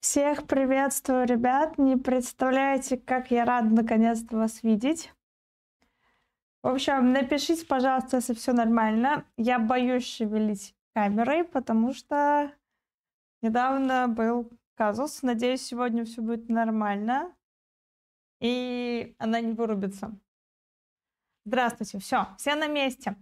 Всех приветствую, ребят. Не представляете, как я рад наконец-то вас видеть. В общем, напишите, пожалуйста, если все нормально. Я боюсь шевелить камерой, потому что недавно был казус. Надеюсь, сегодня все будет нормально. И она не вырубится. Здравствуйте. Все, все на месте.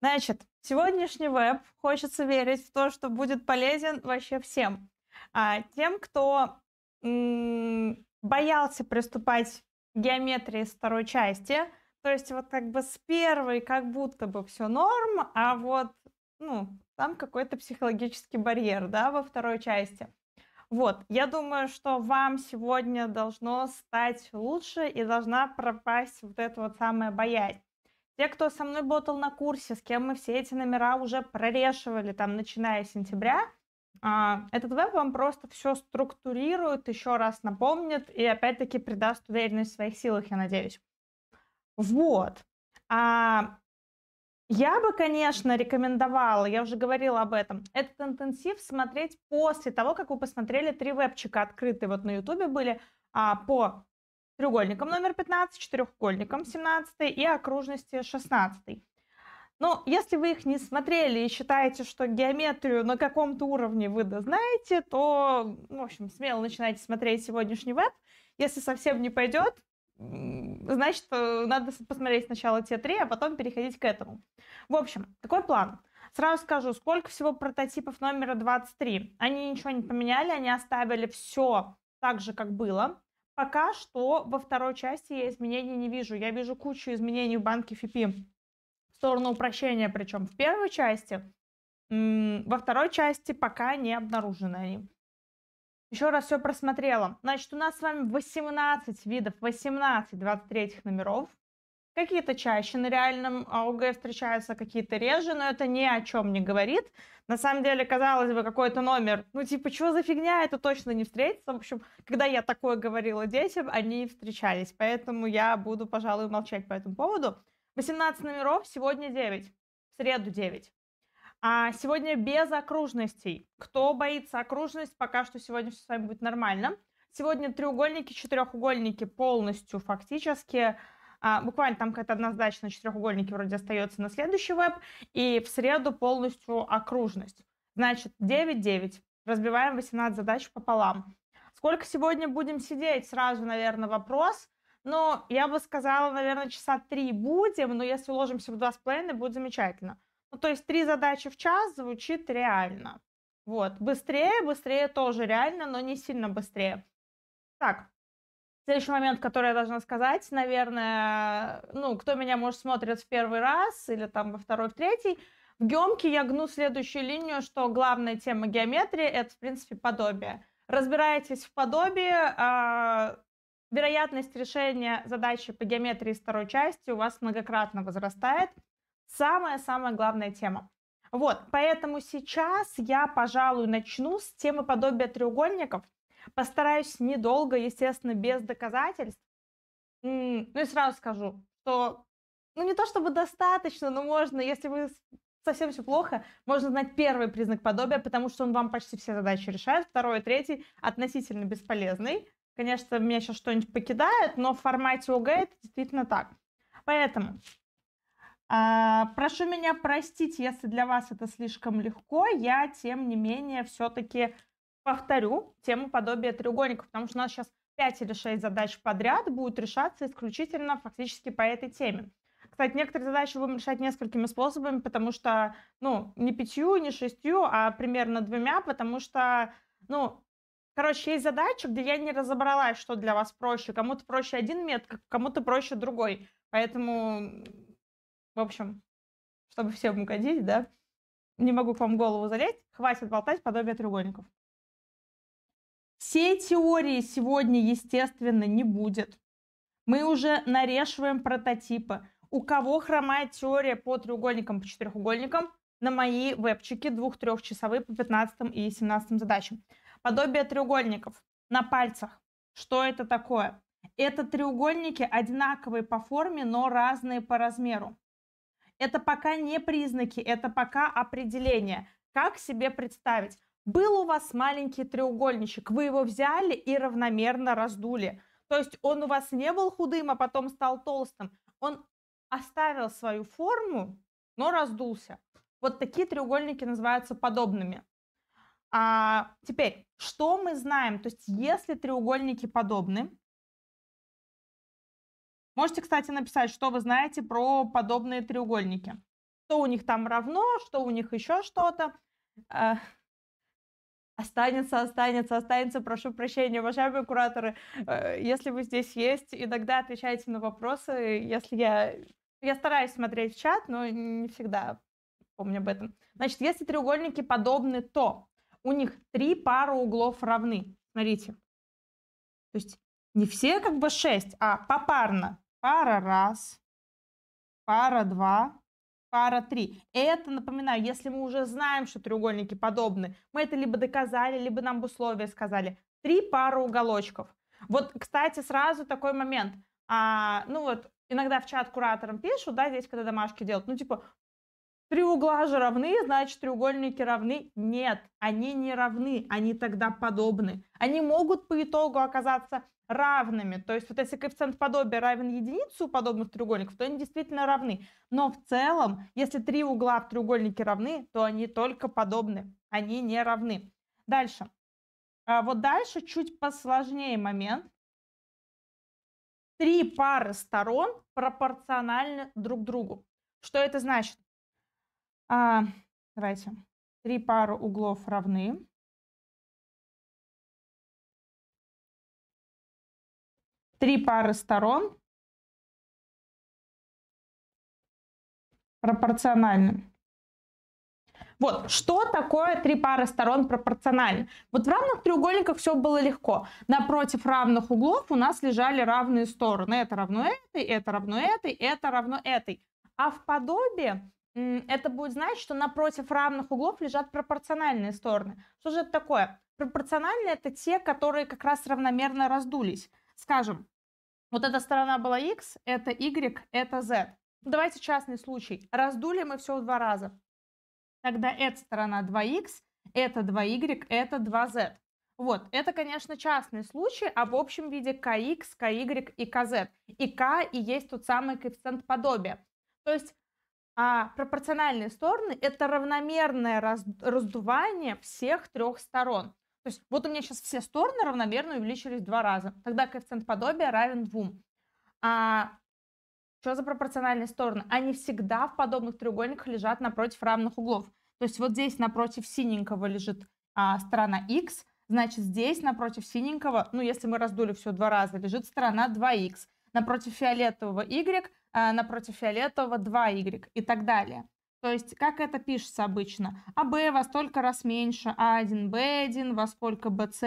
Значит, сегодняшний веб, хочется верить в то, что будет полезен вообще всем. А, тем, кто боялся приступать к геометрии с второй части, то есть вот как бы с первой как будто бы все норм, а вот ну, там какой-то психологический барьер, да, во второй части. Вот, я думаю, что вам сегодня должно стать лучше и должна пропасть вот эта вот самая боязнь. Те, кто со мной ботал на курсе, с кем мы все эти номера уже прорешивали, там, начиная с сентября, а, этот веб вам просто все структурирует, еще раз напомнит и опять-таки придаст уверенность в своих силах, я надеюсь. Вот. А я бы, конечно, рекомендовала, я уже говорила об этом, этот интенсив смотреть после того, как вы посмотрели три вебчика открытые вот на Ютубе были а, по треугольникам номер 15, четырехугольникам 17 и окружности 16. Но ну, если вы их не смотрели и считаете, что геометрию на каком-то уровне вы знаете, то, ну, в общем, смело начинайте смотреть сегодняшний веб. Если совсем не пойдет, значит, э, надо посмотреть сначала те три, а потом переходить к этому. В общем, такой план. Сразу скажу, сколько всего прототипов номера 23. Они ничего не поменяли, они оставили все так же, как было. Пока что во второй части я изменений не вижу. Я вижу кучу изменений в банке FIPI сторону упрощения, причем в первой части. Во второй части пока не обнаружены они. Еще раз все просмотрела. Значит, у нас с вами 18 видов, 18 23 номеров. Какие-то чаще на реальном ОГЭ встречаются, какие-то реже, но это ни о чем не говорит. На самом деле, казалось бы, какой-то номер, ну типа, чего за фигня, это точно не встретится. В общем, когда я такое говорила детям, они встречались, поэтому я буду, пожалуй, молчать по этому поводу. 18 номеров, сегодня 9, в среду 9. А сегодня без окружностей. Кто боится окружность, пока что сегодня все с вами будет нормально. Сегодня треугольники, четырехугольники полностью фактически. А, буквально там какая-то однозначно на четырехугольнике вроде остается на следующий веб. И в среду полностью окружность. Значит, 9-9. Разбиваем 18 задач пополам. Сколько сегодня будем сидеть? Сразу, наверное, вопрос. Но ну, я бы сказала, наверное, часа три будем, но если уложимся в два с половиной, будет замечательно. Ну, то есть три задачи в час звучит реально. Вот, быстрее, быстрее тоже реально, но не сильно быстрее. Так, следующий момент, который я должна сказать, наверное, ну, кто меня, может, смотрит в первый раз или там во второй, в третий, в геомке я гну следующую линию, что главная тема геометрии — это, в принципе, подобие. Разбираетесь в подобии, а, вероятность решения задачи по геометрии второй части у вас многократно возрастает. Самая-самая главная тема. Вот, поэтому сейчас я, пожалуй, начну с темы подобия треугольников. Постараюсь недолго, естественно, без доказательств. Ну и сразу скажу, что, ну не то чтобы достаточно, но можно, если вы совсем все плохо, можно знать первый признак подобия, потому что он вам почти все задачи решает, второй, и третий относительно бесполезный. Конечно, меня сейчас что-нибудь покидает, но в формате ОГ это действительно так. Поэтому а, прошу меня простить, если для вас это слишком легко. Я, тем не менее, все-таки повторю тему подобия треугольников, потому что у нас сейчас 5 или 6 задач подряд будут решаться исключительно фактически по этой теме. Кстати, некоторые задачи будем решать несколькими способами, потому что, ну, не пятью, не шестью, а примерно двумя, потому что, ну, Короче, есть задача, где я не разобралась, что для вас проще. Кому-то проще один метод, кому-то проще другой. Поэтому, в общем, чтобы всем угодить, да, не могу к вам голову залезть, хватит болтать подобие треугольников. Все теории сегодня, естественно, не будет. Мы уже нарешиваем прототипы. У кого хромает теория по треугольникам, по четырехугольникам, на мои вебчики двух-трехчасовые по 15 и 17 задачам. Подобие треугольников на пальцах. Что это такое? Это треугольники одинаковые по форме, но разные по размеру. Это пока не признаки, это пока определение. Как себе представить? Был у вас маленький треугольничек, вы его взяли и равномерно раздули. То есть он у вас не был худым, а потом стал толстым. Он оставил свою форму, но раздулся. Вот такие треугольники называются подобными. А, теперь, что мы знаем? То есть, если треугольники подобны, можете, кстати, написать, что вы знаете про подобные треугольники. Что у них там равно, что у них еще что-то. А, останется, останется, останется, прошу прощения, уважаемые кураторы, э, если вы здесь есть, иногда отвечайте на вопросы, если я... Я стараюсь смотреть в чат, но не всегда помню об этом. Значит, если треугольники подобны, то у них три пары углов равны. Смотрите. То есть не все как бы шесть, а попарно. Пара раз, пара два, пара три. Это, напоминаю, если мы уже знаем, что треугольники подобны, мы это либо доказали, либо нам в условия сказали. Три пары уголочков. Вот, кстати, сразу такой момент. А, ну вот, иногда в чат кураторам пишут, да, здесь, когда домашки делают, ну, типа, Три угла же равны, значит треугольники равны. Нет, они не равны, они тогда подобны. Они могут по итогу оказаться равными. То есть вот если коэффициент подобия равен единице у подобных треугольников, то они действительно равны. Но в целом, если три угла в треугольнике равны, то они только подобны, они не равны. Дальше. А вот дальше чуть посложнее момент. Три пары сторон пропорциональны друг другу. Что это значит? А, давайте. Три пары углов равны. Три пары сторон пропорциональны. Вот, что такое три пары сторон пропорционально? Вот в равных треугольниках все было легко. Напротив равных углов у нас лежали равные стороны. Это равно этой, это равно этой, это равно этой. А в подобии это будет значить, что напротив равных углов лежат пропорциональные стороны. Что же это такое? Пропорциональные это те, которые как раз равномерно раздулись. Скажем, вот эта сторона была x, это y, это z. Давайте частный случай. Раздули мы все в два раза. Тогда эта сторона 2x, это 2y, это 2z. Вот, это, конечно, частные случаи, а в общем виде kx, ky и kz. И k и есть тот самый коэффициент подобия. То есть а пропорциональные стороны – это равномерное раздувание всех трех сторон. То есть вот у меня сейчас все стороны равномерно увеличились два раза. Тогда коэффициент подобия равен двум. А что за пропорциональные стороны? Они всегда в подобных треугольниках лежат напротив равных углов. То есть вот здесь напротив синенького лежит а, сторона x, значит здесь напротив синенького, ну если мы раздули все два раза, лежит сторона 2x. Напротив фиолетового y Э, напротив фиолетового 2y и так далее. То есть, как это пишется обычно? А АБ во столько раз меньше А1, Б1, во сколько БС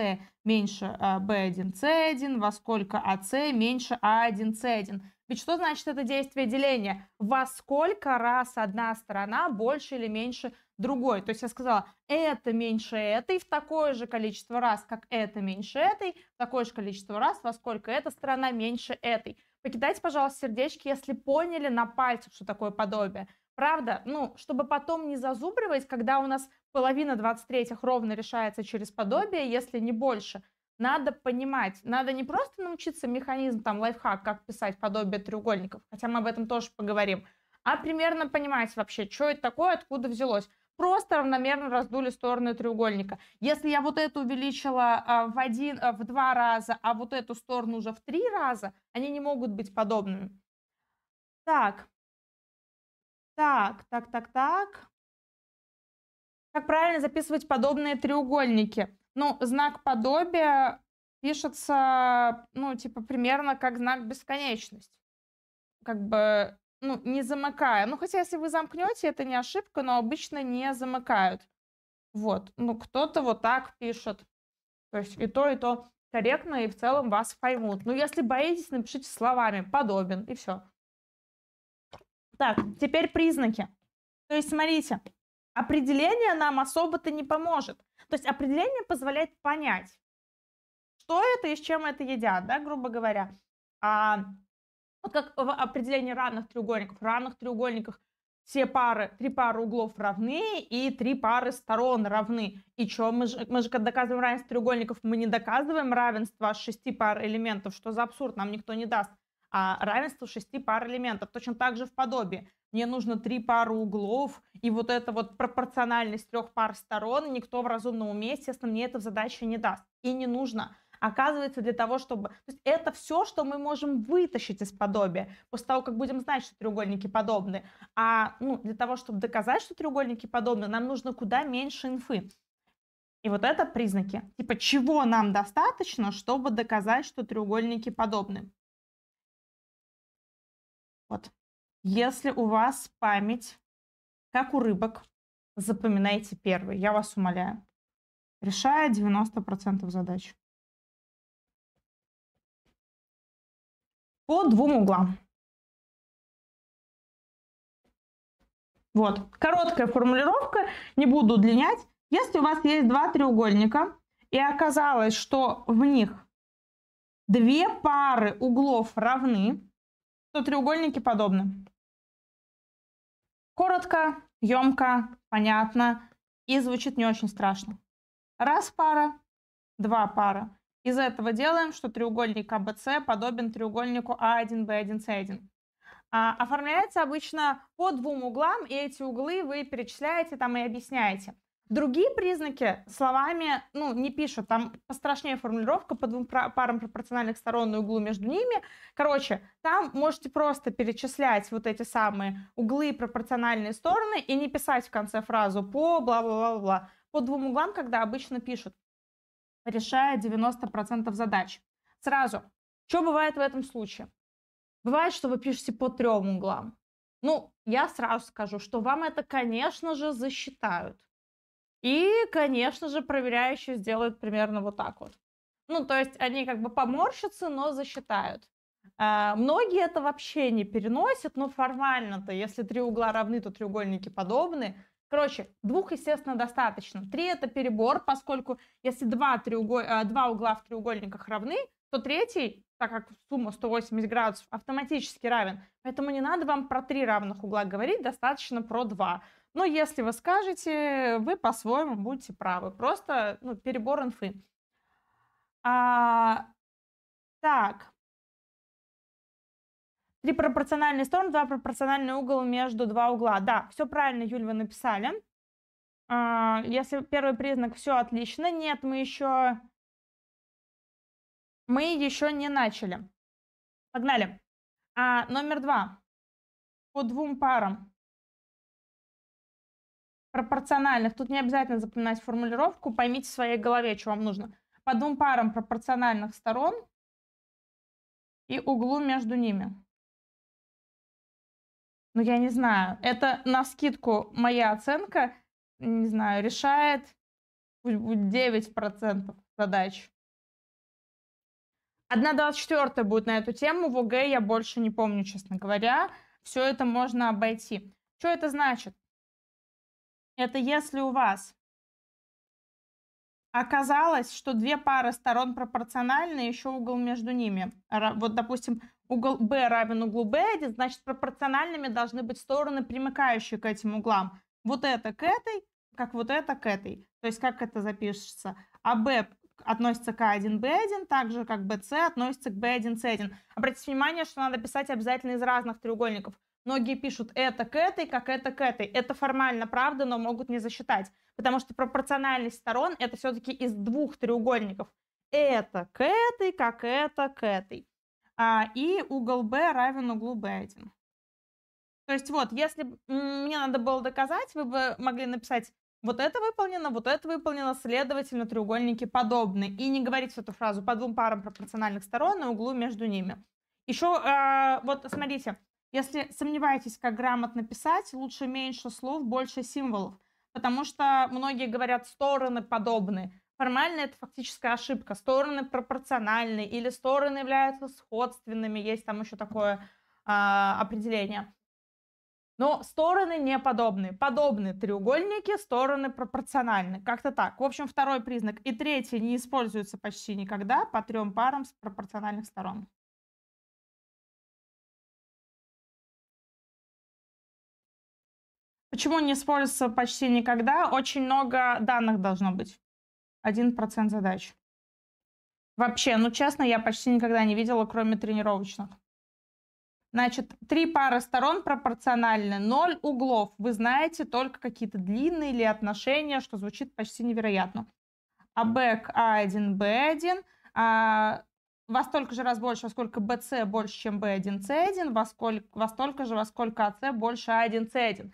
меньше э, Б1, С1, во сколько АС меньше А1, С1. Ведь что значит это действие деления? Во сколько раз одна сторона больше или меньше другой? То есть я сказала, это меньше этой в такое же количество раз, как это меньше этой, в такое же количество раз, во сколько эта сторона меньше этой. Покидайте, пожалуйста, сердечки, если поняли на пальцах, что такое подобие. Правда, ну, чтобы потом не зазубривать, когда у нас половина 23-х ровно решается через подобие, если не больше, надо понимать, надо не просто научиться механизм, там, лайфхак, как писать подобие треугольников, хотя мы об этом тоже поговорим, а примерно понимать вообще, что это такое, откуда взялось просто равномерно раздули стороны треугольника. Если я вот это увеличила а, в, один, а, в два раза, а вот эту сторону уже в три раза, они не могут быть подобными. Так, так, так, так, так. Как правильно записывать подобные треугольники? Ну, знак подобия пишется, ну, типа, примерно как знак бесконечности. Как бы ну, не замыкая. Ну, хотя, если вы замкнете, это не ошибка, но обычно не замыкают. Вот, ну, кто-то вот так пишет. То есть и то, и то корректно, и в целом вас поймут. Ну, если боитесь, напишите словами «подобен», и все. Так, теперь признаки. То есть, смотрите, определение нам особо-то не поможет. То есть определение позволяет понять, что это и с чем это едят, да, грубо говоря. А вот как в определении равных треугольников. В равных треугольниках все пары, три пары углов равны и три пары сторон равны. И что, мы же, мы же когда доказываем равенство треугольников, мы не доказываем равенство шести пар элементов, что за абсурд, нам никто не даст, а равенство шести пар элементов. Точно так же в подобии. Мне нужно три пары углов, и вот эта вот пропорциональность трех пар сторон никто в разумном уме, естественно, мне это в задаче не даст. И не нужно оказывается для того, чтобы... То есть это все, что мы можем вытащить из подобия, после того, как будем знать, что треугольники подобны. А ну, для того, чтобы доказать, что треугольники подобны, нам нужно куда меньше инфы. И вот это признаки. Типа, чего нам достаточно, чтобы доказать, что треугольники подобны? Вот. Если у вас память, как у рыбок, запоминайте первый, я вас умоляю. Решая 90% задач. по двум углам. Вот, короткая формулировка, не буду удлинять. Если у вас есть два треугольника, и оказалось, что в них две пары углов равны, то треугольники подобны. Коротко, емко, понятно и звучит не очень страшно. Раз пара, два пара. Из этого делаем, что треугольник ABC а подобен треугольнику a 1 b 1 c 1 оформляется обычно по двум углам, и эти углы вы перечисляете там и объясняете. Другие признаки словами ну, не пишут. Там пострашнее формулировка по двум парам пропорциональных сторон и углу между ними. Короче, там можете просто перечислять вот эти самые углы и пропорциональные стороны и не писать в конце фразу по бла-бла-бла-бла. По двум углам, когда обычно пишут решая 90% задач. Сразу, что бывает в этом случае? Бывает, что вы пишете по трем углам. Ну, я сразу скажу, что вам это, конечно же, засчитают. И, конечно же, проверяющие сделают примерно вот так вот. Ну, то есть они как бы поморщатся, но засчитают. А, многие это вообще не переносят, но формально-то, если три угла равны, то треугольники подобны. Короче, двух, естественно, достаточно. Три это перебор, поскольку если два, треуголь... Э, два угла в треугольниках равны, то третий, так как сумма 180 градусов, автоматически равен. Поэтому не надо вам про три равных угла говорить, достаточно про два. Но если вы скажете, вы по-своему будете правы. Просто ну, перебор инфы. А, так, Три пропорциональные стороны, два пропорциональные угла между два угла. Да, все правильно, Юль, вы написали. А, если первый признак все отлично, нет, мы еще мы еще не начали. Погнали. А, номер два. По двум парам пропорциональных. Тут не обязательно запоминать формулировку. Поймите в своей голове, что вам нужно. По двум парам пропорциональных сторон и углу между ними ну, я не знаю, это на скидку моя оценка, не знаю, решает 9% задач. 1.24 будет на эту тему, в ОГ я больше не помню, честно говоря. Все это можно обойти. Что это значит? Это если у вас оказалось, что две пары сторон пропорциональны, еще угол между ними. Вот, допустим, угол B равен углу B, значит, пропорциональными должны быть стороны, примыкающие к этим углам. Вот это к этой, как вот это к этой. То есть как это запишется? А B относится к а 1 b 1 так же как BC относится к b 1 c 1 Обратите внимание, что надо писать обязательно из разных треугольников. Многие пишут это к этой, как это к этой. Это формально правда, но могут не засчитать, потому что пропорциональность сторон это все-таки из двух треугольников. Это к этой, как это к этой. А, и угол b равен углу b1. То есть вот, если мне надо было доказать, вы бы могли написать вот это выполнено, вот это выполнено, следовательно, треугольники подобны. И не говорить эту фразу по двум парам пропорциональных сторон и углу между ними. Еще, э, а, вот смотрите, если сомневаетесь, как грамотно писать, лучше меньше слов, больше символов. Потому что многие говорят стороны подобны, Формально это фактическая ошибка. Стороны пропорциональны или стороны являются сходственными. Есть там еще такое а, определение. Но стороны не подобны. Подобны треугольники, стороны пропорциональны. Как-то так. В общем, второй признак. И третий не используется почти никогда по трем парам с пропорциональных сторон. Почему не используется почти никогда? Очень много данных должно быть. 1% задач. Вообще, ну честно, я почти никогда не видела, кроме тренировочных. Значит, три пары сторон пропорциональны, ноль углов. Вы знаете только какие-то длинные или отношения, что звучит почти невероятно. А бэк А1, Б1. А, во столько же раз больше, во сколько БС больше, чем Б1, С1. Во, сколько, во столько же, во сколько АС больше А1, С1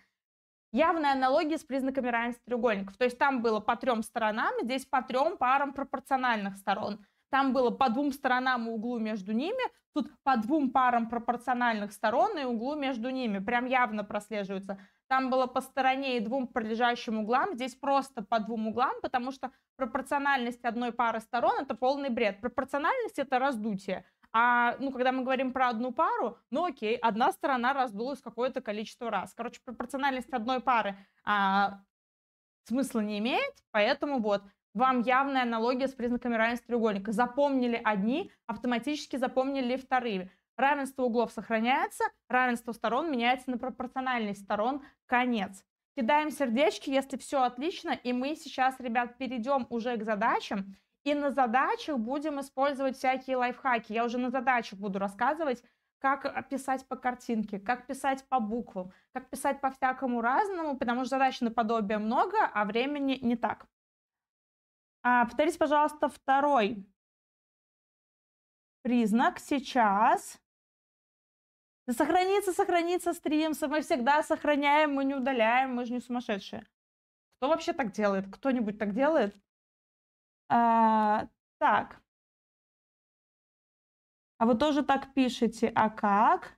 явная аналогии с признаками равенства треугольников. То есть там было по трем сторонам, здесь по трем парам пропорциональных сторон. Там было по двум сторонам и углу между ними, тут по двум парам пропорциональных сторон и углу между ними. Прям явно прослеживается. Там было по стороне и двум прилежащим углам, здесь просто по двум углам, потому что пропорциональность одной пары сторон – это полный бред. Пропорциональность – это раздутие. А, ну, когда мы говорим про одну пару, ну, окей, одна сторона раздулась какое-то количество раз. Короче, пропорциональность одной пары а, смысла не имеет, поэтому вот вам явная аналогия с признаками равенства треугольника. Запомнили одни, автоматически запомнили вторые. Равенство углов сохраняется, равенство сторон меняется на пропорциональность сторон, конец. Кидаем сердечки, если все отлично, и мы сейчас, ребят, перейдем уже к задачам. И на задачах будем использовать всякие лайфхаки. Я уже на задачах буду рассказывать, как э, писать по картинке, как писать по буквам, как писать по всякому разному, потому что задач наподобие много, а времени не так. А, повторите, пожалуйста, второй признак сейчас. Да сохранится, сохранится стрим, мы всегда сохраняем, мы не удаляем, мы же не сумасшедшие. Кто вообще так делает? Кто-нибудь так делает? А, так. А вы тоже так пишете. А как?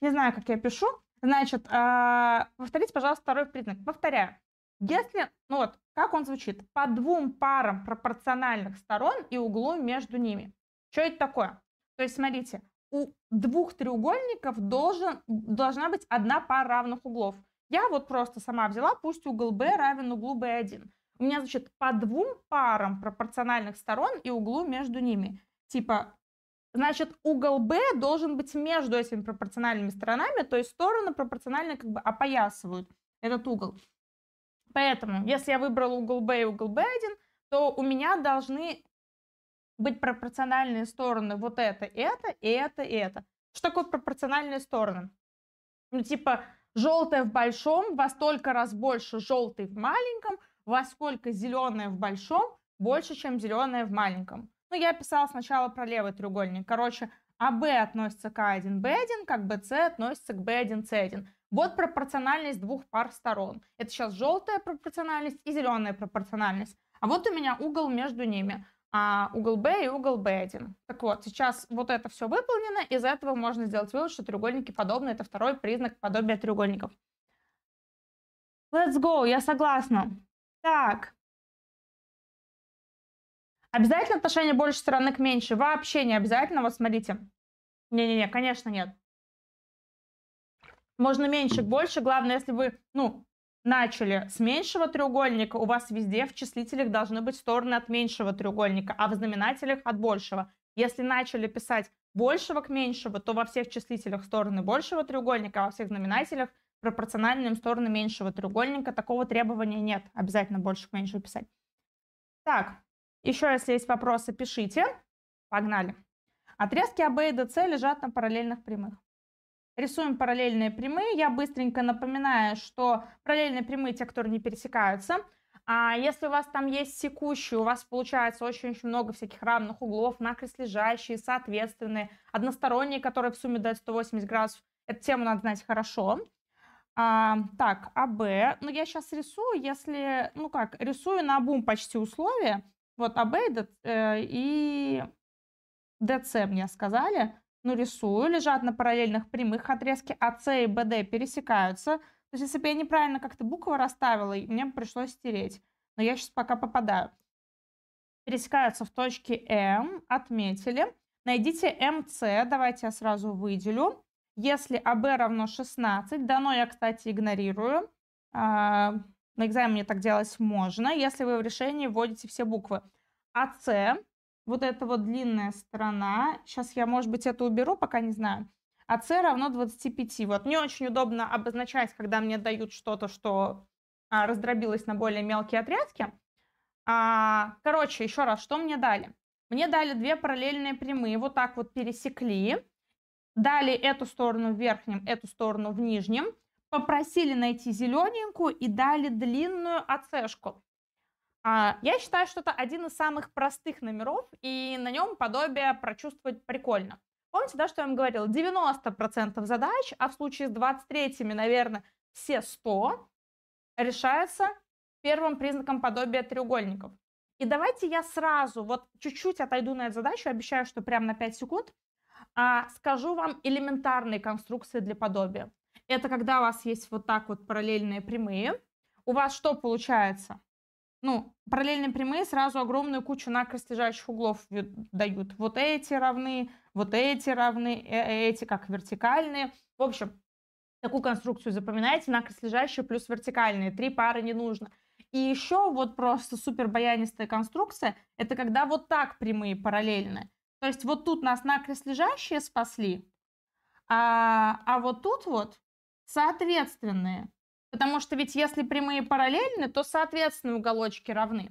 Не знаю, как я пишу. Значит, а, повторите, пожалуйста, второй признак. Повторяю. Если, ну вот, как он звучит? По двум парам пропорциональных сторон и углу между ними. Что это такое? То есть, смотрите, у двух треугольников должен, должна быть одна пара равных углов. Я вот просто сама взяла, пусть угол B равен углу B1 у меня, значит, по двум парам пропорциональных сторон и углу между ними. Типа, значит, угол B должен быть между этими пропорциональными сторонами, то есть стороны пропорционально как бы опоясывают этот угол. Поэтому, если я выбрала угол B и угол B1, то у меня должны быть пропорциональные стороны вот это, это, и это, и это. Что такое пропорциональные стороны? Ну, типа, желтое в большом во столько раз больше желтый в маленьком – во сколько зеленое в большом больше, чем зеленое в маленьком. Ну, я писала сначала про левый треугольник. Короче, АБ относится к А1, Б1, как БС относится к Б1, С1. Вот пропорциональность двух пар сторон. Это сейчас желтая пропорциональность и зеленая пропорциональность. А вот у меня угол между ними. А, угол B и угол B1. Так вот, сейчас вот это все выполнено. Из этого можно сделать вывод, что треугольники подобны. Это второй признак подобия треугольников. Let's go, я согласна. Так. Обязательно отношение больше стороны к меньше? Вообще не обязательно, вот смотрите. Не-не-не, конечно нет. Можно меньше к больше, главное, если вы, ну, начали с меньшего треугольника, у вас везде в числителях должны быть стороны от меньшего треугольника, а в знаменателях от большего. Если начали писать большего к меньшего, то во всех числителях стороны большего треугольника, а во всех знаменателях пропорциональным стороны меньшего треугольника. Такого требования нет. Обязательно больше к меньшему писать. Так, еще если есть вопросы, пишите. Погнали. Отрезки АБ и ДС лежат на параллельных прямых. Рисуем параллельные прямые. Я быстренько напоминаю, что параллельные прямые те, которые не пересекаются. А если у вас там есть секущие, у вас получается очень-очень много всяких равных углов, накрест лежащие, соответственные, односторонние, которые в сумме дают 180 градусов. Эту тему надо знать хорошо. А, так, АБ. Ну, я сейчас рисую, если, ну как, рисую на бум почти условия. Вот АБ и ДЦ э, мне сказали. Ну, рисую, лежат на параллельных прямых отрезке АС и БД пересекаются. То есть, если бы я неправильно как-то буквы расставила, мне бы пришлось стереть. Но я сейчас пока попадаю. Пересекаются в точке М, отметили. Найдите МС, давайте я сразу выделю. Если АБ равно 16, дано я, кстати, игнорирую. А, на экзамене так делать можно, если вы в решении вводите все буквы. АС, вот эта вот длинная сторона, сейчас я, может быть, это уберу, пока не знаю. АС равно 25. Вот мне очень удобно обозначать, когда мне дают что-то, что а, раздробилось на более мелкие отрезки. А, короче, еще раз, что мне дали? Мне дали две параллельные прямые, вот так вот пересекли. Дали эту сторону в верхнем, эту сторону в нижнем. Попросили найти зелененькую и дали длинную оцешку. А, я считаю, что это один из самых простых номеров, и на нем подобие прочувствовать прикольно. Помните, да, что я вам говорила? 90% задач, а в случае с 23-ми, наверное, все 100 решаются первым признаком подобия треугольников. И давайте я сразу вот чуть-чуть отойду на эту задачу, обещаю, что прям на 5 секунд, а, скажу вам элементарные конструкции для подобия. Это когда у вас есть вот так вот параллельные прямые. У вас что получается? Ну, параллельные прямые сразу огромную кучу накрест лежащих углов дают. Вот эти равны, вот эти равны, э, э, эти как вертикальные. В общем, такую конструкцию запоминайте, накрест лежащие плюс вертикальные. Три пары не нужно. И еще вот просто супер баянистая конструкция, это когда вот так прямые параллельные. То есть вот тут нас накрест лежащие спасли, а, а вот тут вот соответственные. Потому что ведь если прямые параллельны, то соответственные уголочки равны.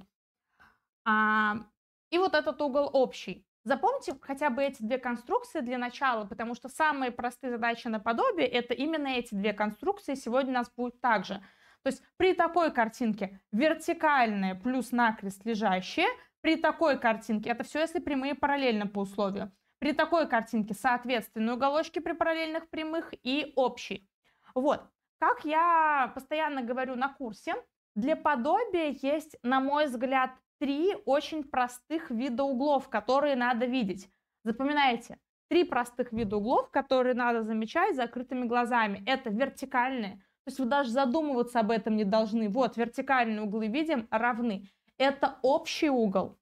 А, и вот этот угол общий. Запомните хотя бы эти две конструкции для начала, потому что самые простые задачи наподобие – это именно эти две конструкции. Сегодня у нас будет также. То есть при такой картинке вертикальные плюс накрест лежащие – при такой картинке, это все если прямые параллельно по условию, при такой картинке соответственно уголочки при параллельных прямых и общий. Вот, как я постоянно говорю на курсе, для подобия есть, на мой взгляд, три очень простых вида углов, которые надо видеть. Запоминайте, три простых вида углов, которые надо замечать закрытыми глазами. Это вертикальные, то есть вы даже задумываться об этом не должны. Вот, вертикальные углы видим, равны это общий угол,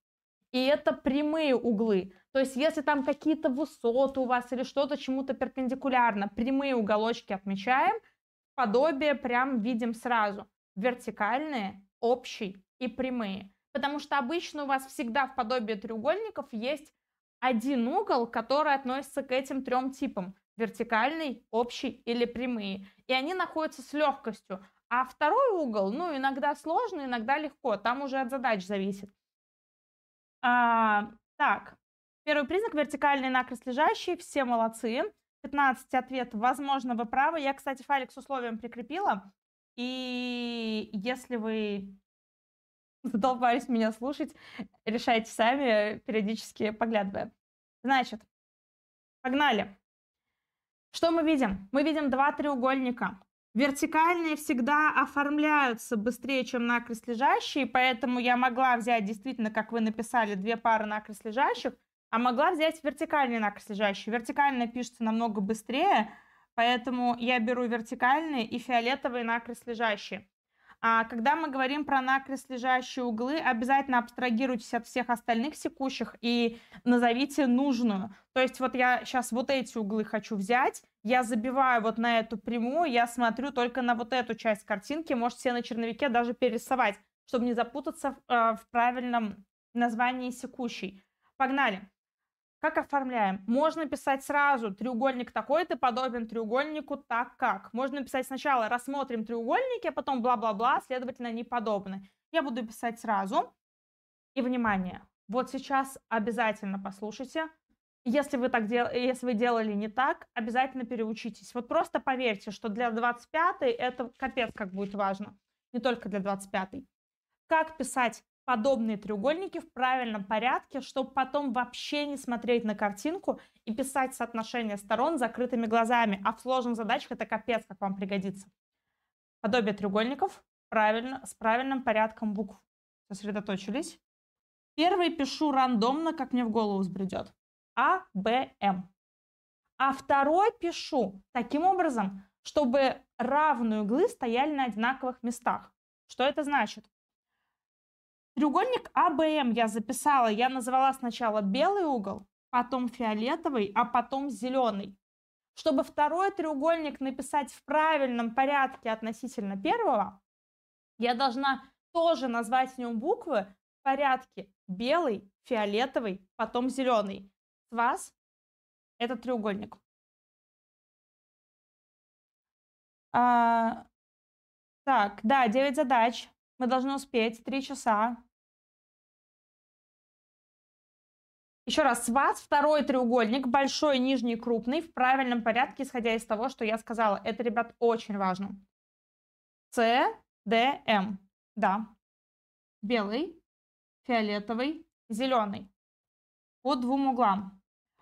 и это прямые углы. То есть, если там какие-то высоты у вас или что-то чему-то перпендикулярно, прямые уголочки отмечаем, подобие прям видим сразу. Вертикальные, общий и прямые. Потому что обычно у вас всегда в подобии треугольников есть один угол, который относится к этим трем типам. Вертикальный, общий или прямые. И они находятся с легкостью. А второй угол, ну, иногда сложно, иногда легко. Там уже от задач зависит. А, так, первый признак вертикальный накрест лежащий. Все молодцы. 15 ответов. Возможно, вы правы. Я, кстати, файлик с условием прикрепила. И если вы задолбались меня слушать, решайте сами, периодически поглядывая. Значит, погнали. Что мы видим? Мы видим два треугольника. Вертикальные всегда оформляются быстрее, чем накрест лежащие, поэтому я могла взять действительно, как вы написали, две пары накрест лежащих, а могла взять вертикальные накрест лежащие. Вертикально пишется намного быстрее, поэтому я беру вертикальные и фиолетовые накрест лежащие. А Когда мы говорим про накрест лежащие углы, обязательно абстрагируйтесь от всех остальных секущих и назовите нужную. То есть вот я сейчас вот эти углы хочу взять, я забиваю вот на эту прямую, я смотрю только на вот эту часть картинки, можете себе на черновике даже перерисовать, чтобы не запутаться в, а, в правильном названии секущей. Погнали. Как оформляем? Можно писать сразу треугольник такой-то подобен треугольнику так как. Можно писать сначала рассмотрим треугольники, а потом бла-бла-бла, следовательно, они подобны. Я буду писать сразу. И внимание, вот сейчас обязательно послушайте. Если вы, так дел... Если вы делали не так, обязательно переучитесь. Вот просто поверьте, что для 25-й это капец как будет важно. Не только для 25-й. Как писать подобные треугольники в правильном порядке, чтобы потом вообще не смотреть на картинку и писать соотношение сторон закрытыми глазами. А в сложных задачах это капец, как вам пригодится. Подобие треугольников правильно, с правильным порядком букв. Сосредоточились. Первый пишу рандомно, как мне в голову взбредет. А, Б, М. А второй пишу таким образом, чтобы равные углы стояли на одинаковых местах. Что это значит? Треугольник АБМ я записала. Я называла сначала белый угол, потом фиолетовый, а потом зеленый. Чтобы второй треугольник написать в правильном порядке относительно первого, я должна тоже назвать в нем буквы в порядке белый, фиолетовый, потом зеленый. С вас этот треугольник. А, так, да, 9 задач. Мы должны успеть. Три часа. Еще раз, с вас второй треугольник, большой, нижний, крупный, в правильном порядке, исходя из того, что я сказала. Это, ребят, очень важно. С, Д, М. Да. Белый, фиолетовый, зеленый. По двум углам.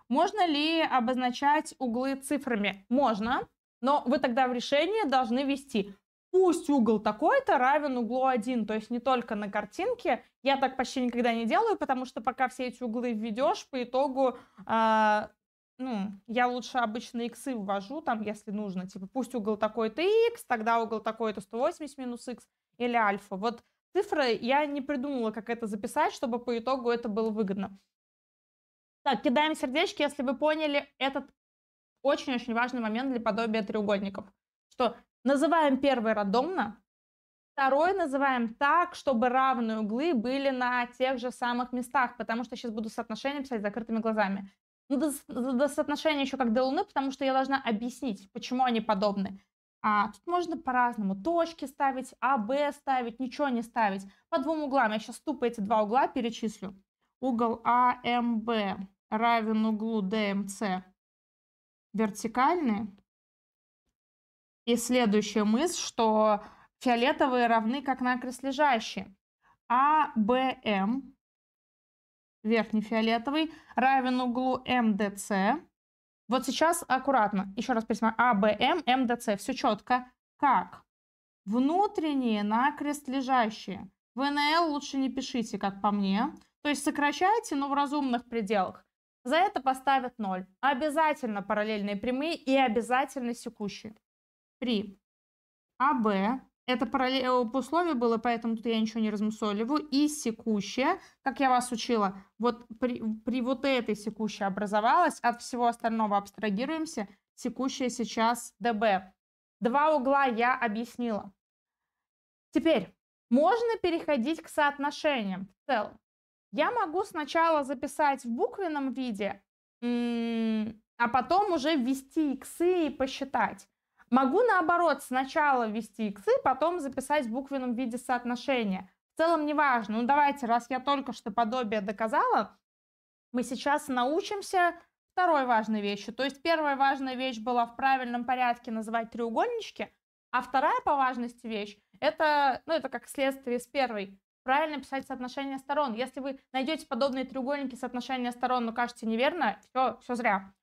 Можно ли обозначать углы цифрами? Можно, но вы тогда в решение должны вести пусть угол такой-то равен углу 1, то есть не только на картинке. Я так почти никогда не делаю, потому что пока все эти углы введешь, по итогу, э, ну, я лучше обычно иксы ввожу, там, если нужно, типа, пусть угол такой-то x, тогда угол такой-то 180 минус x или альфа. Вот цифры я не придумала, как это записать, чтобы по итогу это было выгодно. Так, кидаем сердечки, если вы поняли этот очень-очень важный момент для подобия треугольников, что Называем первый рандомно, Второй называем так, чтобы равные углы были на тех же самых местах, потому что сейчас буду соотношение писать закрытыми глазами. Ну, до, до соотношения еще как до Луны, потому что я должна объяснить, почему они подобны. А тут можно по-разному. Точки ставить, А, Б ставить, ничего не ставить. По двум углам. Я сейчас тупо эти два угла перечислю. Угол АМБ равен углу ДМС вертикальный и следующая мысль, что фиолетовые равны как накрест лежащие. А, Б, М, верхний фиолетовый, равен углу МДС. Вот сейчас аккуратно, еще раз пересмотрим. А, Б, М, МДС, все четко. Как? Внутренние накрест лежащие. ВНЛ лучше не пишите, как по мне. То есть сокращайте, но в разумных пределах. За это поставят 0. Обязательно параллельные прямые и обязательно секущие при АБ, это параллель по условию было, поэтому тут я ничего не размусоливаю, и секущая, как я вас учила, вот при, при вот этой секущей образовалась, от всего остального абстрагируемся, секущая сейчас ДБ. Два угла я объяснила. Теперь можно переходить к соотношениям в целом. Я могу сначала записать в буквенном виде, а потом уже ввести иксы и посчитать. Могу, наоборот, сначала ввести иксы, потом записать в буквенном виде соотношение. В целом не важно. Ну, давайте, раз я только что подобие доказала, мы сейчас научимся второй важной вещи. То есть первая важная вещь была в правильном порядке называть треугольнички, а вторая по важности вещь, это, ну, это как следствие с первой, правильно писать соотношение сторон. Если вы найдете подобные треугольники соотношения сторон, но ну, кажется неверно, все, все зря.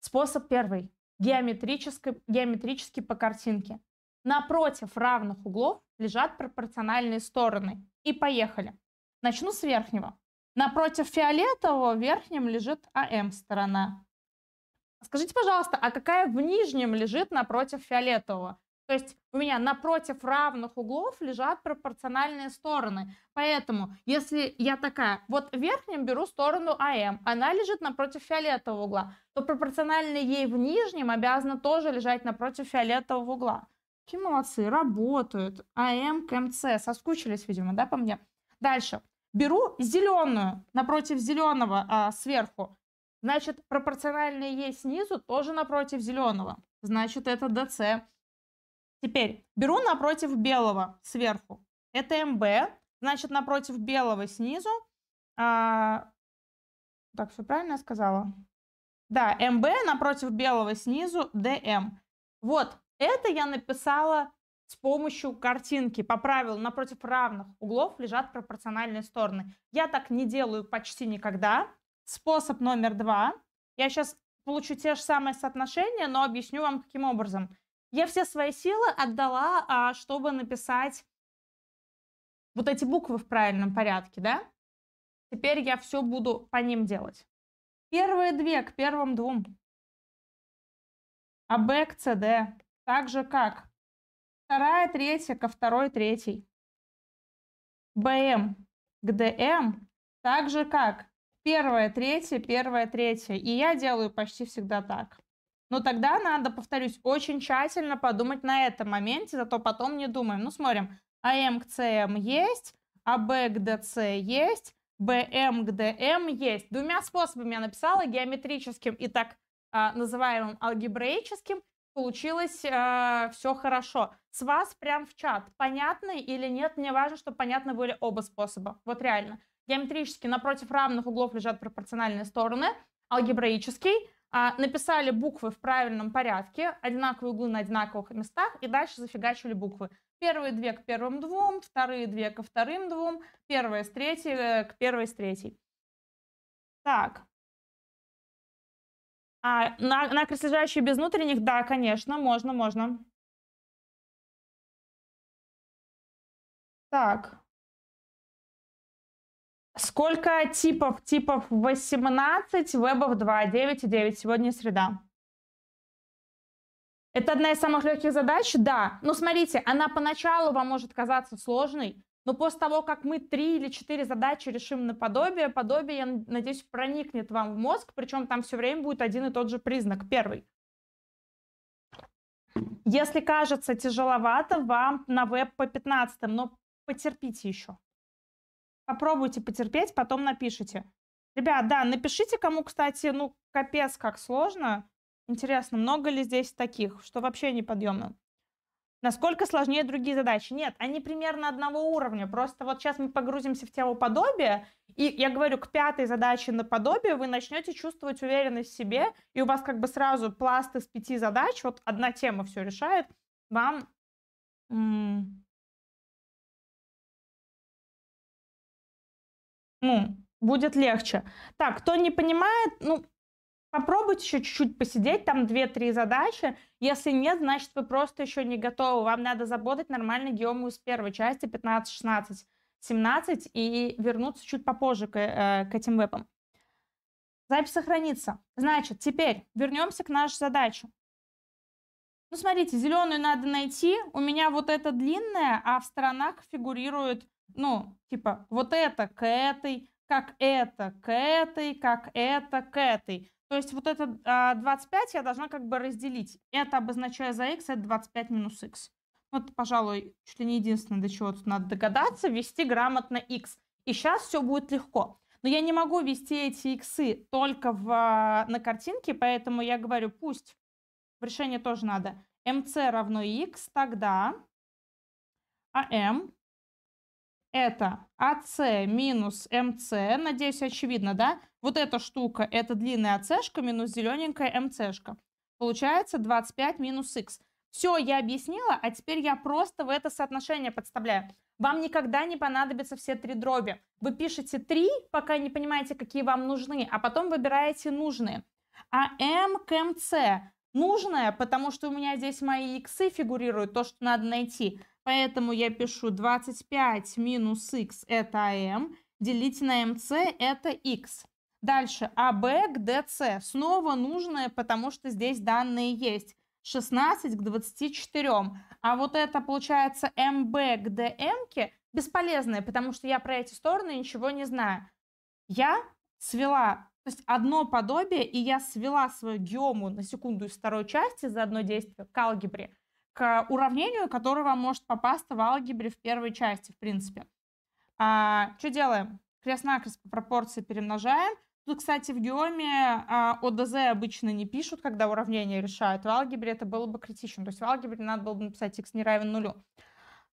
Способ первый геометрически, геометрически по картинке. Напротив равных углов лежат пропорциональные стороны. И поехали. Начну с верхнего. Напротив фиолетового верхнем лежит АМ сторона. Скажите, пожалуйста, а какая в нижнем лежит напротив фиолетового? То есть у меня напротив равных углов лежат пропорциональные стороны. Поэтому, если я такая, вот верхнем беру сторону АМ, она лежит напротив фиолетового угла, то пропорционально ей в нижнем обязана тоже лежать напротив фиолетового угла. Какие молодцы, работают. АМ к МЦ, соскучились, видимо, да, по мне? Дальше. Беру зеленую напротив зеленого а, сверху. Значит, пропорциональная ей снизу тоже напротив зеленого. Значит, это ДЦ. Теперь беру напротив белого сверху. Это МБ. Значит, напротив белого снизу. А, так, все правильно я сказала? Да, МБ напротив белого снизу ДМ. Вот это я написала с помощью картинки. По правилу, напротив равных углов лежат пропорциональные стороны. Я так не делаю почти никогда. Способ номер два. Я сейчас получу те же самые соотношения, но объясню вам, каким образом. Я все свои силы отдала, а, чтобы написать вот эти буквы в правильном порядке, да? Теперь я все буду по ним делать. Первые две к первым двум. А Б к С, Д. Так же как вторая, третья ко второй, третий. БМ к ДМ. Так же как первая, третья, первая, третья. И я делаю почти всегда так. Но тогда надо, повторюсь, очень тщательно подумать на этом моменте, зато потом не думаем. Ну, смотрим, АМ к ЦМ есть, АБ к ДЦ есть, БМ к ДМ есть. Двумя способами я написала, геометрическим и так а, называемым алгебраическим. Получилось э, а, все хорошо. С вас прям в чат. Понятно или нет, мне важно, чтобы понятны были оба способа. Вот реально. Геометрически напротив равных углов лежат пропорциональные стороны. Алгебраический а, написали буквы в правильном порядке, одинаковые углы на одинаковых местах, и дальше зафигачивали буквы. Первые две к первым двум, вторые две ко вторым двум, первая с третьей э, к первой с третьей. Так. А, на, накрест лежащие без внутренних, да, конечно, можно, можно. Так. Сколько типов? Типов 18, вебов 2, 9 и 9. Сегодня среда. Это одна из самых легких задач, да. Но ну, смотрите, она поначалу вам может казаться сложной, но после того, как мы три или четыре задачи решим наподобие, подобие, я надеюсь, проникнет вам в мозг, причем там все время будет один и тот же признак. Первый. Если кажется тяжеловато, вам на веб по 15, но потерпите еще попробуйте потерпеть, потом напишите. Ребят, да, напишите кому, кстати, ну, капец, как сложно. Интересно, много ли здесь таких, что вообще неподъемно? Насколько сложнее другие задачи? Нет, они примерно одного уровня. Просто вот сейчас мы погрузимся в тему подобия, и я говорю, к пятой задаче на подобие вы начнете чувствовать уверенность в себе, и у вас как бы сразу пласт из пяти задач, вот одна тема все решает, вам ну, будет легче. Так, кто не понимает, ну, попробуйте еще чуть-чуть посидеть, там 2-3 задачи. Если нет, значит, вы просто еще не готовы. Вам надо заботать нормально геому с первой части 15, 16, 17 и вернуться чуть попозже к, э, к этим вебам. Запись сохранится. Значит, теперь вернемся к нашей задаче. Ну, смотрите, зеленую надо найти. У меня вот эта длинная, а в сторонах фигурирует ну, типа, вот это к этой, как это к этой, как это к этой. То есть вот это 25 а, я должна как бы разделить. Это обозначая за x, это 25 минус x. Вот, пожалуй, чуть ли не единственное, до чего тут надо догадаться, вести грамотно x. И сейчас все будет легко. Но я не могу ввести эти иксы только в, а, на картинке, поэтому я говорю, пусть в решение тоже надо. mc равно x, тогда am а, эм, это АС минус МС, надеюсь, очевидно, да? Вот эта штука, это длинная АС шка минус зелененькая МС шка Получается 25 минус х. Все, я объяснила, а теперь я просто в это соотношение подставляю. Вам никогда не понадобятся все три дроби. Вы пишете три, пока не понимаете, какие вам нужны, а потом выбираете нужные. А m к mc нужное, потому что у меня здесь мои иксы фигурируют, то, что надо найти – Поэтому я пишу 25 минус x это m, делить на mc это x. Дальше АБ к ДЦ. Снова нужное, потому что здесь данные есть. 16 к 24. А вот это получается МБ к ДМ бесполезное, потому что я про эти стороны ничего не знаю. Я свела, то есть одно подобие, и я свела свою геому на секунду из второй части за одно действие к алгебре к уравнению, которого может попасть в алгебре в первой части, в принципе. А, что делаем? Крест-накрест по пропорции перемножаем. Тут, кстати, в геоме а, ОДЗ обычно не пишут, когда уравнение решают. В алгебре это было бы критично. То есть в алгебре надо было бы написать x не равен нулю.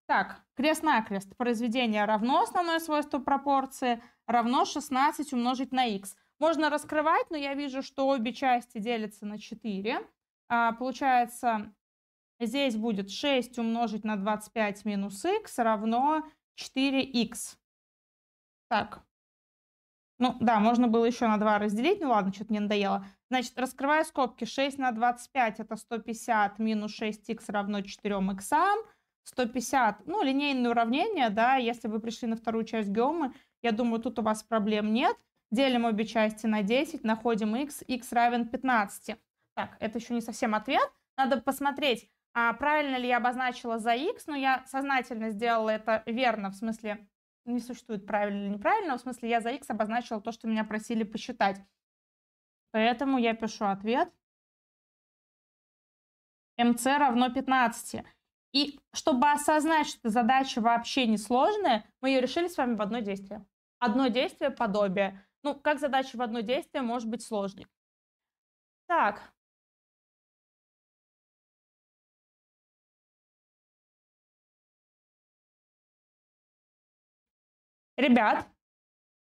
Так, крест-накрест. Произведение равно основное свойство пропорции, равно 16 умножить на x. Можно раскрывать, но я вижу, что обе части делятся на 4. А, получается Здесь будет 6 умножить на 25 минус x равно 4x. Так. Ну да, можно было еще на 2 разделить. Ну ладно, что-то не надоело. Значит, раскрывая скобки, 6 на 25 это 150 минус 6х равно 4х. 150, ну линейное уравнение, да, если вы пришли на вторую часть геомы, я думаю, тут у вас проблем нет. Делим обе части на 10, находим х. Х равен 15. Так, это еще не совсем ответ. Надо посмотреть, а, правильно ли я обозначила за x, но ну, я сознательно сделала это верно, в смысле не существует правильно или неправильно, в смысле я за x обозначила то, что меня просили посчитать. Поэтому я пишу ответ. МЦ равно 15. И чтобы осознать, что задача вообще не сложная, мы ее решили с вами в одно действие. Одно действие подобие. Ну, как задача в одно действие может быть сложной? Так, ребят,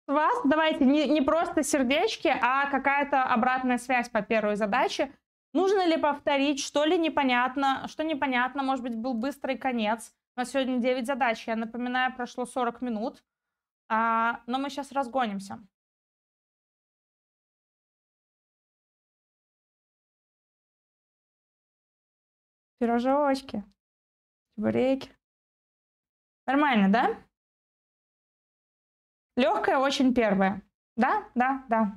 с вас давайте не, не просто сердечки, а какая-то обратная связь по первой задаче. Нужно ли повторить, что ли непонятно, что непонятно, может быть, был быстрый конец. У нас сегодня 9 задач, я напоминаю, прошло 40 минут, а, но мы сейчас разгонимся. Пирожочки, чебуреки. Нормально, да? Легкая очень первая, Да, да, да.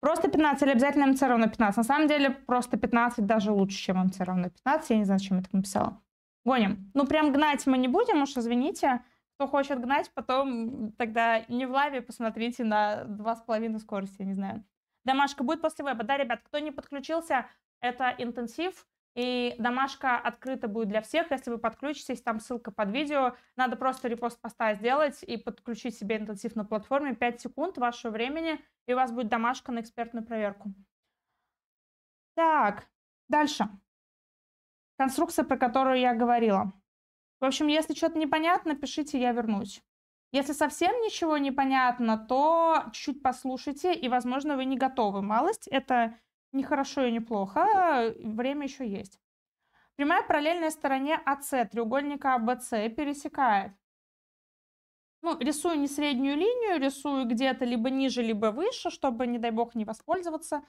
Просто 15 или обязательно МЦ равно 15. На самом деле просто 15 даже лучше, чем МЦ равно 15. Я не знаю, чем это написала. Гоним. Ну, прям гнать мы не будем, уж извините. Кто хочет гнать, потом тогда не в лаве посмотрите на 2,5 скорости, я не знаю. Домашка будет после веба. Да, ребят, кто не подключился, это интенсив. И домашка открыта будет для всех, если вы подключитесь, там ссылка под видео. Надо просто репост поста сделать и подключить себе интенсив на платформе 5 секунд вашего времени, и у вас будет домашка на экспертную проверку. Так, дальше. Конструкция, про которую я говорила. В общем, если что-то непонятно, пишите, я вернусь. Если совсем ничего непонятно, то чуть послушайте, и, возможно, вы не готовы. Малость — это не хорошо и не плохо, время еще есть. Прямая параллельная стороне АС треугольника АБС пересекает. Ну, рисую не среднюю линию, рисую где-то либо ниже, либо выше, чтобы, не дай бог, не воспользоваться,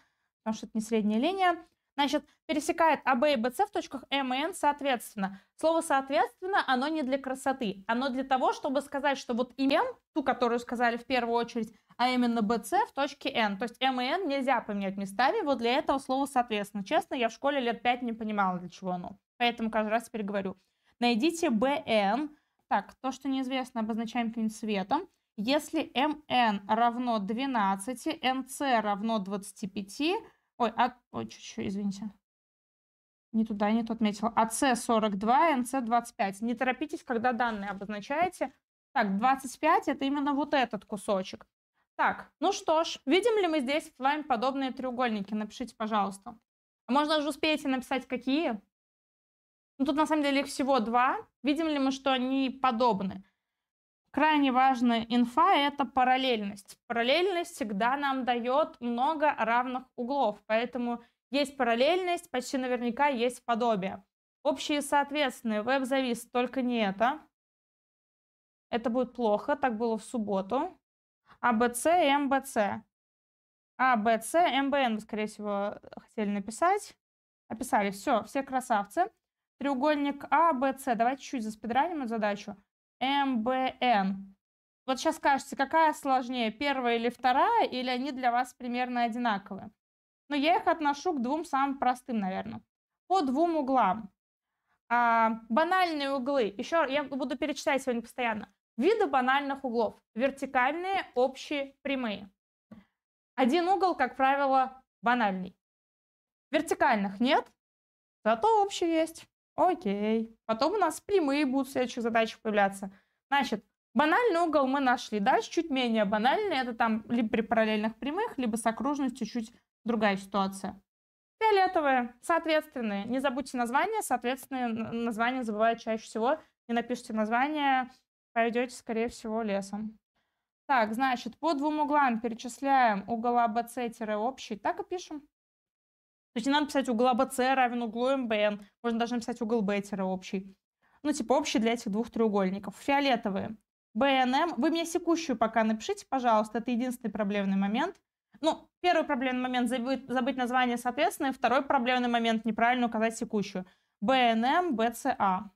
потому что это не средняя линия. Значит, пересекает АБ и БЦ в точках М и Н соответственно. Слово «соответственно» оно не для красоты. Оно для того, чтобы сказать, что вот имем, ту, которую сказали в первую очередь, а именно БЦ в точке Н То есть М и Н нельзя поменять местами. Вот для этого слово «соответственно». Честно, я в школе лет 5 не понимала, для чего оно. Поэтому каждый раз теперь говорю. Найдите БН Так, то, что неизвестно, обозначаем каким-нибудь цветом. Если МН равно 12, MC равно 25, Ой, а... Ой, чуть-чуть, извините. Не туда, не тут отметила. АЦ42, НЦ25. Не торопитесь, когда данные обозначаете. Так, 25 это именно вот этот кусочек. Так, ну что ж, видим ли мы здесь с вами подобные треугольники? Напишите, пожалуйста. А можно даже успеете написать, какие? Ну, тут на самом деле их всего два. Видим ли мы, что они подобны? Крайне важная инфа – это параллельность. Параллельность всегда нам дает много равных углов, поэтому есть параллельность, почти наверняка есть подобие. Общие соответственные, веб завис, только не это. Это будет плохо, так было в субботу. АБЦ и МБЦ. Эм АБЦ, МБН, эм вы, скорее всего, хотели написать. Описали, все, все красавцы. Треугольник АБЦ, давайте чуть-чуть заспидраним эту задачу. МБН. Вот сейчас скажете, какая сложнее, первая или вторая, или они для вас примерно одинаковые. Но я их отношу к двум самым простым, наверное. По двум углам. А, банальные углы. Еще я буду перечитать сегодня постоянно. Виды банальных углов. Вертикальные, общие, прямые. Один угол, как правило, банальный. Вертикальных нет, зато общий есть. Окей. Потом у нас прямые будут в следующих задачах появляться. Значит, банальный угол мы нашли. Дальше чуть менее банальный. Это там либо при параллельных прямых, либо с окружностью чуть другая ситуация. Фиолетовые, соответственные. Не забудьте название. Соответственные названия забывают чаще всего. Не напишите название, пойдете, скорее всего, лесом. Так, значит, по двум углам перечисляем угол ABC-общий. А так и пишем. То есть не надо писать угол АБЦ равен углу МБН. Можно даже написать угол бетера общий. Ну, типа общий для этих двух треугольников. Фиолетовые. БНМ. Эм. Вы мне секущую пока напишите, пожалуйста. Это единственный проблемный момент. Ну, первый проблемный момент забыть, забыть название соответственно, второй проблемный момент неправильно указать секущую. БНМ, эм, БЦА.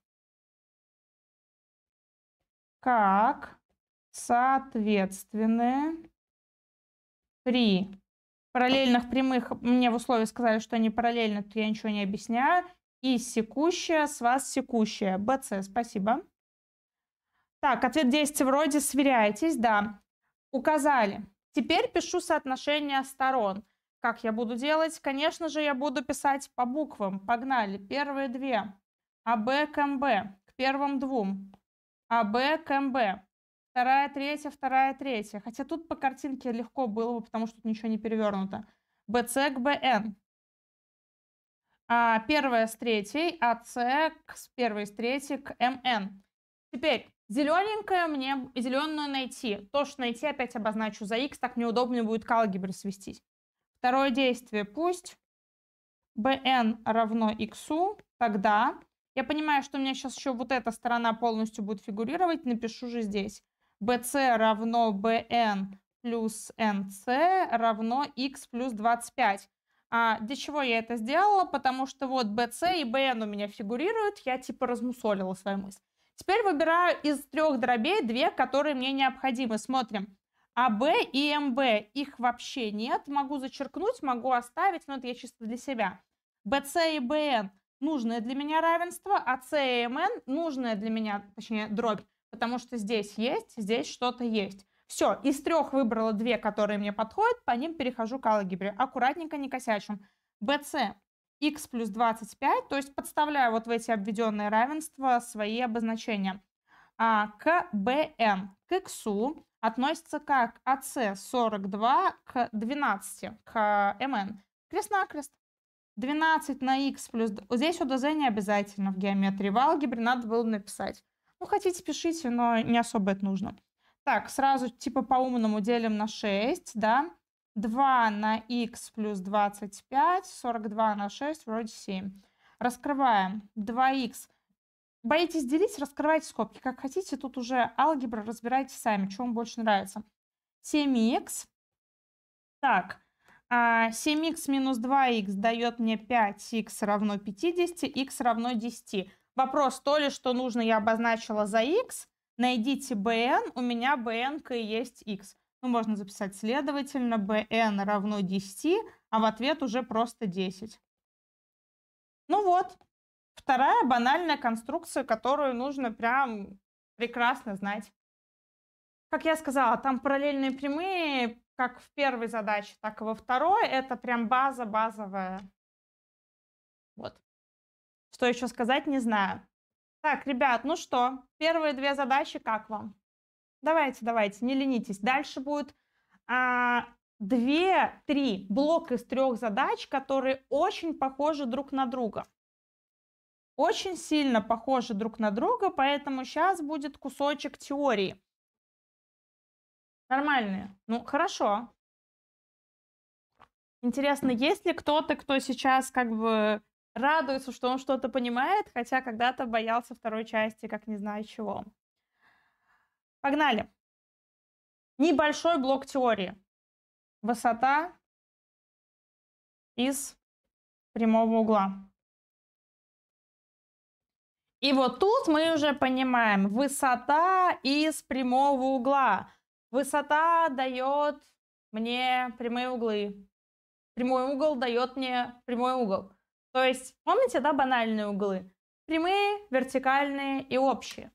Как соответственные три. Параллельных прямых мне в условии сказали, что они параллельны то я ничего не объясняю. И секущая, с вас секущая. БЦ, спасибо. Так, ответ действия вроде сверяйтесь, да. Указали. Теперь пишу соотношение сторон. Как я буду делать? Конечно же, я буду писать по буквам. Погнали. Первые две. АБ к МБ. К первым двум. АБ к МБ вторая, третья, вторая, третья. Хотя тут по картинке легко было бы, потому что тут ничего не перевернуто. BC к BN. А первая с третьей, а с первой с третьей к МН. Теперь зелененькое мне, зеленую найти. То, что найти, опять обозначу за X, так мне удобнее будет к алгебре свестись. Второе действие пусть bn равно x, тогда я понимаю, что у меня сейчас еще вот эта сторона полностью будет фигурировать, напишу же здесь. BC равно BN плюс NC равно X плюс 25. А для чего я это сделала? Потому что вот BC и BN у меня фигурируют, я типа размусолила свою мысль. Теперь выбираю из трех дробей две, которые мне необходимы. Смотрим. АБ и МБ, их вообще нет. Могу зачеркнуть, могу оставить, но это я чисто для себя. БС и БН нужное для меня равенство, АС и МН нужное для меня, точнее, дробь, потому что здесь есть, здесь что-то есть. Все, из трех выбрала две, которые мне подходят, по ним перехожу к алгебре. Аккуратненько, не косячим. BC x плюс 25, то есть подставляю вот в эти обведенные равенства свои обозначения. А, к BN к x относится как AC а, 42 к 12, к МН. Крест-накрест. 12 на x плюс... Здесь УДЗ не обязательно в геометрии. В алгебре надо было написать. Ну, хотите, пишите, но не особо это нужно. Так, сразу типа по-умному делим на 6, да. 2 на х плюс 25, 42 на 6, вроде 7. Раскрываем 2х. Боитесь делить, раскрывайте скобки, как хотите. Тут уже алгебра разбирайте сами, что вам больше нравится. 7х. Так, 7х а, минус 2х дает мне 5х равно 50, х равно 10. Вопрос то ли, что нужно, я обозначила за x, найдите bn, у меня bn и есть x. Ну, можно записать следовательно, bn равно 10, а в ответ уже просто 10. Ну вот, вторая банальная конструкция, которую нужно прям прекрасно знать. Как я сказала, там параллельные прямые, как в первой задаче, так и во второй. Это прям база базовая. Вот. Что еще сказать, не знаю. Так, ребят, ну что, первые две задачи как вам? Давайте, давайте, не ленитесь. Дальше будет а, две, три блок из трех задач, которые очень похожи друг на друга. Очень сильно похожи друг на друга, поэтому сейчас будет кусочек теории. Нормальные. Ну, хорошо. Интересно, есть ли кто-то, кто сейчас как бы радуется, что он что-то понимает, хотя когда-то боялся второй части, как не знаю чего. Погнали. Небольшой блок теории. Высота из прямого угла. И вот тут мы уже понимаем, высота из прямого угла. Высота дает мне прямые углы. Прямой угол дает мне прямой угол. То есть, помните, да, банальные углы? Прямые, вертикальные и общие.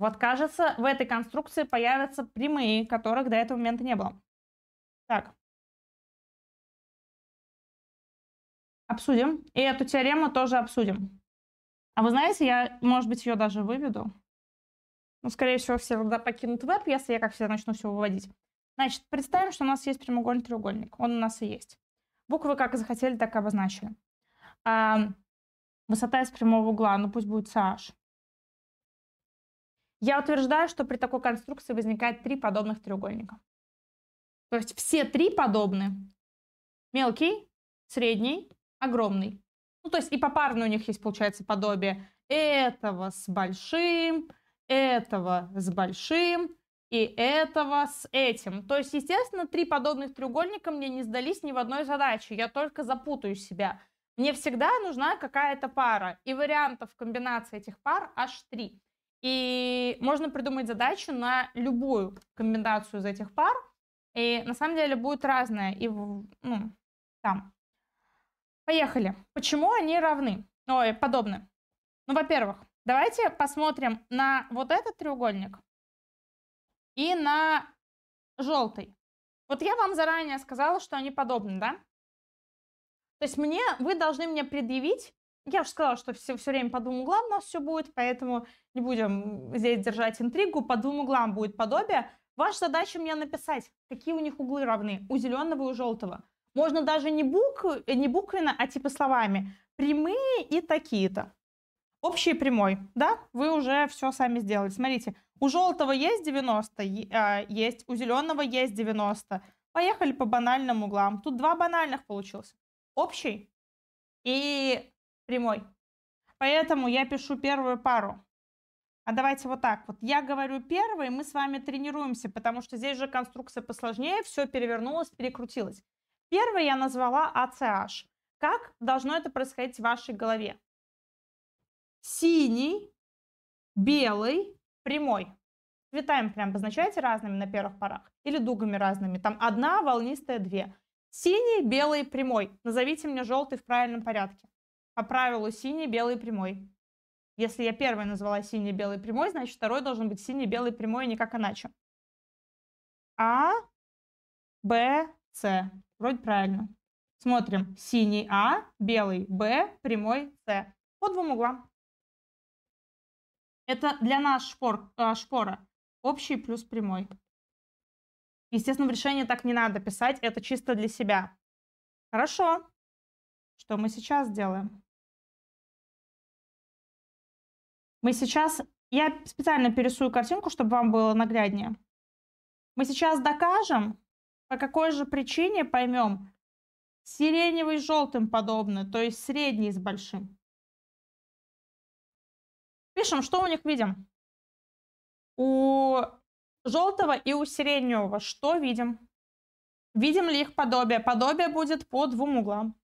Вот, кажется, в этой конструкции появятся прямые, которых до этого момента не было. Так. Обсудим. И эту теорему тоже обсудим. А вы знаете, я, может быть, ее даже выведу. Ну, скорее всего, все тогда покинут веб, если я, как всегда, начну все выводить. Значит, представим, что у нас есть прямоугольный треугольник. Он у нас и есть. Буквы как захотели, так и обозначили. А, высота из прямого угла, ну пусть будет CH. Я утверждаю, что при такой конструкции возникает три подобных треугольника. То есть все три подобны. Мелкий, средний, огромный. Ну, то есть и попарно у них есть, получается, подобие этого с большим, этого с большим, и этого с этим. То есть, естественно, три подобных треугольника мне не сдались ни в одной задаче. Я только запутаю себя. Мне всегда нужна какая-то пара. И вариантов комбинации этих пар аж три. И можно придумать задачу на любую комбинацию из этих пар. И на самом деле будет разная. И ну, там. Поехали. Почему они равны? Ой, подобны. Ну, во-первых, давайте посмотрим на вот этот треугольник и на желтый. Вот я вам заранее сказала, что они подобны, да? То есть мне, вы должны мне предъявить, я уже сказала, что все, все время по двум углам у нас все будет, поэтому не будем здесь держать интригу, по двум углам будет подобие. Ваша задача мне написать, какие у них углы равны, у зеленого и у желтого. Можно даже не, букв, э, не буквенно, а типа словами. Прямые и такие-то. Общий прямой, да? Вы уже все сами сделали. Смотрите, у желтого есть 90, а, есть, у зеленого есть 90. Поехали по банальным углам. Тут два банальных получился. Общий и прямой. Поэтому я пишу первую пару. А давайте вот так вот. Я говорю первый, мы с вами тренируемся, потому что здесь же конструкция посложнее, все перевернулось, перекрутилось. Первый я назвала ACH. «А как должно это происходить в вашей голове? синий, белый, прямой. Цветами прям обозначайте разными на первых порах или дугами разными. Там одна, волнистая, две. Синий, белый, прямой. Назовите мне желтый в правильном порядке. По правилу синий, белый, прямой. Если я первой назвала синий, белый, прямой, значит второй должен быть синий, белый, прямой, а никак иначе. А, Б, С. Вроде правильно. Смотрим. Синий А, белый Б, прямой С. По двум углам. Это для нас шпор, а, шпора. Общий плюс прямой. Естественно, в решении так не надо писать. Это чисто для себя. Хорошо. Что мы сейчас делаем? Мы сейчас... Я специально пересую картинку, чтобы вам было нагляднее. Мы сейчас докажем, по какой же причине поймем сиреневый с желтым подобно, то есть средний с большим. Пишем, что у них видим. У желтого и у сиреневого что видим? Видим ли их подобие? Подобие будет по двум углам.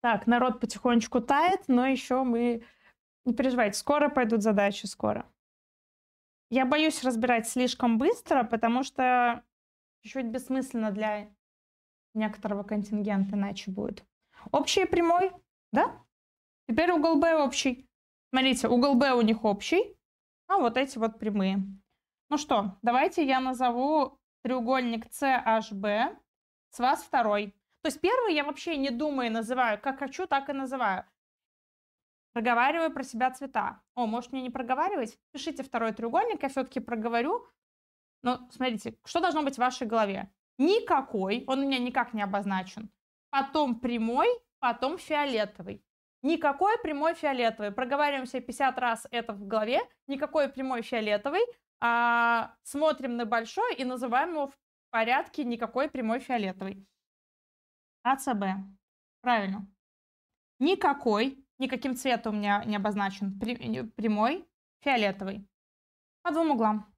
Так, народ потихонечку тает, но еще мы... Не переживайте, скоро пойдут задачи, скоро. Я боюсь разбирать слишком быстро, потому что чуть-чуть бессмысленно для некоторого контингента иначе будет. Общей прямой, да? Теперь угол B общий. Смотрите, угол B у них общий, а вот эти вот прямые. Ну что, давайте я назову треугольник CHB с вас второй. То есть первый я вообще не думаю и называю. Как хочу, так и называю. Проговариваю про себя цвета. О, может мне не проговаривать? Пишите второй треугольник, я все-таки проговорю. Но смотрите, что должно быть в вашей голове? Никакой, он у меня никак не обозначен потом прямой, потом фиолетовый. Никакой прямой фиолетовый. Проговариваемся 50 раз это в голове. Никакой прямой фиолетовый. А, смотрим на большой и называем его в порядке никакой прямой фиолетовый. АЦБ. Правильно. Никакой, никаким цветом у меня не обозначен. Прямой, фиолетовый. По двум углам.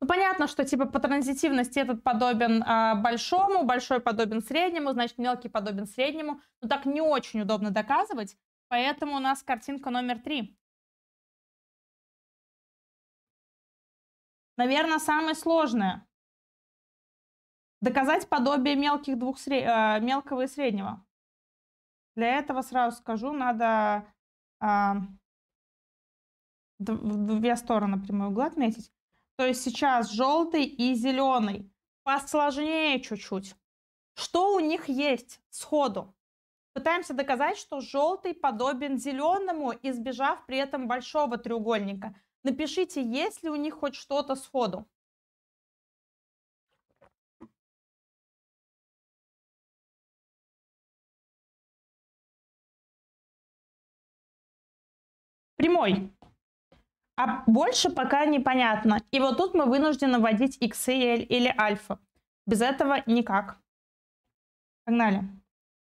Ну, понятно, что типа по транзитивности этот подобен э, большому, большой подобен среднему, значит, мелкий подобен среднему. Но так не очень удобно доказывать, поэтому у нас картинка номер три. Наверное, самое сложное. Доказать подобие мелких двух сре... э, мелкого и среднего. Для этого сразу скажу, надо э, две стороны прямой угла отметить. То есть сейчас желтый и зеленый. Посложнее чуть-чуть. Что у них есть сходу? Пытаемся доказать, что желтый подобен зеленому, избежав при этом большого треугольника. Напишите, есть ли у них хоть что-то сходу. Прямой. А больше пока непонятно. И вот тут мы вынуждены вводить иксы или альфа. Без этого никак. Погнали.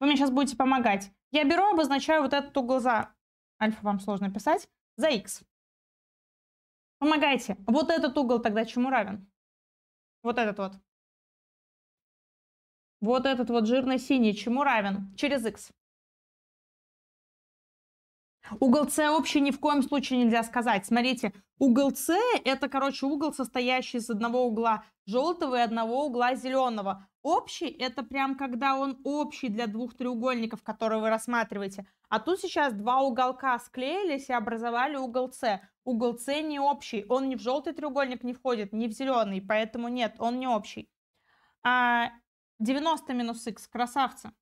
Вы мне сейчас будете помогать. Я беру, обозначаю вот этот угол за. Альфа вам сложно писать. За x. Помогайте. Вот этот угол тогда чему равен? Вот этот вот. Вот этот вот жирный синий чему равен? Через x. Угол С общий ни в коем случае нельзя сказать. Смотрите, угол С это, короче, угол, состоящий из одного угла желтого и одного угла зеленого. Общий это прям когда он общий для двух треугольников, которые вы рассматриваете. А тут сейчас два уголка склеились и образовали угол С. Угол С не общий, он ни в желтый треугольник не входит, ни в зеленый, поэтому нет, он не общий. А 90 минус х, красавцы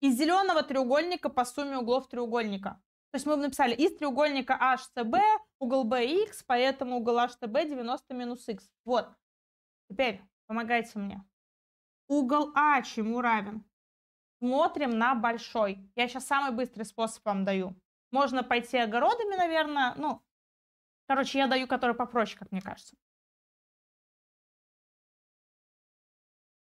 из зеленого треугольника по сумме углов треугольника. То есть мы бы написали из треугольника HCB угол BX, поэтому угол HCB 90 минус X. Вот. Теперь помогайте мне. Угол А чему равен? Смотрим на большой. Я сейчас самый быстрый способ вам даю. Можно пойти огородами, наверное. Ну, короче, я даю, который попроще, как мне кажется.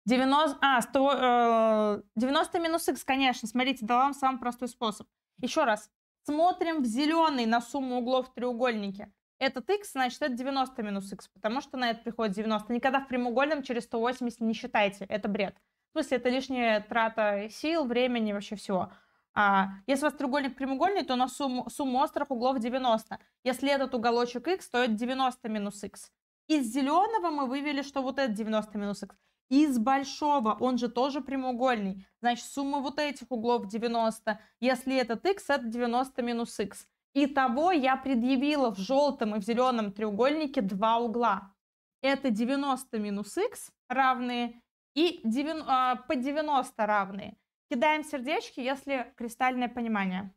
90, а, 100, 90 э, минус x, конечно. Смотрите, дала вам самый простой способ. Еще раз. Смотрим в зеленый на сумму углов в треугольнике. Этот x, значит, это 90 минус x, потому что на это приходит 90. Никогда в прямоугольном через 180 не считайте, это бред. В смысле, это лишняя трата сил, времени, вообще всего. А, если у вас треугольник прямоугольный, то на сумму, сумму острых углов 90. Если этот уголочек x, то это 90 минус x. Из зеленого мы вывели, что вот это 90 минус x из большого, он же тоже прямоугольный. Значит, сумма вот этих углов 90. Если этот x, это 90 минус x. Итого я предъявила в желтом и в зеленом треугольнике два угла. Это 90 минус x равные и 9, а, по 90 равные. Кидаем сердечки, если кристальное понимание.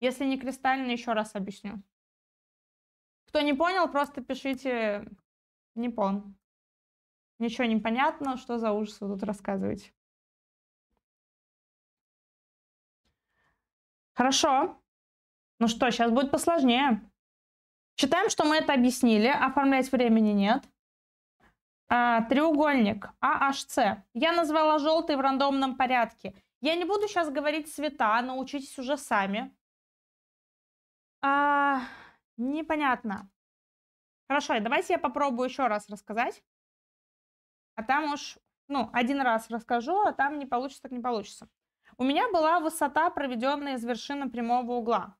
Если не кристальное, еще раз объясню. Кто не понял, просто пишите «не пон». Ничего не понятно, что за ужас вы тут рассказываете. Хорошо. Ну что, сейчас будет посложнее. Считаем, что мы это объяснили. Оформлять времени нет. А, треугольник AHC. А, я назвала желтый в рандомном порядке. Я не буду сейчас говорить цвета, научитесь уже сами. А, непонятно. Хорошо, давайте я попробую еще раз рассказать. А там уж, ну, один раз расскажу, а там не получится, так не получится. У меня была высота, проведенная из вершины прямого угла.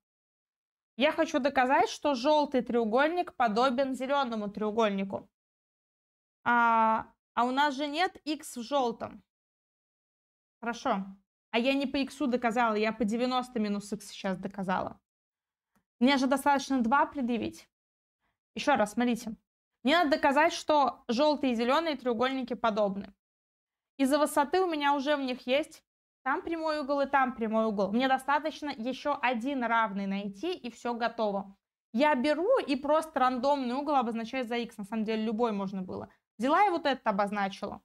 Я хочу доказать, что желтый треугольник подобен зеленому треугольнику. А, а у нас же нет x в желтом. Хорошо. А я не по x доказала, я по 90 минус x сейчас доказала. Мне же достаточно 2 предъявить. Еще раз, смотрите. Мне надо доказать, что желтые и зеленые треугольники подобны. Из-за высоты у меня уже в них есть там прямой угол и там прямой угол. Мне достаточно еще один равный найти, и все готово. Я беру и просто рандомный угол обозначаю за x. На самом деле любой можно было. Взяла и вот это обозначила.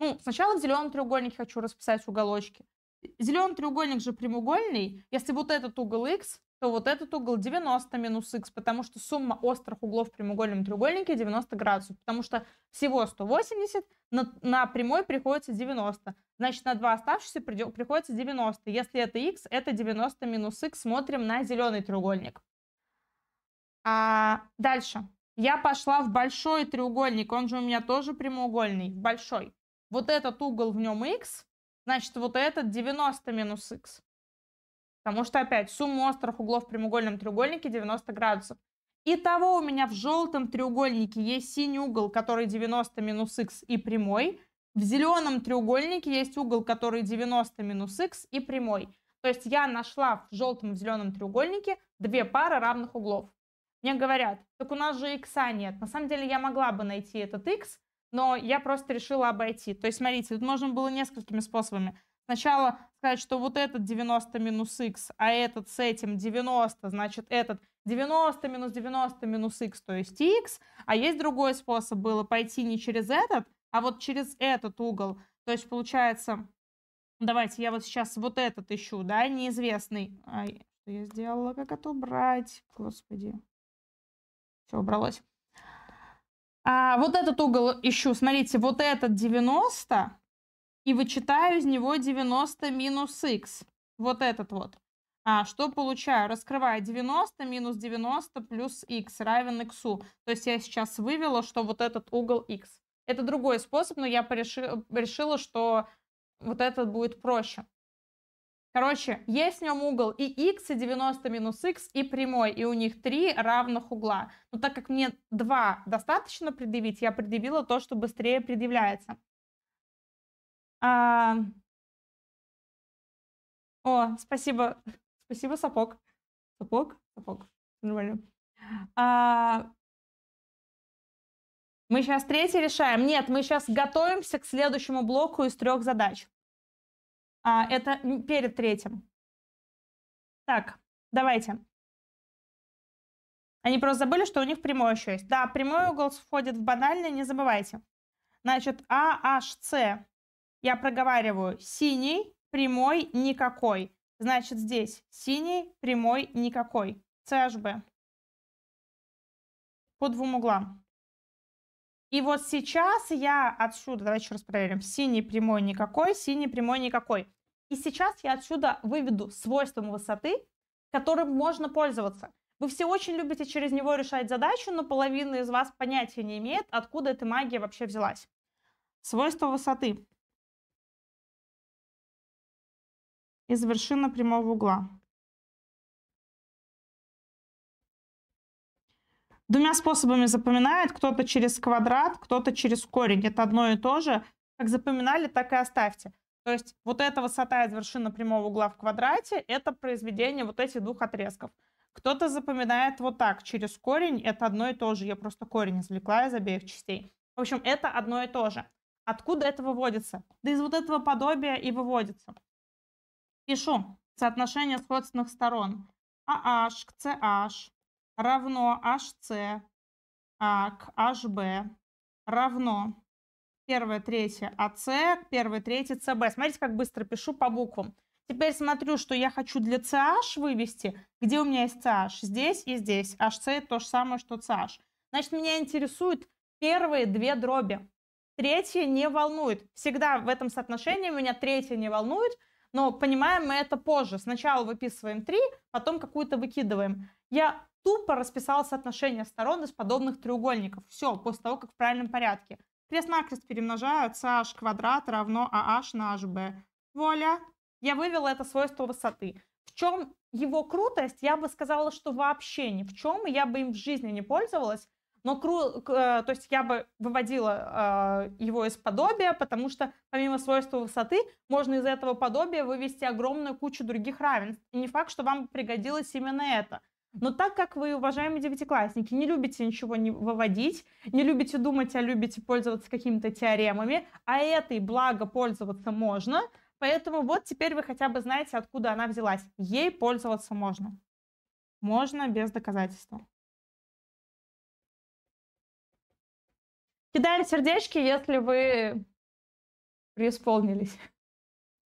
Ну, сначала в зеленом треугольнике хочу расписать уголочки. Зеленый треугольник же прямоугольный. Если вот этот угол x, то вот этот угол 90 минус х, потому что сумма острых углов в прямоугольном треугольнике 90 градусов, потому что всего 180, на, на прямой приходится 90. Значит, на два оставшиеся приходится 90. Если это х, это 90 минус х. Смотрим на зеленый треугольник. А, дальше. Я пошла в большой треугольник, он же у меня тоже прямоугольный, большой. Вот этот угол в нем х, значит, вот этот 90 минус х. Потому что, опять, сумма острых углов в прямоугольном треугольнике 90 градусов. Итого у меня в желтом треугольнике есть синий угол, который 90 минус х и прямой. В зеленом треугольнике есть угол, который 90 минус х и прямой. То есть я нашла в желтом и в зеленом треугольнике две пары равных углов. Мне говорят, так у нас же икса нет. На самом деле я могла бы найти этот x, но я просто решила обойти. То есть, смотрите, тут можно было несколькими способами. Сначала сказать, что вот этот 90 минус x, а этот с этим 90, значит, этот 90 минус 90 минус x, то есть x. А есть другой способ было пойти не через этот, а вот через этот угол. То есть получается, давайте я вот сейчас вот этот ищу, да, неизвестный. Ай, что я сделала, как это убрать? Господи. Все, убралось. А, вот этот угол ищу, смотрите, вот этот 90, и вычитаю из него 90 минус x. Вот этот вот. А что получаю? Раскрываю 90 минус 90 плюс x равен x. То есть я сейчас вывела, что вот этот угол x. Это другой способ, но я пореши, решила, что вот этот будет проще. Короче, есть в нем угол и x, и 90 минус x, и прямой, и у них три равных угла. Но так как мне 2 достаточно предъявить, я предъявила то, что быстрее предъявляется. А... О, спасибо. Спасибо, сапог. Сапог? Сапог. Нормально. А... Мы сейчас третий решаем. Нет, мы сейчас готовимся к следующему блоку из трех задач. А, это перед третьим. Так, давайте. Они просто забыли, что у них прямой еще есть. Да, прямой угол входит в банальный, не забывайте. Значит, А, H, C я проговариваю синий, прямой, никакой. Значит, здесь синий, прямой, никакой. CHB. По двум углам. И вот сейчас я отсюда, давайте еще раз проверим, синий прямой никакой, синий прямой никакой. И сейчас я отсюда выведу свойством высоты, которым можно пользоваться. Вы все очень любите через него решать задачу, но половина из вас понятия не имеет, откуда эта магия вообще взялась. Свойство высоты. из вершины прямого угла. Двумя способами запоминает, кто-то через квадрат, кто-то через корень. Это одно и то же. Как запоминали, так и оставьте. То есть вот эта высота из вершины прямого угла в квадрате – это произведение вот этих двух отрезков. Кто-то запоминает вот так, через корень, это одно и то же. Я просто корень извлекла из обеих частей. В общем, это одно и то же. Откуда это выводится? Да из вот этого подобия и выводится. Пишу соотношение сходственных сторон. AH к CH равно HC а к HB равно 1 третье АС к 1 третье СБ. Смотрите, как быстро пишу по буквам. Теперь смотрю, что я хочу для CH вывести. Где у меня есть CH? Здесь и здесь. HC то же самое, что CH. Значит, меня интересуют первые две дроби. Третье не волнует. Всегда в этом соотношении меня третье не волнует, но понимаем мы это позже. Сначала выписываем три, потом какую-то выкидываем. Я тупо расписала соотношение сторон из подобных треугольников. Все, после того, как в правильном порядке. Крест-накрест перемножаю, CH квадрат равно AH на HB. Вуаля! Я вывела это свойство высоты. В чем его крутость? Я бы сказала, что вообще ни в чем, я бы им в жизни не пользовалась, но кру... Э, то есть я бы выводила э, его из подобия, потому что помимо свойства высоты можно из этого подобия вывести огромную кучу других равенств. И не факт, что вам пригодилось именно это. Но так как вы, уважаемые девятиклассники, не любите ничего не выводить, не любите думать, а любите пользоваться какими-то теоремами, а этой, благо, пользоваться можно, поэтому вот теперь вы хотя бы знаете, откуда она взялась. Ей пользоваться можно. Можно без доказательства. Кидаем сердечки, если вы преисполнились.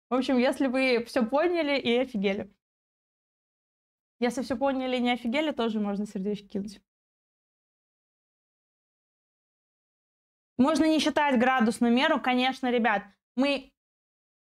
В общем, если вы все поняли и офигели. Если все поняли и не офигели, тоже можно сердечки кинуть. Можно не считать градусную меру, конечно, ребят. Мы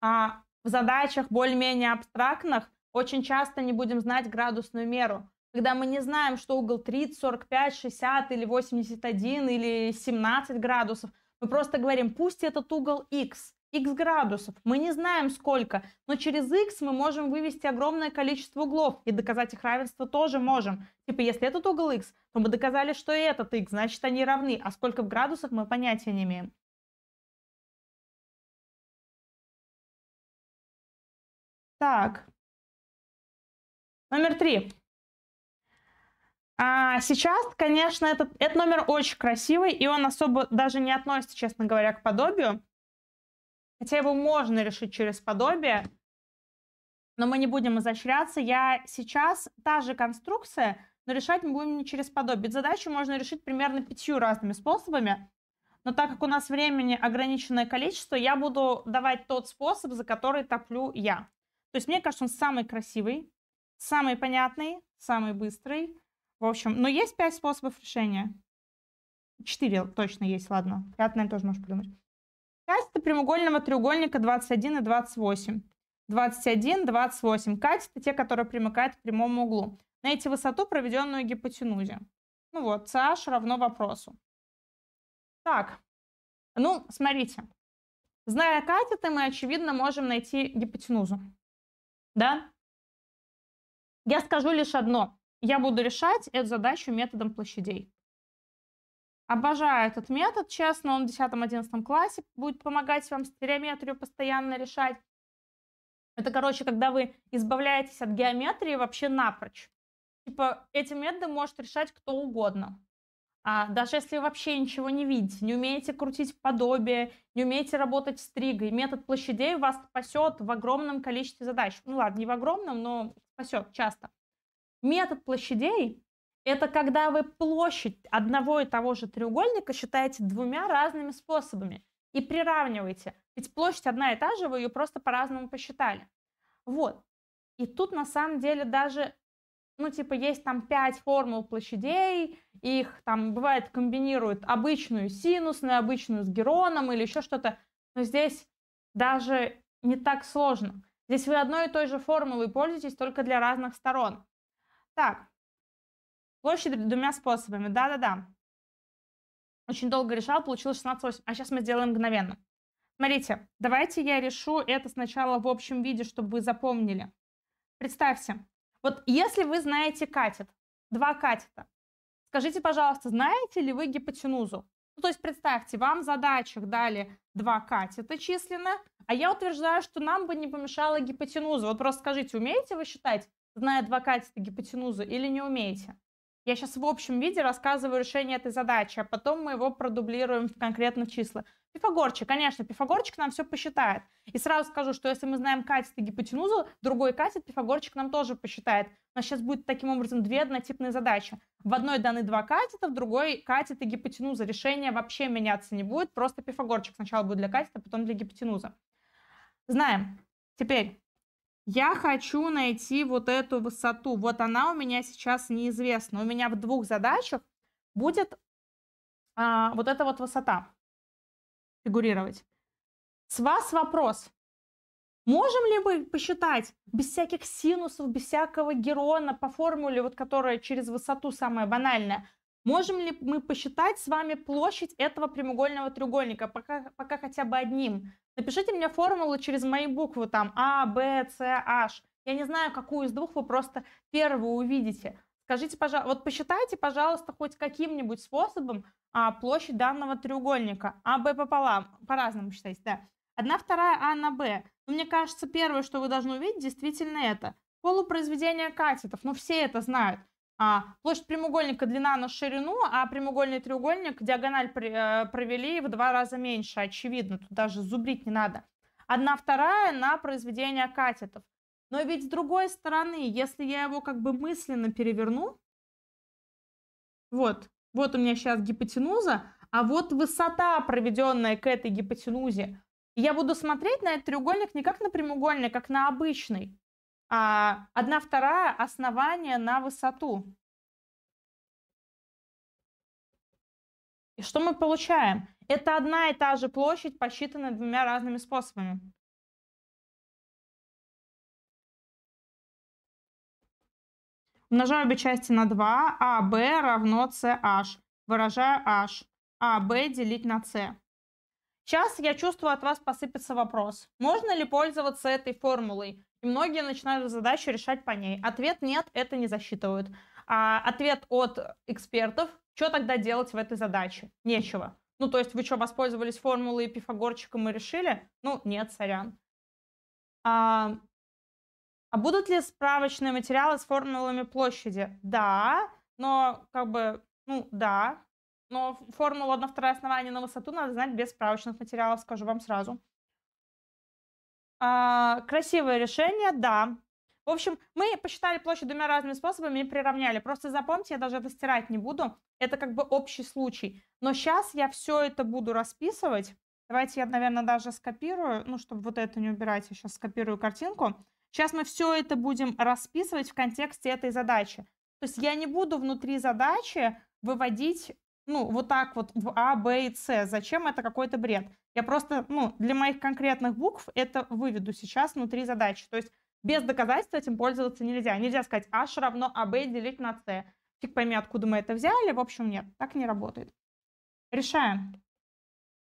а, в задачах более-менее абстрактных очень часто не будем знать градусную меру когда мы не знаем, что угол 30, 45, 60 или 81 или 17 градусов, мы просто говорим, пусть этот угол x, x градусов, мы не знаем сколько, но через x мы можем вывести огромное количество углов и доказать их равенство тоже можем. Типа, если этот угол x, то мы доказали, что и этот x, значит они равны, а сколько в градусах мы понятия не имеем. Так, Номер три. А сейчас, конечно, этот, этот номер очень красивый, и он особо даже не относится, честно говоря, к подобию. Хотя его можно решить через подобие, но мы не будем изощряться. Я сейчас та же конструкция, но решать мы будем не через подобие. Задачу можно решить примерно пятью разными способами. Но так как у нас времени ограниченное количество, я буду давать тот способ, за который топлю я. То есть мне кажется, он самый красивый, самый понятный, самый быстрый, в общем, но ну, есть пять способов решения. Четыре точно есть, ладно. Пятый, тоже можешь придумать. Катета прямоугольного треугольника 21 и 28. 21, 28. Катеты те, которые примыкают к прямому углу. Найти высоту, проведенную гипотенузе. Ну вот, CH равно вопросу. Так, ну, смотрите. Зная катеты, мы, очевидно, можем найти гипотенузу. Да? Я скажу лишь одно. Я буду решать эту задачу методом площадей. Обожаю этот метод, честно, он в 10-11 классе будет помогать вам стереометрию постоянно решать. Это, короче, когда вы избавляетесь от геометрии вообще напрочь. Типа, эти методы может решать кто угодно. А, даже если вы вообще ничего не видите, не умеете крутить подобие, не умеете работать с тригой, метод площадей вас спасет в огромном количестве задач. Ну ладно, не в огромном, но спасет часто. Метод площадей – это когда вы площадь одного и того же треугольника считаете двумя разными способами и приравниваете. Ведь площадь одна и та же, вы ее просто по-разному посчитали. Вот. И тут на самом деле даже, ну типа есть там пять формул площадей, их там бывает комбинируют обычную синусную, обычную с героном или еще что-то. Но здесь даже не так сложно. Здесь вы одной и той же формулой пользуетесь только для разных сторон. Так. Площадь двумя способами. Да-да-да. Очень долго решал, получил 16,8. А сейчас мы сделаем мгновенно. Смотрите, давайте я решу это сначала в общем виде, чтобы вы запомнили. Представьте, вот если вы знаете катет, два катета, скажите, пожалуйста, знаете ли вы гипотенузу? Ну, то есть представьте, вам в задачах дали два катета численно, а я утверждаю, что нам бы не помешала гипотенуза. Вот просто скажите, умеете вы считать зная два катета гипотенузу или не умеете. Я сейчас в общем виде рассказываю решение этой задачи, а потом мы его продублируем в конкретных числах. Пифагорчик, конечно, Пифагорчик нам все посчитает. И сразу скажу, что если мы знаем катет и гипотенузу, другой катет Пифагорчик нам тоже посчитает. У нас сейчас будет таким образом две однотипные задачи. В одной даны два катета, в другой катет и гипотенуза. Решение вообще меняться не будет, просто Пифагорчик сначала будет для катета, а потом для гипотенуза. Знаем. Теперь я хочу найти вот эту высоту. Вот она у меня сейчас неизвестна. У меня в двух задачах будет а, вот эта вот высота фигурировать. С вас вопрос. Можем ли мы посчитать без всяких синусов, без всякого герона по формуле, вот которая через высоту самая банальная, Можем ли мы посчитать с вами площадь этого прямоугольного треугольника, пока, пока хотя бы одним? Напишите мне формулу через мои буквы, там А, Б, С, H. Я не знаю, какую из двух вы просто первую увидите. Скажите, пожалуйста, вот посчитайте, пожалуйста, хоть каким-нибудь способом а, площадь данного треугольника. А, Б пополам, по-разному считайте, да. Одна вторая А на Б. Но ну, мне кажется, первое, что вы должны увидеть, действительно это. Полупроизведение катетов, ну все это знают. А, площадь прямоугольника длина на ширину, а прямоугольный треугольник диагональ э, провели в два раза меньше, очевидно, тут даже зубрить не надо. Одна вторая на произведение катетов. Но ведь с другой стороны, если я его как бы мысленно переверну, вот, вот у меня сейчас гипотенуза, а вот высота, проведенная к этой гипотенузе, я буду смотреть на этот треугольник не как на прямоугольник, как на обычный. А, одна вторая основание на высоту. И что мы получаем? Это одна и та же площадь, посчитанная двумя разными способами. Умножаю обе части на 2. А, b равно ch. H. Выражаю H. А, b делить на c. Сейчас я чувствую, от вас посыпется вопрос. Можно ли пользоваться этой формулой? И многие начинают задачу решать по ней. Ответ нет, это не засчитывают. А ответ от экспертов, что тогда делать в этой задаче? Нечего. Ну, то есть вы что, воспользовались формулой и пифагорчиком и решили? Ну, нет, сорян. А, а будут ли справочные материалы с формулами площади? Да, но как бы, ну, да. Но формулу 1 второе основание на высоту надо знать без справочных материалов, скажу вам сразу. А, красивое решение, да. В общем, мы посчитали площадь двумя разными способами и приравняли. Просто запомните, я даже это стирать не буду. Это как бы общий случай. Но сейчас я все это буду расписывать. Давайте я, наверное, даже скопирую. Ну, чтобы вот это не убирать, я сейчас скопирую картинку. Сейчас мы все это будем расписывать в контексте этой задачи. То есть я не буду внутри задачи выводить ну, вот так вот в А, Б и С. Зачем это какой-то бред? Я просто, ну, для моих конкретных букв это выведу сейчас внутри задачи. То есть без доказательства этим пользоваться нельзя. Нельзя сказать H равно АБ делить на С. Фиг пойми, откуда мы это взяли. В общем, нет, так не работает. Решаем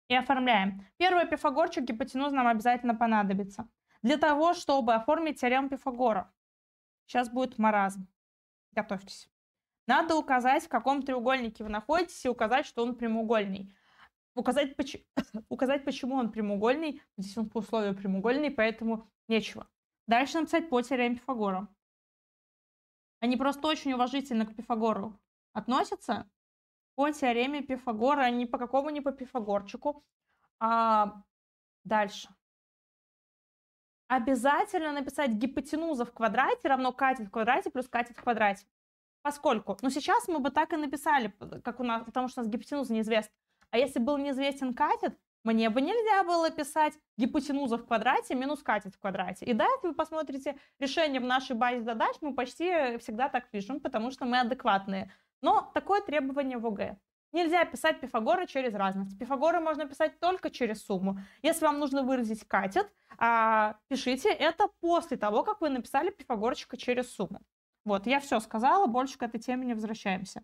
и оформляем. Первый пифагорчик гипотенуз нам обязательно понадобится. Для того, чтобы оформить теорему Пифагора. Сейчас будет маразм. Готовьтесь. Надо указать, в каком треугольнике вы находитесь, и указать, что он прямоугольный. Указать, поч... указать почему он прямоугольный. Здесь он по условию прямоугольный, поэтому нечего. Дальше написать по теореме Пифагора. Они просто очень уважительно к Пифагору относятся. По теореме Пифагора, они а по какому не по Пифагорчику. А дальше. Обязательно написать гипотенуза в квадрате равно катет в квадрате плюс катет в квадрате. Поскольку, ну сейчас мы бы так и написали, как у нас, потому что у нас гипотенуза неизвестна. А если был неизвестен катет, мне бы нельзя было писать гипотенуза в квадрате минус катет в квадрате. И да, если вы посмотрите решение в нашей базе задач, мы почти всегда так пишем, потому что мы адекватные. Но такое требование в ОГЭ. Нельзя писать Пифагора через разность. Пифагора можно писать только через сумму. Если вам нужно выразить катет, а, пишите это после того, как вы написали Пифагорчика через сумму. Вот, я все сказала, больше к этой теме не возвращаемся.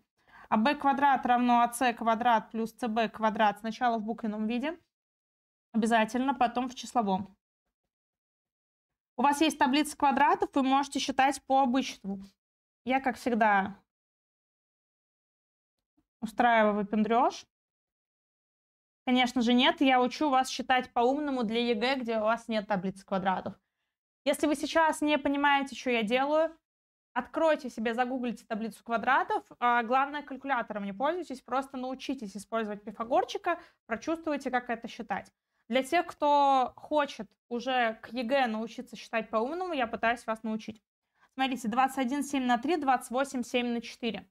А b квадрат равно а c квадрат плюс cb квадрат сначала в буквенном виде, обязательно, потом в числовом. У вас есть таблица квадратов, вы можете считать по обычному. Я, как всегда, устраиваю пендреж. Конечно же, нет. Я учу вас считать по-умному для ЕГЭ, где у вас нет таблицы квадратов. Если вы сейчас не понимаете, что я делаю, Откройте себе, загуглите таблицу квадратов. А, главное, калькулятором не пользуйтесь, просто научитесь использовать пифагорчика, прочувствуйте, как это считать. Для тех, кто хочет уже к ЕГЭ научиться считать по-умному, я пытаюсь вас научить. Смотрите, 21 7 на 3, 28 7 на 4.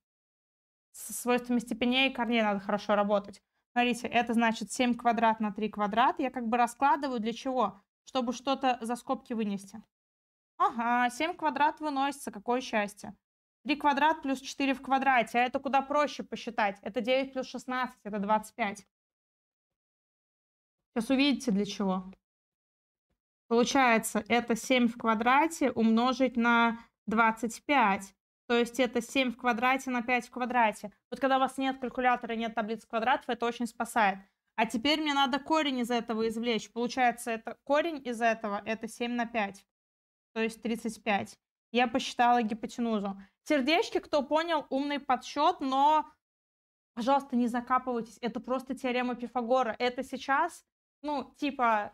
С свойствами степеней и корней надо хорошо работать. Смотрите, это значит 7 квадрат на 3 квадрат. Я как бы раскладываю для чего? Чтобы что-то за скобки вынести. Ага, 7 квадрат выносится, какое счастье. 3 квадрат плюс 4 в квадрате, а это куда проще посчитать. Это 9 плюс 16, это 25. Сейчас увидите для чего. Получается, это 7 в квадрате умножить на 25. То есть это 7 в квадрате на 5 в квадрате. Вот когда у вас нет калькулятора, нет таблицы квадратов, это очень спасает. А теперь мне надо корень из этого извлечь. Получается, это корень из этого, это 7 на 5 то есть 35. Я посчитала гипотенузу. Сердечки, кто понял, умный подсчет, но, пожалуйста, не закапывайтесь. Это просто теорема Пифагора. Это сейчас, ну, типа,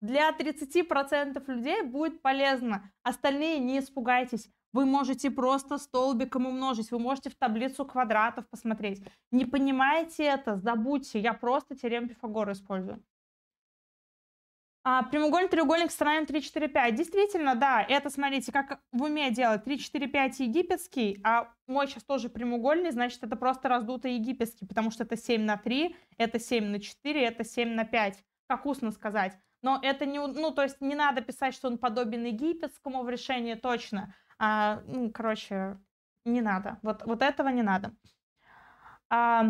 для 30% людей будет полезно. Остальные не испугайтесь. Вы можете просто столбиком умножить, вы можете в таблицу квадратов посмотреть. Не понимаете это, забудьте, я просто теорему Пифагора использую. А, прямоугольник, треугольник, строим 3, 4, 5. Действительно, да, это, смотрите, как в уме делать. 3, 4, 5 египетский, а мой сейчас тоже прямоугольный, значит, это просто раздутый египетский, потому что это 7 на 3, это 7 на 4, это 7 на 5. Как устно сказать. Но это не, ну, то есть не надо писать, что он подобен египетскому в решении точно. А, ну, короче, не надо. Вот, вот этого не надо. А,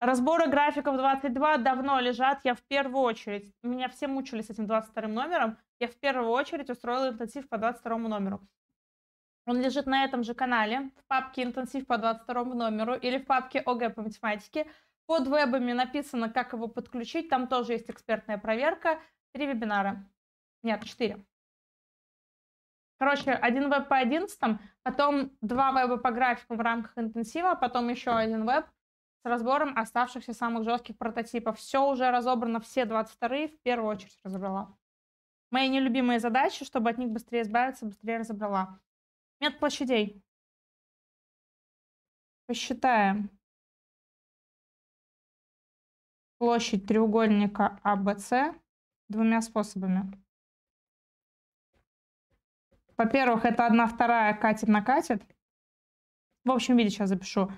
Разборы графиков 22 давно лежат. Я в первую очередь, меня все мучили с этим 22 номером, я в первую очередь устроила интенсив по 22 номеру. Он лежит на этом же канале, в папке «Интенсив по 22 номеру» или в папке ОГЭ по математике». Под вебами написано, как его подключить, там тоже есть экспертная проверка. Три вебинара. Нет, четыре. Короче, один веб по 11, потом два веба по графикам в рамках интенсива, потом еще один веб – с разбором оставшихся самых жестких прототипов. Все уже разобрано, все 22 в первую очередь разобрала. Мои нелюбимые задачи, чтобы от них быстрее избавиться, быстрее разобрала. Мед площадей. Посчитаем площадь треугольника АБС двумя способами. Во-первых, это 1 вторая катит на катет. В общем виде сейчас запишу.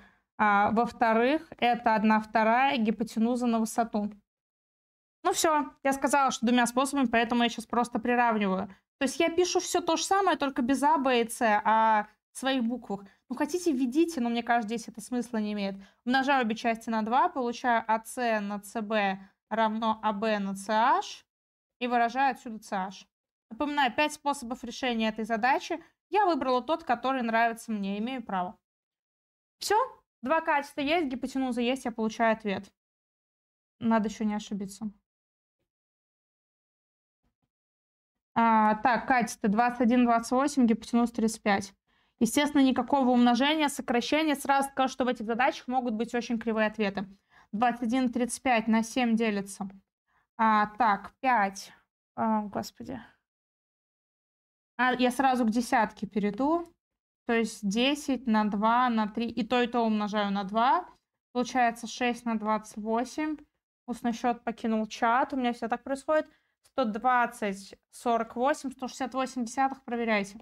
А, Во-вторых, это одна вторая гипотенуза на высоту. Ну все, я сказала, что двумя способами, поэтому я сейчас просто приравниваю. То есть я пишу все то же самое, только без А, Б и С, а в своих буквах. Ну хотите, введите, но мне кажется, здесь это смысла не имеет. Умножаю обе части на 2, получаю АС на СБ равно АБ на СH и выражаю отсюда CH. Напоминаю, пять способов решения этой задачи. Я выбрала тот, который нравится мне, имею право. Все, Два качества есть, гипотенуза есть, я получаю ответ. Надо еще не ошибиться. А, так, качество 21, 28, гипотенуз 35. Естественно, никакого умножения, сокращения. Сразу скажу, что в этих задачах могут быть очень кривые ответы. 21, 35 на 7 делится. А, так, 5. О, а, господи. А, я сразу к десятке перейду. То есть 10 на 2 на 3, и то, и то умножаю на 2. Получается 6 на 28. Устный счет покинул чат. У меня все так происходит. 120, 48, 168 десятых. Проверяйте.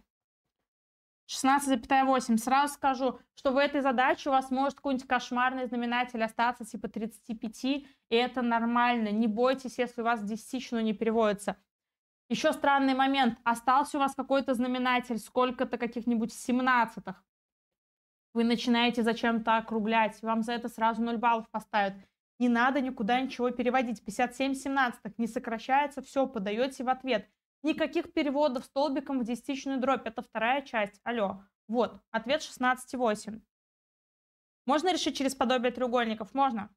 16,8. Сразу скажу, что в этой задаче у вас может какой-нибудь кошмарный знаменатель остаться типа 35, и это нормально. Не бойтесь, если у вас десятичную не переводится. Еще странный момент. Остался у вас какой-то знаменатель, сколько-то каких-нибудь семнадцатых. Вы начинаете зачем-то округлять, вам за это сразу 0 баллов поставят. Не надо никуда ничего переводить. 57 семнадцатых не сокращается, все, подаете в ответ. Никаких переводов столбиком в десятичную дробь. Это вторая часть. Алло. Вот, ответ 16,8. Можно решить через подобие треугольников? Можно.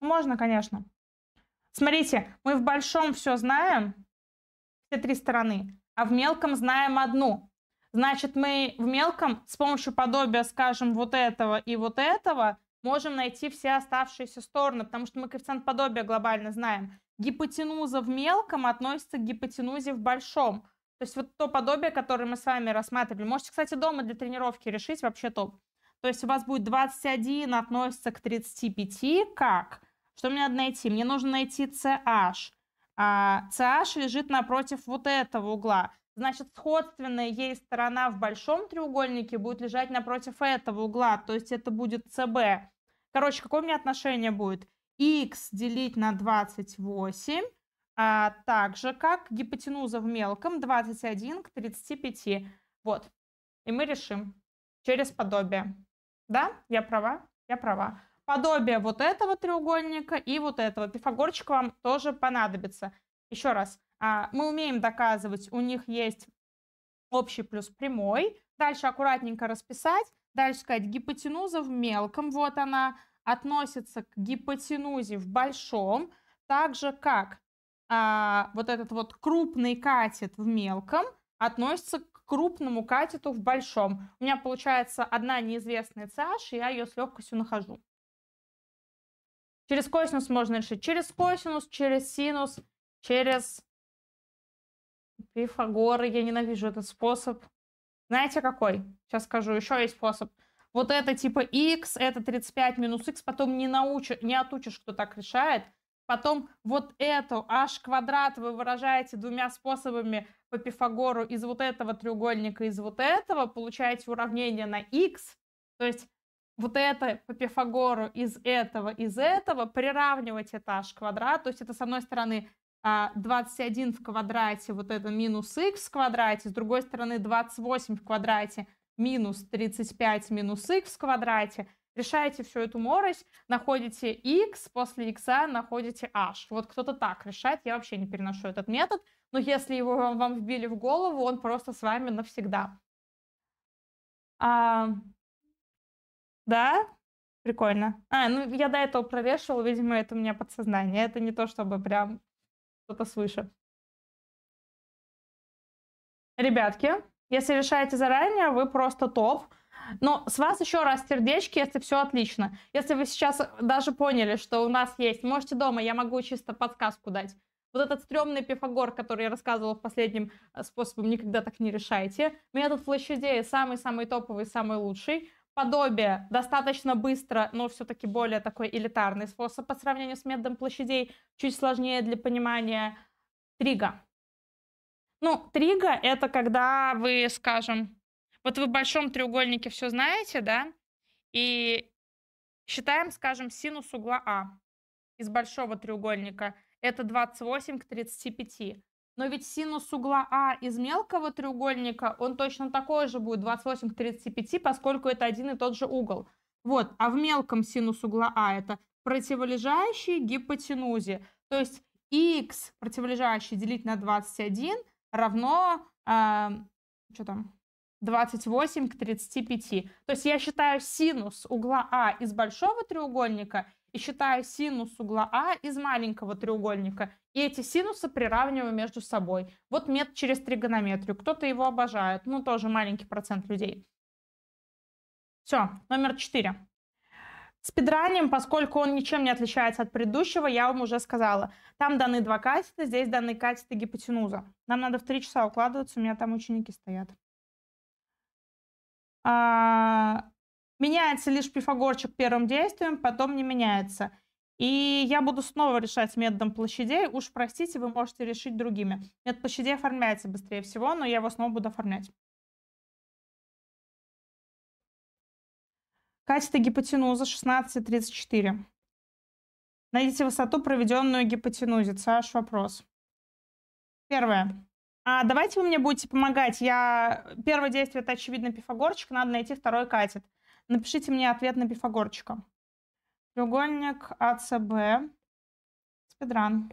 Можно, конечно. Смотрите, мы в большом все знаем, все три стороны, а в мелком знаем одну. Значит, мы в мелком с помощью подобия, скажем, вот этого и вот этого можем найти все оставшиеся стороны, потому что мы коэффициент подобия глобально знаем. Гипотенуза в мелком относится к гипотенузе в большом. То есть вот то подобие, которое мы с вами рассматривали. Можете, кстати, дома для тренировки решить вообще топ. То есть у вас будет 21 относится к 35 как что мне надо найти? Мне нужно найти CH. А CH лежит напротив вот этого угла. Значит, сходственная ей сторона в большом треугольнике будет лежать напротив этого угла, то есть это будет CB. Короче, какое у меня отношение будет? x делить на 28, а также как гипотенуза в мелком 21 к 35. Вот. И мы решим через подобие. Да, я права? Я права подобие вот этого треугольника и вот этого. Пифагорчик вам тоже понадобится. Еще раз, а, мы умеем доказывать, у них есть общий плюс прямой. Дальше аккуратненько расписать. Дальше сказать, гипотенуза в мелком, вот она, относится к гипотенузе в большом, так же как а, вот этот вот крупный катет в мелком относится к крупному катету в большом. У меня получается одна неизвестная CH, и я ее с легкостью нахожу. Через косинус можно решить, через косинус, через синус, через Пифагоры. Я ненавижу этот способ. Знаете какой? Сейчас скажу, еще есть способ. Вот это типа x, это 35 минус x, потом не, научу, не отучишь, кто так решает. Потом вот эту h квадрат вы выражаете двумя способами по Пифагору из вот этого треугольника, из вот этого, получаете уравнение на x. То есть вот это по Пифагору из этого, из этого, приравнивать этаж квадрат. То есть это, с одной стороны, 21 а, в квадрате, вот это минус x в квадрате, с другой стороны 28 в квадрате, минус 35 минус x в квадрате. Решаете всю эту морось, находите x, после x находите h. Вот кто-то так решает, я вообще не переношу этот метод, но если его вам, вам вбили в голову, он просто с вами навсегда. А, да? Прикольно. А, ну я до этого провешивала, видимо, это у меня подсознание. Это не то, чтобы прям что-то свыше. Ребятки, если решаете заранее, вы просто топ. Но с вас еще раз сердечки, если все отлично. Если вы сейчас даже поняли, что у нас есть, можете дома, я могу чисто подсказку дать. Вот этот стрёмный пифагор, который я рассказывала в последнем э, способе, никогда так не решайте. Метод идеи, самый-самый топовый, самый лучший подобие, достаточно быстро, но все-таки более такой элитарный способ по сравнению с методом площадей, чуть сложнее для понимания трига. Ну, трига — это когда вы, скажем, вот вы в большом треугольнике все знаете, да, и считаем, скажем, синус угла А из большого треугольника. Это 28 к 35. Но ведь синус угла А из мелкого треугольника, он точно такой же будет, 28 к 35, поскольку это один и тот же угол. Вот, а в мелком синус угла А это противолежащий гипотенузе. То есть х противолежащий делить на 21 равно, э, что там, 28 к 35. То есть я считаю синус угла А из большого треугольника – и считаю синус угла А из маленького треугольника. И эти синусы приравниваю между собой. Вот метод через тригонометрию. Кто-то его обожает. Ну, тоже маленький процент людей. Все, номер 4. Спидраним, поскольку он ничем не отличается от предыдущего, я вам уже сказала. Там даны два катета, здесь даны катеты гипотенуза. Нам надо в три часа укладываться, у меня там ученики стоят. А, Меняется лишь пифагорчик первым действием, потом не меняется. И я буду снова решать методом площадей. Уж простите, вы можете решить другими. Метод площадей оформляется быстрее всего, но я его снова буду оформлять. Катета гипотенуза 16,34. Найдите высоту, проведенную гипотенузе. Саш, вопрос. Первое. А давайте вы мне будете помогать. Я... Первое действие – это, очевидно, пифагорчик. Надо найти второй катет. Напишите мне ответ на пифагорчика. Треугольник АЦБ. Спидран.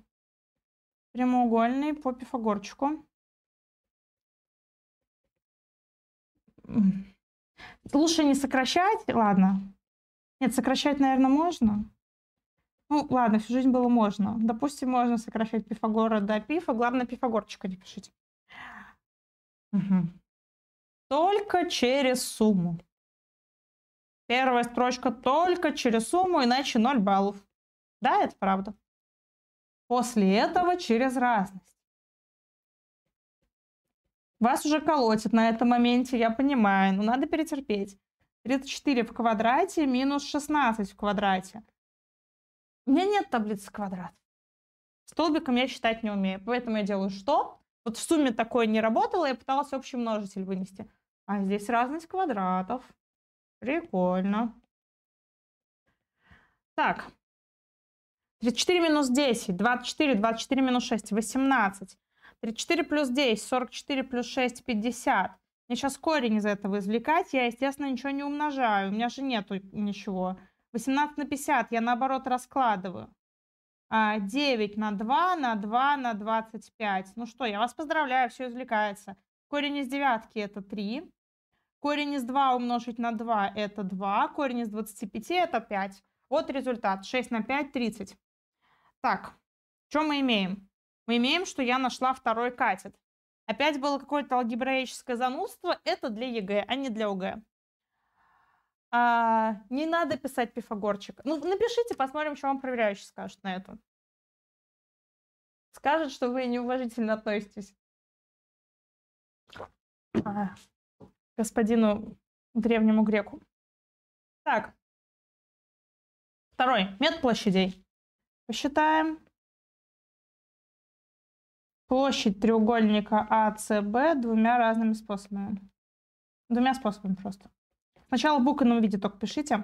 Прямоугольный по пифагорчику. Лучше не сокращать, ладно. Нет, сокращать, наверное, можно. Ну, ладно, всю жизнь было можно. Допустим, можно сокращать Пифагора до Пифа. Главное, Пифагорчика не пишите. Угу. Только через сумму. Первая строчка только через сумму, иначе 0 баллов. Да, это правда. После этого через разность. Вас уже колотит на этом моменте, я понимаю, но надо перетерпеть. 34 в квадрате минус 16 в квадрате. У меня нет таблицы квадрат. Столбиком я считать не умею, поэтому я делаю что? Вот в сумме такое не работало, я пыталась общий множитель вынести. А здесь разность квадратов. Прикольно. Так. 34 минус 10, 24, 24 минус 6, 18. 34 плюс 10, 44 плюс 6, 50. Мне сейчас корень из этого извлекать, я, естественно, ничего не умножаю, у меня же нету ничего. 18 на 50 я, наоборот, раскладываю. 9 а, на 2, на 2, на 25. Ну что, я вас поздравляю, все извлекается. Корень из девятки это 3. Корень из 2 умножить на 2 это 2. Корень из 25 это 5. Вот результат. 6 на 5 30. Так, что мы имеем? Мы имеем, что я нашла второй катет. Опять было какое-то алгебраическое занудство. Это для ЕГЭ, а не для ОГЭ. А, не надо писать пифагорчик. Ну, напишите, посмотрим, что вам проверяющий скажет на это. Скажет, что вы неуважительно относитесь. А господину древнему греку. Так. Второй. Метод площадей. Посчитаем. Площадь треугольника АЦБ двумя разными способами. Двумя способами просто. Сначала в буквенном виде только пишите.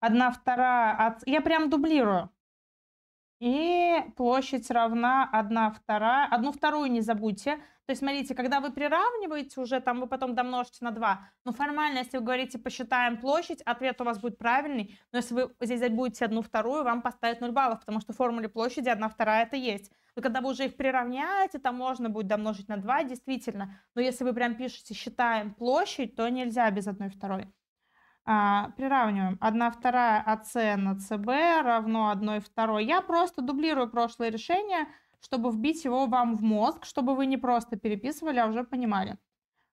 Одна, вторая. От... А, Я прям дублирую. И площадь равна 1 вторая. Одну вторую не забудьте. То есть, смотрите, когда вы приравниваете уже, там вы потом домножите на 2, но формально, если вы говорите посчитаем площадь, ответ у вас будет правильный, но если вы здесь будете одну вторую, вам поставят 0 баллов, потому что в формуле площади 1 вторая это есть. Но когда вы уже их приравняете, там можно будет домножить на 2, действительно. Но если вы прям пишете считаем площадь, то нельзя без 1 второй. А, приравниваем. 1 вторая АС на СБ равно 1 второй. Я просто дублирую прошлое решение, чтобы вбить его вам в мозг, чтобы вы не просто переписывали, а уже понимали.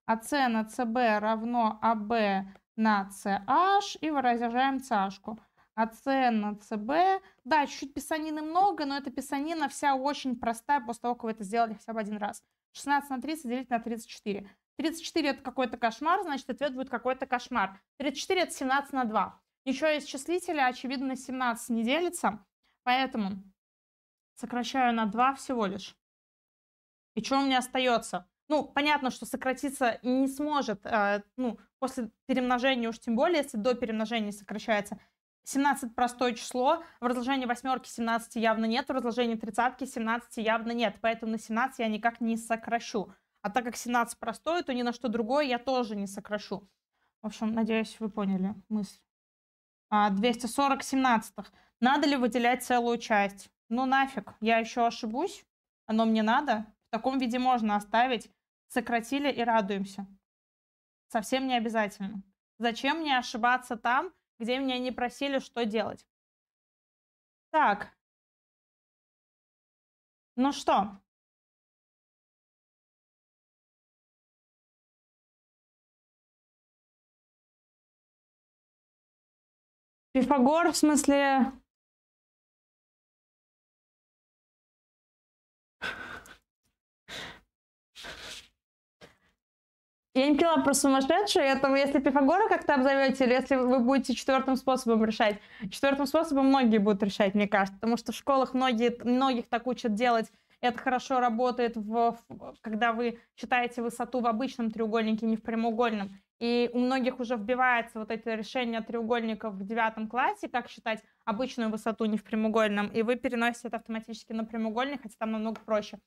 АС а на СБ равно АБ на CH и выражаем CH-ку. АС на СБ. Да, чуть-чуть писанины много, но эта писанина вся очень простая после того, как вы это сделали хотя бы один раз. 16 на 30 делить на 34. 34 это какой-то кошмар, значит ответ будет какой-то кошмар. 34 это 17 на 2. Ничего из числителя, очевидно, 17 не делится, поэтому Сокращаю на 2 всего лишь. И что у меня остается? Ну, понятно, что сократиться не сможет. Э, ну, после перемножения уж тем более, если до перемножения сокращается. 17 простое число, в разложении восьмерки 17 явно нет, в разложении тридцатки 17 явно нет, поэтому на 17 я никак не сокращу. А так как 17 простое, то ни на что другое я тоже не сокращу. В общем, надеюсь, вы поняли мысль. 240 а, семнадцатых. Надо ли выделять целую часть? Ну нафиг, я еще ошибусь. Оно мне надо. В таком виде можно оставить. Сократили и радуемся. Совсем не обязательно. Зачем мне ошибаться там, где меня не просили, что делать? Так. Ну что, Пифагор, в смысле, Я не поняла про сумасшедшую, это если Пифагора как-то обзовете, или если вы будете четвертым способом решать. Четвертым способом многие будут решать, мне кажется, потому что в школах многие, многих так учат делать. Это хорошо работает, в, когда вы считаете высоту в обычном треугольнике, не в прямоугольном. И у многих уже вбивается вот это решение треугольников в девятом классе, как считать обычную высоту не в прямоугольном, и вы переносите это автоматически на прямоугольник, хотя там намного проще.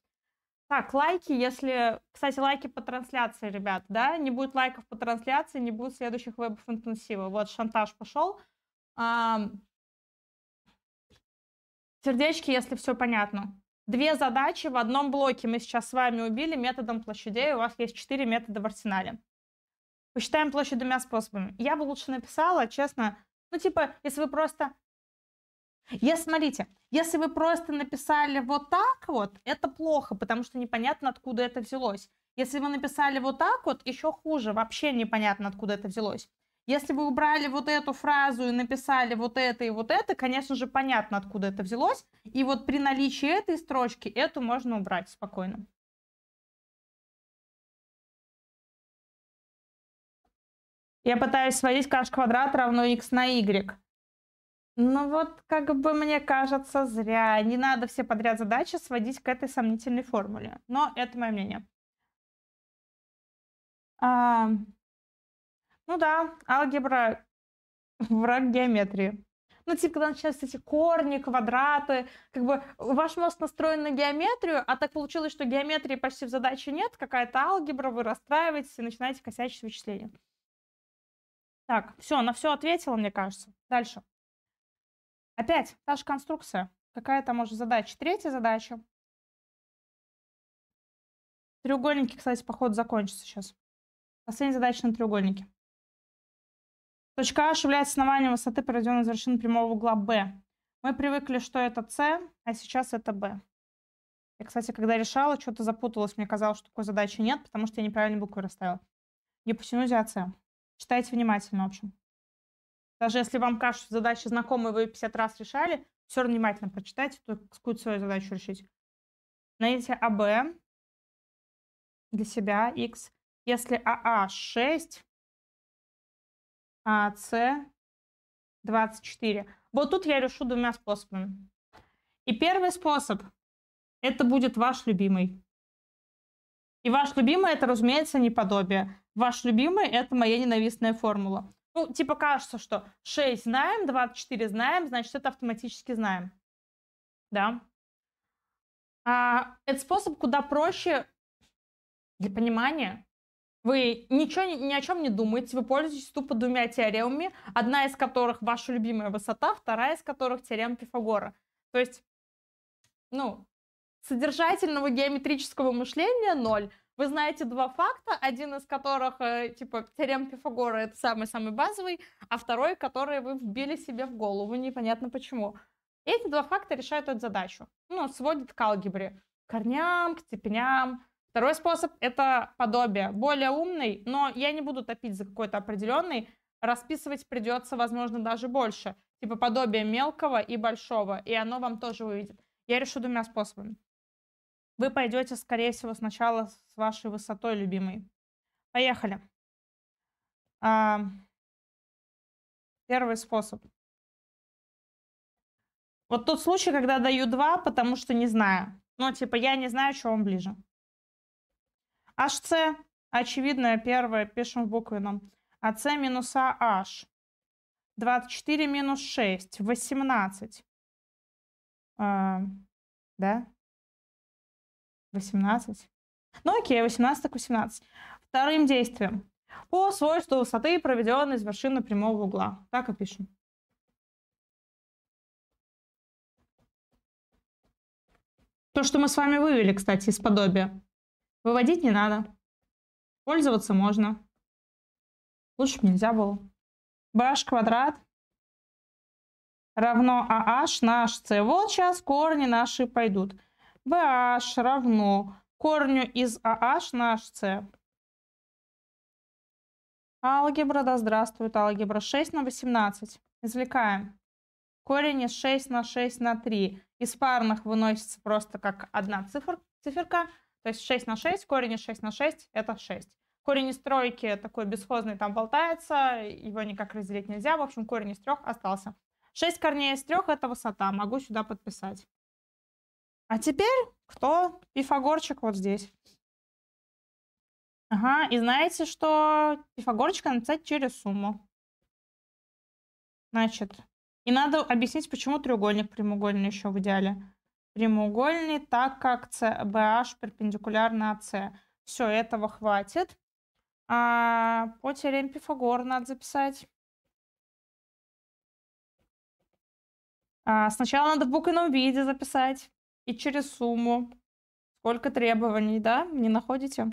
Так, лайки, если... Кстати, лайки по трансляции, ребят, да? Не будет лайков по трансляции, не будет следующих вебов интенсива. Вот, шантаж пошел. А... Сердечки, если все понятно. Две задачи в одном блоке мы сейчас с вами убили методом площадей. У вас есть четыре метода в арсенале. Посчитаем площадь двумя способами. Я бы лучше написала, честно, ну, типа, если вы просто если, смотрите, если вы просто написали вот так вот, это плохо, потому что непонятно, откуда это взялось. Если вы написали вот так вот, еще хуже, вообще непонятно, откуда это взялось. Если вы убрали вот эту фразу и написали вот это и вот это, конечно же, понятно, откуда это взялось. И вот при наличии этой строчки эту можно убрать спокойно. Я пытаюсь сводить каш квадрат равно x на y. Ну вот, как бы мне кажется, зря. Не надо все подряд задачи сводить к этой сомнительной формуле. Но это мое мнение. А, ну да, алгебра враг геометрии. Ну, типа, когда начинаются эти корни, квадраты, как бы ваш мозг настроен на геометрию, а так получилось, что геометрии почти в задаче нет, какая-то алгебра, вы расстраиваетесь и начинаете косячить вычисления. Так, все, на все ответила, мне кажется. Дальше. Опять та же конструкция. Какая там уже задача? Третья задача. Треугольники, кстати, походу закончатся сейчас. Последняя задача на треугольнике. Точка А является основанием высоты, проведенной из вершины прямого угла B. Мы привыкли, что это С, а сейчас это B. Я, кстати, когда решала, что-то запуталась. Мне казалось, что такой задачи нет, потому что я неправильно буквы расставила. Гипотенузе АС. Читайте внимательно, в общем. Даже если вам кажется, задача знакомая, вы ее 50 раз решали, все равно внимательно прочитайте, какую свою задачу решить. Найдите АБ для себя, X. Если АА 6, АС С 24. Вот тут я решу двумя способами. И первый способ – это будет ваш любимый. И ваш любимый – это, разумеется, неподобие. Ваш любимый – это моя ненавистная формула. Ну, типа кажется, что 6 знаем, 24 знаем, значит, это автоматически знаем. Да. А, это способ куда проще для понимания. Вы ничего, ни о чем не думаете, вы пользуетесь тупо двумя теоремами, одна из которых ваша любимая высота, вторая из которых теорема Пифагора. То есть, ну, содержательного геометрического мышления ноль, вы знаете два факта, один из которых, э, типа, теорем Пифагора, это самый-самый базовый, а второй, который вы вбили себе в голову, непонятно почему. эти два факта решают эту задачу. Ну, сводят к алгебре. К корням, к степеням. Второй способ — это подобие. Более умный, но я не буду топить за какой-то определенный. Расписывать придется, возможно, даже больше. Типа подобие мелкого и большого. И оно вам тоже выведет. Я решу двумя способами. Вы пойдете, скорее всего, сначала с вашей высотой, любимый. Поехали. А, первый способ. Вот тот случай, когда даю два, потому что не знаю. Ну, типа, я не знаю, что вам ближе. HC, очевидное первое, пишем в буквенном. АС минус AH. А, 24 минус 6, 18. А, да? 18. Ну окей, 18 так 18. Вторым действием. По свойству высоты, проведенной из вершины прямого угла. Так и пишем. То, что мы с вами вывели, кстати, из подобия. Выводить не надо. Пользоваться можно. Лучше бы нельзя было. BH квадрат равно AH на HC. Вот сейчас корни наши пойдут. BH равно корню из AH а на HC. Алгебра, да здравствует алгебра. 6 на 18. Извлекаем. Корень из 6 на 6 на 3. Из парных выносится просто как одна цифр, циферка. То есть 6 на 6, корень из 6 на 6 это 6. Корень из тройки такой бесхозный там болтается, его никак разделить нельзя. В общем, корень из трех остался. 6 корней из трех это высота. Могу сюда подписать. А теперь кто? Пифагорчик вот здесь. Ага, и знаете, что Пифагорчика написать через сумму. Значит, и надо объяснить, почему треугольник прямоугольный еще в идеале. Прямоугольный, так как CBH перпендикулярно AC. Все, этого хватит. А, по теореме Пифагора надо записать. А, сначала надо в буквенном виде записать и через сумму. Сколько требований, да? Не находите?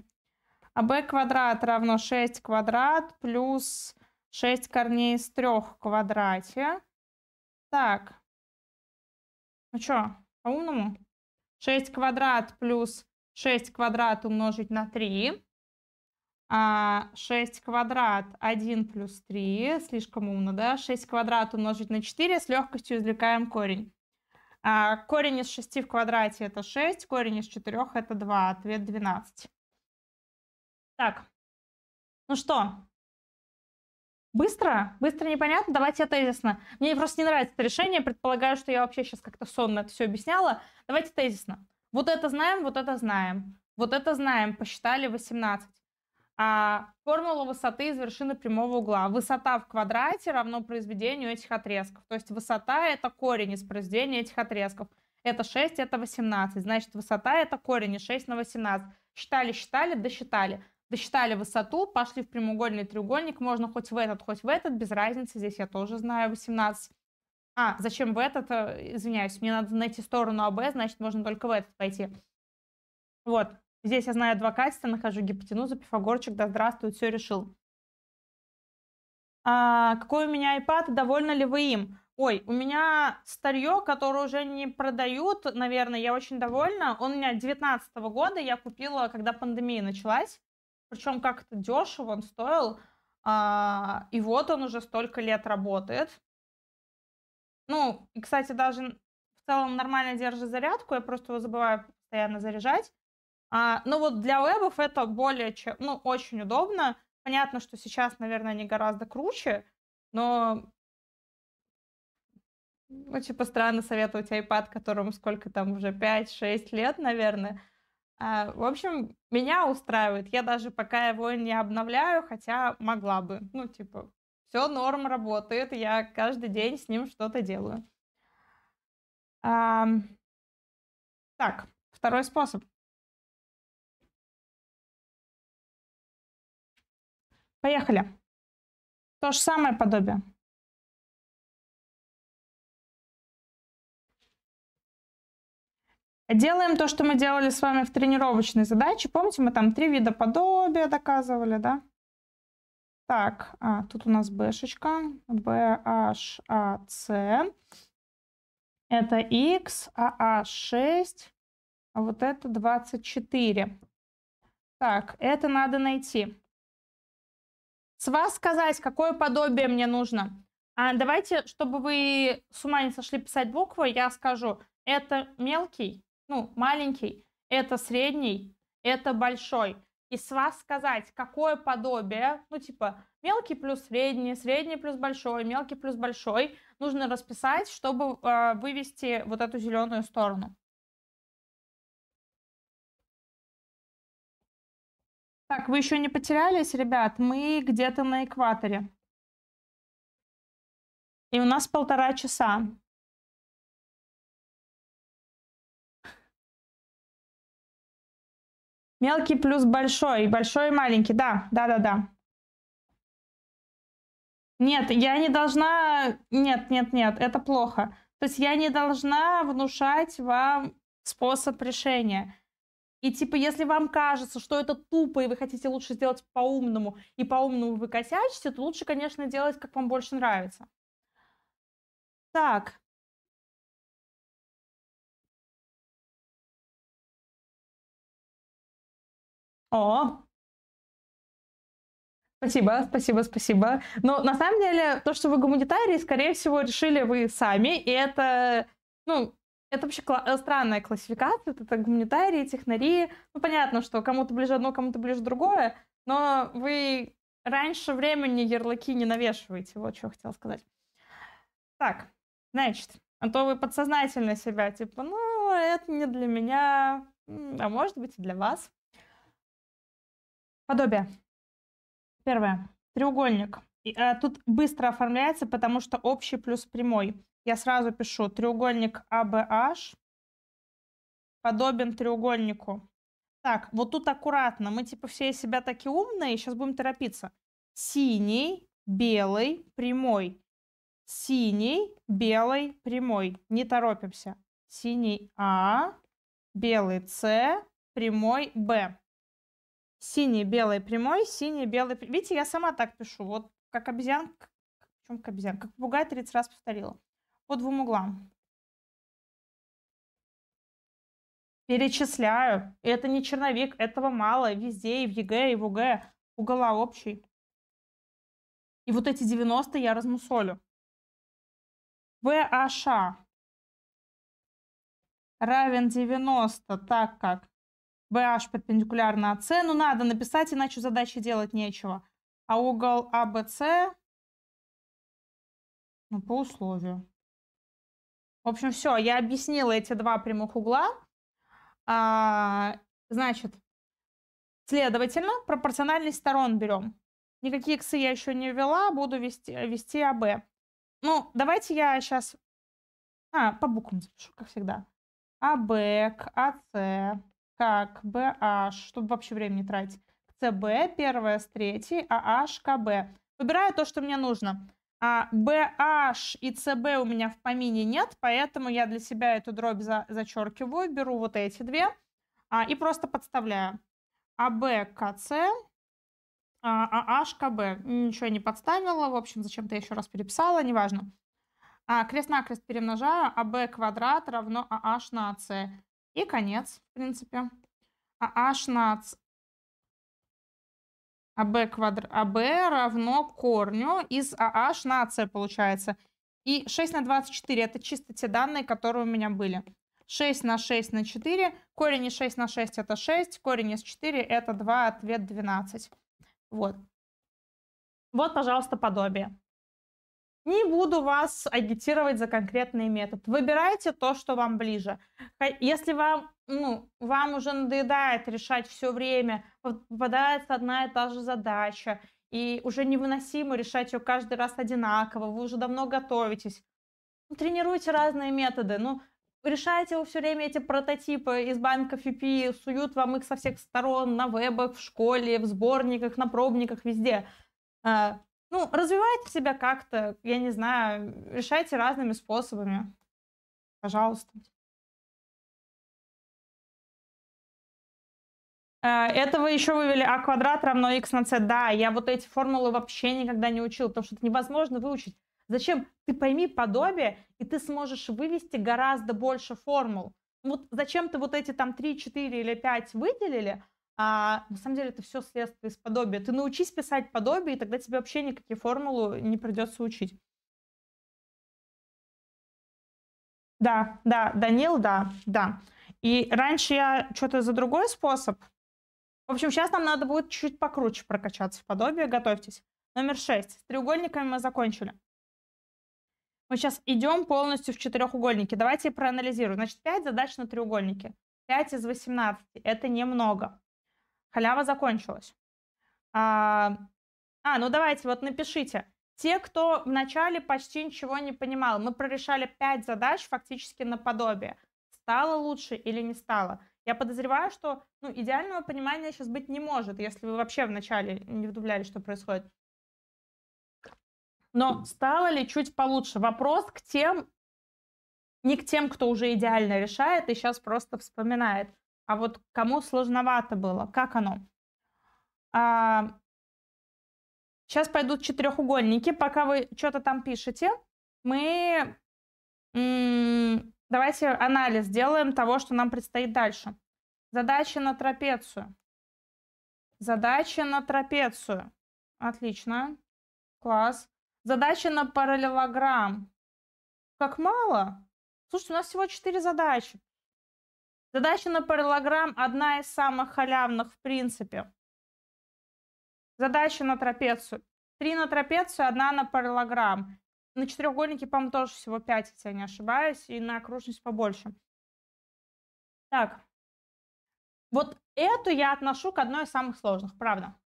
А b квадрат равно 6 квадрат плюс 6 корней из 3 квадрате. Так. Ну что, по-умному? 6 квадрат плюс 6 квадрат умножить на 3. А 6 квадрат 1 плюс 3. Слишком умно, да? 6 квадрат умножить на 4. С легкостью извлекаем корень. А, корень из 6 в квадрате это 6, корень из 4 это 2, ответ 12. Так, ну что, Быстро? Быстро непонятно? Давайте тезисно. Мне просто не нравится это решение. Предполагаю, что я вообще сейчас как-то сонно это все объясняла. Давайте тезисно. Вот это знаем, вот это знаем. Вот это знаем. Посчитали 18. А, формула высоты из вершины прямого угла. Высота в квадрате равно произведению этих отрезков. То есть высота это корень из произведения этих отрезков. Это 6, это 18. Значит, высота это корень из 6 на 18. Считали, считали, досчитали. Досчитали высоту, пошли в прямоугольный треугольник. Можно хоть в этот, хоть в этот, без разницы. Здесь я тоже знаю 18. А, зачем в этот? Э, извиняюсь, мне надо найти сторону АБ, значит, можно только в этот пойти. Вот, Здесь я знаю адвокатиста, нахожу гипотенузу, пифагорчик, да здравствует, все решил. А, какой у меня iPad, довольны ли вы им? Ой, у меня старье, которое уже не продают, наверное, я очень довольна. Он у меня 19 года, я купила, когда пандемия началась. Причем как-то дешево он стоил. А, и вот он уже столько лет работает. Ну, и, кстати, даже в целом нормально держит зарядку, я просто его забываю постоянно заряжать. А, ну вот для вебов это более чем, ну, очень удобно. Понятно, что сейчас, наверное, они гораздо круче, но ну, типа, странно советовать iPad, которому сколько там уже 5-6 лет, наверное. А, в общем, меня устраивает. Я даже пока его не обновляю, хотя могла бы. Ну, типа, все норм работает, я каждый день с ним что-то делаю. А, так, второй способ. Поехали. То же самое подобие. Делаем то, что мы делали с вами в тренировочной задаче. Помните, мы там три вида подобия доказывали, да? Так, а, тут у нас бэшечка. Б, H, А, С. Это X, а, А, 6. А вот это 24. Так, это надо найти. С вас сказать, какое подобие мне нужно. А давайте, чтобы вы с ума не сошли писать буквы, я скажу, это мелкий, ну, маленький, это средний, это большой. И с вас сказать, какое подобие, ну, типа, мелкий плюс средний, средний плюс большой, мелкий плюс большой, нужно расписать, чтобы э, вывести вот эту зеленую сторону. Так, вы еще не потерялись, ребят? Мы где-то на экваторе. И у нас полтора часа. Мелкий плюс большой, большой и маленький, да, да, да, да. Нет, я не должна... Нет, нет, нет, это плохо. То есть я не должна внушать вам способ решения. И типа, если вам кажется, что это тупо, и вы хотите лучше сделать по-умному, и по-умному вы косячите, то лучше, конечно, делать, как вам больше нравится. Так. О, Спасибо, спасибо, спасибо. Но на самом деле, то, что вы гуманитарии, скорее всего, решили вы сами, и это, ну, это вообще кла- э, странная классификация, это гуманитарии, технари. Ну, понятно, что кому-то ближе одно, кому-то ближе другое, но вы раньше времени ярлыки не навешиваете, вот что я хотела сказать. Так, значит, а то вы подсознательно себя, типа, ну, это не для меня, а может быть и для вас. Подобие. Первое. Треугольник. И, а, тут быстро оформляется, потому что общий плюс прямой я сразу пишу треугольник ABH а подобен треугольнику. Так, вот тут аккуратно. Мы типа все из себя такие умные, сейчас будем торопиться. Синий, белый, прямой. Синий, белый, прямой. Не торопимся. Синий А, белый С, прямой Б. Синий, белый, прямой, синий, белый. Видите, я сама так пишу. Вот как обезьян, Чем как обезьян. Как пугает 30 раз повторила по двум углам. Перечисляю. Это не черновик, этого мало. Везде, и в ЕГЭ, и в УГ. Угола общий. И вот эти 90 я размусолю. ВАШ равен 90, так как BH перпендикулярно АС. Ну, надо написать, иначе задачи делать нечего. А угол АБС ну, по условию. В общем, все, я объяснила эти два прямых угла. А, значит, следовательно, пропорциональность сторон берем. Никакие иксы я еще не ввела, буду вести, вести АБ. Ну, давайте я сейчас... А, по буквам запишу, как всегда. АБ к АС, как БH, а, чтобы вообще время не тратить. СБ первое с третьей, АH к Б. Выбираю то, что мне нужно. А BH и CB у меня в помине нет, поэтому я для себя эту дробь за зачеркиваю, беру вот эти две а, и просто подставляю. AB, KC, а, AH, КБ. А, а, Ничего не подставила, в общем, зачем-то я еще раз переписала, неважно. А, Крест-накрест перемножаю, AB а, квадрат равно AH на AC. И конец, в принципе. AH на АБ, квадр... АБ равно корню из АH на АС получается. И 6 на 24 это чисто те данные, которые у меня были. 6 на 6 на 4, корень из 6 на 6 это 6, корень из 4 это 2, ответ 12. Вот. Вот, пожалуйста, подобие. Не буду вас агитировать за конкретный метод. Выбирайте то, что вам ближе. Если вам, ну, вам уже надоедает решать все время, попадается одна и та же задача, и уже невыносимо решать ее каждый раз одинаково, вы уже давно готовитесь, ну, тренируйте разные методы. Ну, решайте вы все время эти прототипы из банков UP, суют вам их со всех сторон, на вебах, в школе, в сборниках, на пробниках, везде. А, ну, развивайте себя как-то, я не знаю, решайте разными способами. Пожалуйста. Э, Этого еще вывели а квадрат равно x на c. Да, я вот эти формулы вообще никогда не учил, потому что это невозможно выучить. Зачем? Ты пойми подобие, и ты сможешь вывести гораздо больше формул. Вот зачем ты вот эти там 3, 4 или 5 выделили, а на самом деле это все следствие из подобия. Ты научись писать подобие, и тогда тебе вообще никакие формулы не придется учить. Да, да, Данил, да, да. И раньше я что-то за другой способ. В общем, сейчас нам надо будет чуть-чуть покруче прокачаться в подобие, готовьтесь. Номер шесть. С треугольниками мы закончили. Мы сейчас идем полностью в четырехугольники. Давайте проанализируем. Значит, 5 задач на треугольнике. 5 из 18. Это немного. Халява закончилась. А, а, ну давайте, вот напишите. Те, кто вначале почти ничего не понимал, мы прорешали пять задач фактически наподобие. Стало лучше или не стало? Я подозреваю, что ну, идеального понимания сейчас быть не может, если вы вообще вначале не вдубляли, что происходит. Но стало ли чуть получше? Вопрос к тем, не к тем, кто уже идеально решает и сейчас просто вспоминает. А вот кому сложновато было? Как оно? А, сейчас пойдут четырехугольники. Пока вы что-то там пишете, мы давайте анализ сделаем того, что нам предстоит дальше. Задача на трапецию. Задача на трапецию. Отлично. Класс. Задача на параллелограмм. Как мало? Слушайте, у нас всего четыре задачи. Задача на параллограмм одна из самых халявных в принципе. Задача на трапецию. Три на трапецию, одна на параллограмм. На четырехугольнике, по-моему, тоже всего пять, если я не ошибаюсь, и на окружность побольше. Так. Вот эту я отношу к одной из самых сложных, правда.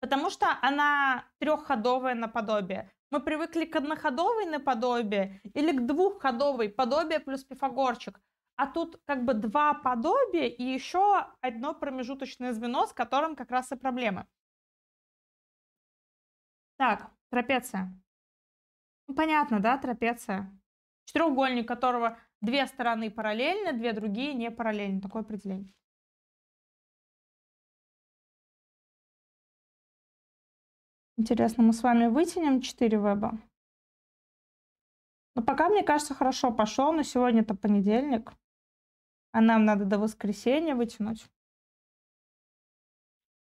Потому что она трехходовая наподобие. Мы привыкли к одноходовой наподобие или к двухходовой подобие плюс пифагорчик. А тут как бы два подобия и еще одно промежуточное звено, с которым как раз и проблемы. Так, трапеция. Ну, понятно, да, трапеция. Четырехугольник, которого две стороны параллельны, две другие не параллельны. Такое определение. Интересно, мы с вами вытянем 4 веба. Но ну, пока, мне кажется, хорошо пошел, но сегодня это понедельник а нам надо до воскресенья вытянуть.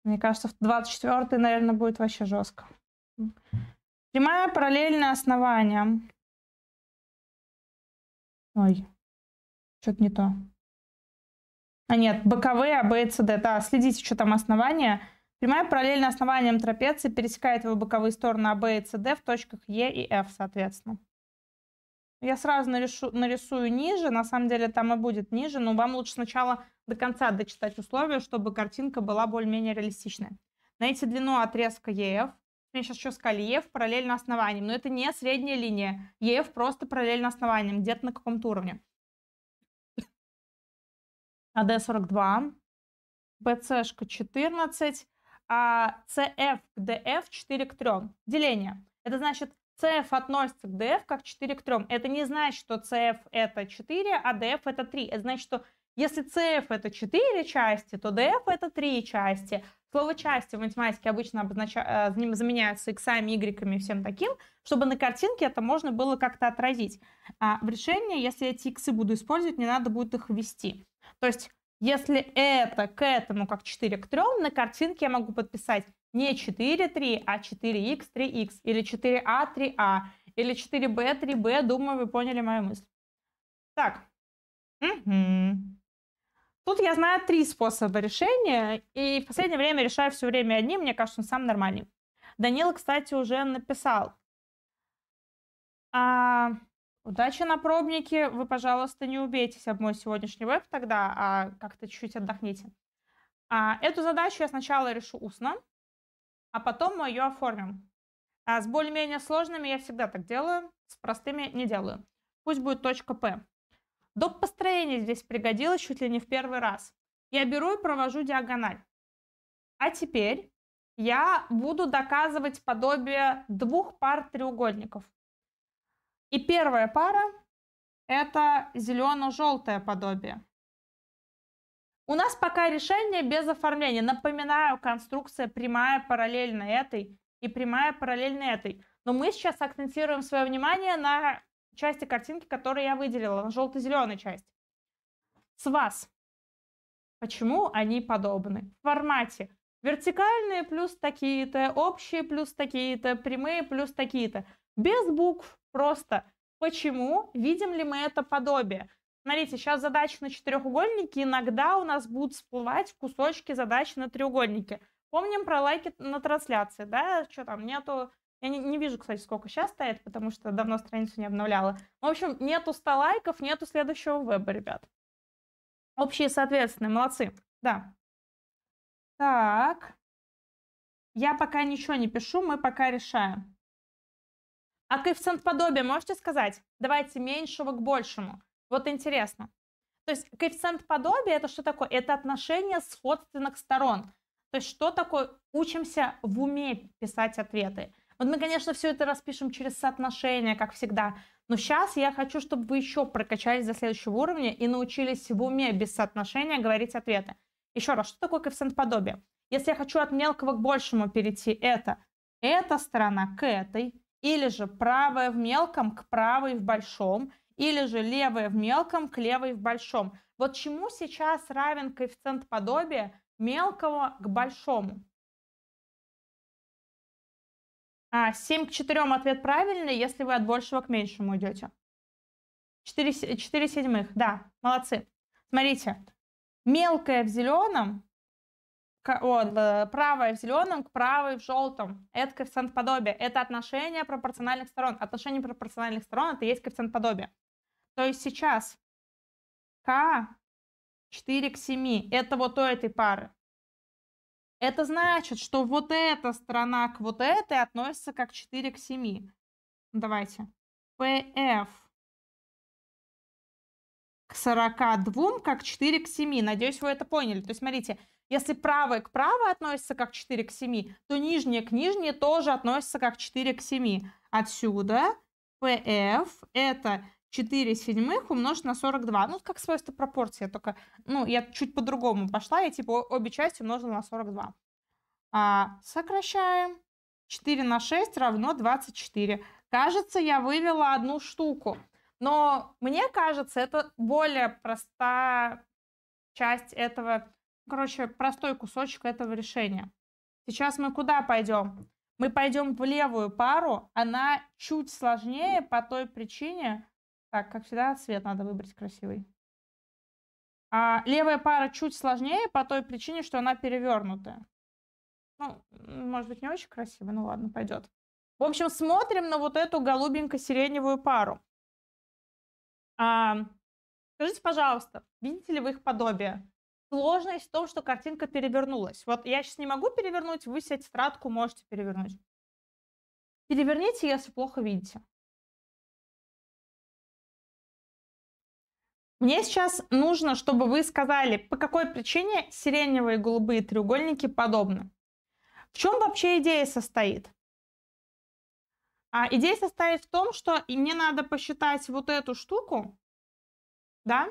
Мне кажется, в 24 наверное, будет вообще жестко. Прямая параллельно основаниям. Ой, что-то не то. А нет, боковые АБ Да, следите, что там основание. Прямая параллельно основаниям трапеции пересекает его боковые стороны АБ и СД в точках Е e и F, соответственно. Я сразу наришу, нарисую ниже, на самом деле там и будет ниже, но вам лучше сначала до конца дочитать условия, чтобы картинка была более-менее реалистичная. Найти длину отрезка EF. Мне сейчас еще сказали, EF параллельно основанием, но это не средняя линия. EF просто параллельно основанием. где-то на каком-то уровне. AD 42 BC шка 14, а CF а к DF 4 к 3. Деление. Это значит, CF относится к DF как 4 к 3. Это не значит, что CF это 4, а DF это 3. Это значит, что если CF это 4 части, то DF это 3 части. Слово «части» в математике обычно обознача... Э, заменяются иксами, игреками и всем таким, чтобы на картинке это можно было как-то отразить. А в решении, если эти иксы буду использовать, не надо будет их ввести. То есть, если это к этому как 4 к 3, на картинке я могу подписать не 4,3, а 4х, 3х. Или 4а, 3а. Или 4b, 3b. Думаю, вы поняли мою мысль. Так. Угу. Тут я знаю три способа решения. И в последнее время решаю все время одни, Мне кажется, он сам нормальный. Данил, кстати, уже написал. А, удачи на пробнике. Вы, пожалуйста, не убейтесь об мой сегодняшний веб тогда, а как-то чуть-чуть отдохните. А, эту задачу я сначала решу устно а потом мы ее оформим. А с более-менее сложными я всегда так делаю, с простыми не делаю. Пусть будет точка P. Доп. построение здесь пригодилось чуть ли не в первый раз. Я беру и провожу диагональ. А теперь я буду доказывать подобие двух пар треугольников. И первая пара – это зелено-желтое подобие. У нас пока решение без оформления. Напоминаю, конструкция прямая параллельно этой и прямая параллельно этой. Но мы сейчас акцентируем свое внимание на части картинки, которую я выделила, на желто-зеленой части. С вас. Почему они подобны? В формате вертикальные плюс такие-то, общие плюс такие-то, прямые плюс такие-то. Без букв просто. Почему? Видим ли мы это подобие? Смотрите, сейчас задачи на четырехугольнике, иногда у нас будут всплывать кусочки задач на треугольнике. Помним про лайки на трансляции, да? Что там, нету... Я не, не вижу, кстати, сколько сейчас стоит, потому что давно страницу не обновляла. В общем, нету 100 лайков, нету следующего веба, ребят. Общие, соответственно, молодцы. Да. Так. Я пока ничего не пишу, мы пока решаем. А коэффициент подобия можете сказать? Давайте меньшего к большему. Вот интересно. То есть коэффициент подобия – это что такое? Это отношение сходственных сторон. То есть что такое учимся в уме писать ответы? Вот мы, конечно, все это распишем через соотношение, как всегда. Но сейчас я хочу, чтобы вы еще прокачались до следующего уровня и научились в уме без соотношения говорить ответы. Еще раз, что такое коэффициент подобия? Если я хочу от мелкого к большему перейти, это эта сторона к этой, или же правая в мелком к правой в большом – или же левая в мелком к левой в большом. Вот чему сейчас равен коэффициент подобия мелкого к большому? А 7 к 4 ответ правильный, если вы от большего к меньшему идете. 4, 4 седьмых, да, молодцы. Смотрите, мелкое в зеленом, вот, э, правое в зеленом к правой в желтом. Это коэффициент подобия. Это отношение пропорциональных сторон. Отношение пропорциональных сторон это есть коэффициент подобия. То есть сейчас К 4 к 7. Это вот у этой пары. Это значит, что вот эта сторона к вот этой относится как 4 к 7. Давайте. ПФ к 42 как 4 к 7. Надеюсь, вы это поняли. То есть, смотрите, если правая к правой относится как 4 к 7, то нижняя к нижней тоже относится как 4 к 7. Отсюда ПФ это 4 седьмых умножить на 42. Ну, как свойство пропорции, только, ну, я чуть по-другому пошла, я типа обе части умножила на 42. А, сокращаем. 4 на 6 равно 24. Кажется, я вывела одну штуку. Но мне кажется, это более простая часть этого, короче, простой кусочек этого решения. Сейчас мы куда пойдем? Мы пойдем в левую пару. Она чуть сложнее по той причине, так, как всегда, цвет надо выбрать красивый. А левая пара чуть сложнее по той причине, что она перевернутая. Ну, может быть, не очень красиво, ну ладно, пойдет. В общем, смотрим на вот эту голубенько-сиреневую пару. А, скажите, пожалуйста, видите ли вы их подобие? Сложность в том, что картинка перевернулась. Вот я сейчас не могу перевернуть, вы сеть стратку можете перевернуть. Переверните, если плохо видите. Мне сейчас нужно, чтобы вы сказали, по какой причине сиреневые и голубые треугольники подобны. В чем вообще идея состоит? А идея состоит в том, что мне надо посчитать вот эту штуку, да?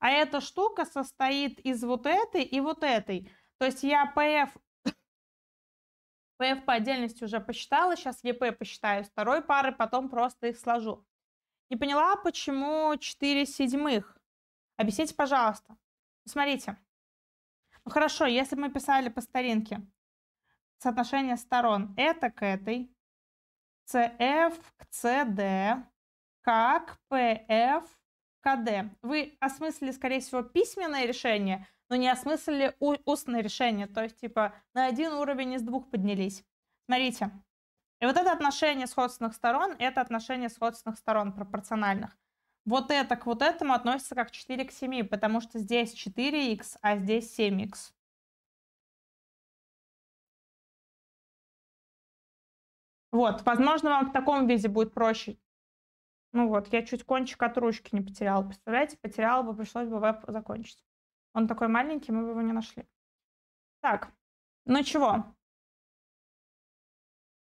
А эта штука состоит из вот этой и вот этой. То есть я PF, PF по отдельности уже посчитала, сейчас EP посчитаю второй пары, потом просто их сложу. Не поняла, почему 4 седьмых? Объясните, пожалуйста. Смотрите. Ну хорошо, если мы писали по старинке соотношение сторон это к этой, CF к CD, как PF к КД. Вы осмыслили, скорее всего, письменное решение, но не осмыслили устное решение. То есть, типа, на один уровень из двух поднялись. Смотрите. И вот это отношение сходственных сторон, это отношение сходственных сторон пропорциональных вот это к вот этому относится как 4 к 7, потому что здесь 4х, а здесь 7х. Вот, возможно, вам в таком виде будет проще. Ну вот, я чуть кончик от ручки не потерял. Представляете, потерял бы, пришлось бы веб закончить. Он такой маленький, мы бы его не нашли. Так, ну чего?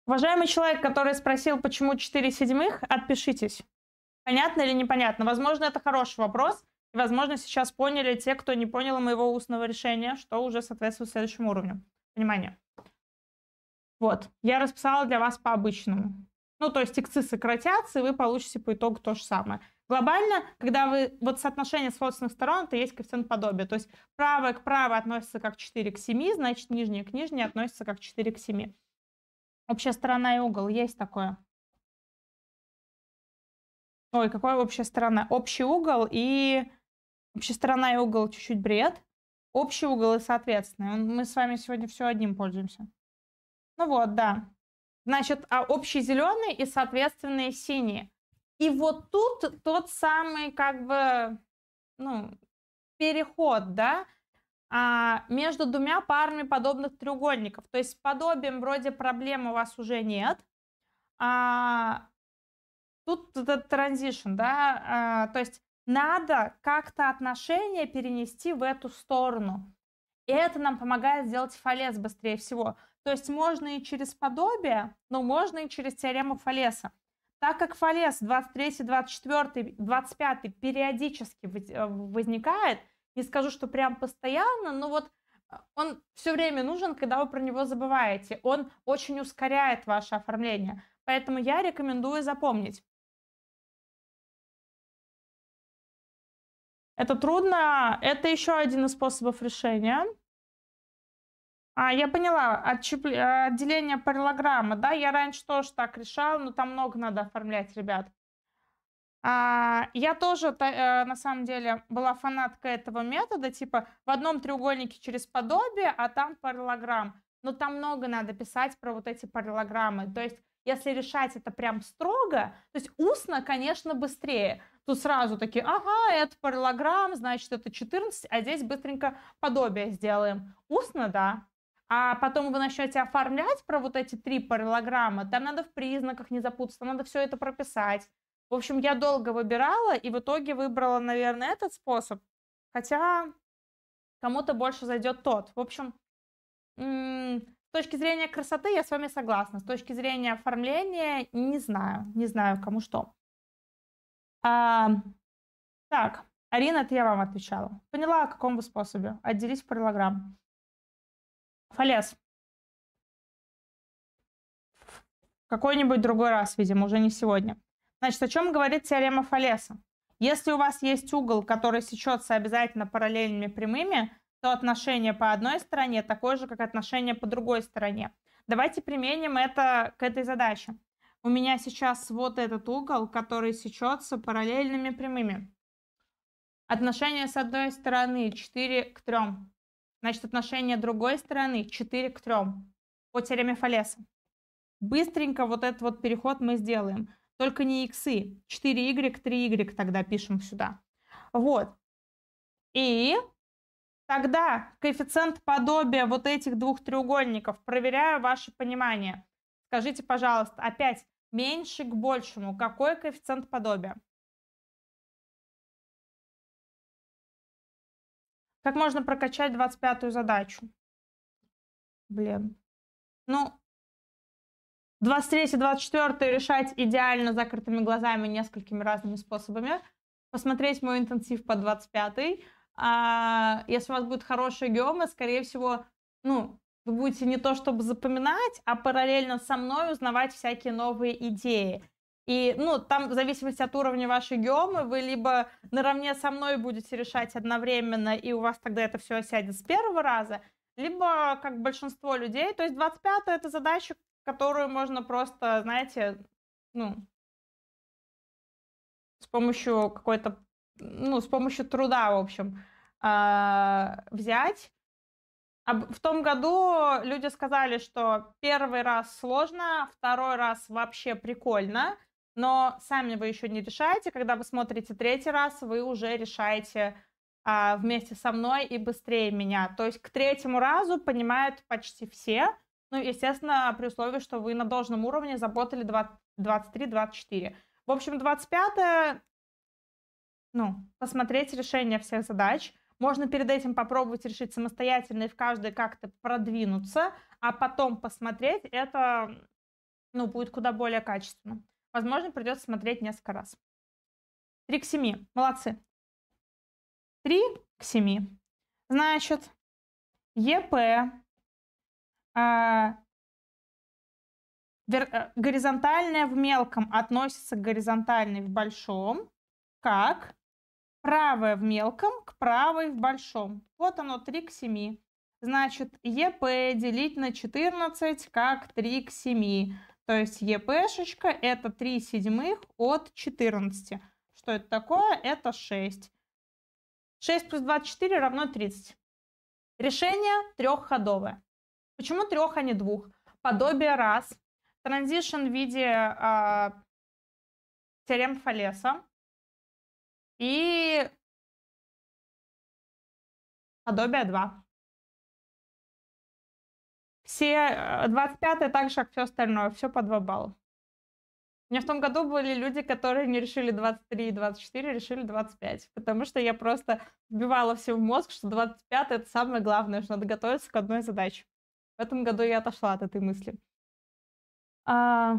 Уважаемый человек, который спросил, почему 4 седьмых, отпишитесь. Понятно или непонятно? Возможно, это хороший вопрос. И, возможно, сейчас поняли те, кто не понял моего устного решения, что уже соответствует следующему уровню. Понимание. Вот. Я расписала для вас по-обычному. Ну, то есть иксы сократятся, и вы получите по итогу то же самое. Глобально, когда вы... Вот соотношение сходственных сторон, это есть коэффициент подобия. То есть правое к правой относится как 4 к 7, значит, нижнее к нижней относится как 4 к 7. Общая сторона и угол есть такое. Ой, какая общая сторона? Общий угол и... Общая сторона и угол чуть-чуть бред. Общий угол и соответственный. Мы с вами сегодня все одним пользуемся. Ну вот, да. Значит, а общий зеленый и соответственные синие. И вот тут тот самый как бы ну, переход, да, а, между двумя парами подобных треугольников. То есть подобием вроде проблем у вас уже нет, а, Тут этот транзишн, да, а, то есть надо как-то отношения перенести в эту сторону. И это нам помогает сделать фалес быстрее всего. То есть можно и через подобие, но можно и через теорему фалеса. Так как фалес 23, 24, 25 периодически э, возникает, не скажу, что прям постоянно, но вот э, он все время нужен, когда вы про него забываете. Он очень ускоряет ваше оформление. Поэтому я рекомендую запомнить. Это трудно. Это еще один из способов решения. А, я поняла, Отчеп... отделение параллограмма, да, я раньше тоже так решала, но там много надо оформлять, ребят. А, я тоже, э, на самом деле, была фанаткой этого метода, типа в одном треугольнике через подобие, а там параллограмм. Но там много надо писать про вот эти параллограммы. То есть, если решать это прям строго, то есть устно, конечно, быстрее, то сразу такие, ага, это параллограмм, значит, это 14, а здесь быстренько подобие сделаем. Устно, да. А потом вы начнете оформлять про вот эти три параллограмма, там надо в признаках не запутаться, надо все это прописать. В общем, я долго выбирала и в итоге выбрала, наверное, этот способ. Хотя кому-то больше зайдет тот. В общем, с точки зрения красоты я с вами согласна. С точки зрения оформления не знаю, не знаю кому что. А, так, Арина, это я вам отвечала. Поняла, о каком вы способе. Отделить параллограмм. Фалес. Какой-нибудь другой раз, видимо, уже не сегодня. Значит, о чем говорит теорема Фалеса? Если у вас есть угол, который сечется обязательно параллельными прямыми, то отношение по одной стороне такое же, как отношение по другой стороне. Давайте применим это к этой задаче. У меня сейчас вот этот угол, который сечется параллельными прямыми. Отношение с одной стороны 4 к 3. Значит, отношение другой стороны 4 к 3 по теореме Фалеса. Быстренько вот этот вот переход мы сделаем. Только не иксы. 4y, 3y тогда пишем сюда. Вот. И тогда коэффициент подобия вот этих двух треугольников. Проверяю ваше понимание. Скажите, пожалуйста, опять меньше к большему. Какой коэффициент подобия? Как можно прокачать 25-ю задачу? Блин. Ну, 23 и 24 решать идеально закрытыми глазами несколькими разными способами. Посмотреть мой интенсив по 25. А, если у вас будет хорошая геома, скорее всего, ну, вы будете не то чтобы запоминать, а параллельно со мной узнавать всякие новые идеи. И, ну, там в зависимости от уровня вашей геомы вы либо наравне со мной будете решать одновременно, и у вас тогда это все осядет с первого раза, либо, как большинство людей, то есть 25 это задача, которую можно просто, знаете, ну, с помощью какой-то, ну, с помощью труда, в общем, а, взять в том году люди сказали, что первый раз сложно, второй раз вообще прикольно, но сами вы еще не решаете. Когда вы смотрите третий раз, вы уже решаете а, вместе со мной и быстрее меня. То есть к третьему разу понимают почти все. Ну, естественно, при условии, что вы на должном уровне заботали 23-24. В общем, 25-е, ну, посмотреть решение всех задач – можно перед этим попробовать решить самостоятельно и в каждой как-то продвинуться, а потом посмотреть, это ну, будет куда более качественно. Возможно, придется смотреть несколько раз. Три к семи, Молодцы. Три к семи, Значит, ЕП э, а, вер, э, горизонтальное в мелком относится к горизонтальной в большом, как правое в мелком к правой в большом. Вот оно 3 к 7. Значит, ЕП делить на 14 как 3 к 7. То есть ЕПшечка это 3 седьмых от 14. Что это такое? Это 6. 6 плюс 24 равно 30. Решение трехходовое. Почему трех, а не двух? Подобие раз. Транзишн в виде э, теорем Фалеса и Adobe 2. Все 25 э, так же, как все остальное, все по 2 балла. У меня в том году были люди, которые не решили 23 и 24, решили 25. Потому что я просто вбивала все в мозг, что 25 это самое главное, что надо готовиться к одной задаче. В этом году я отошла от этой мысли. А,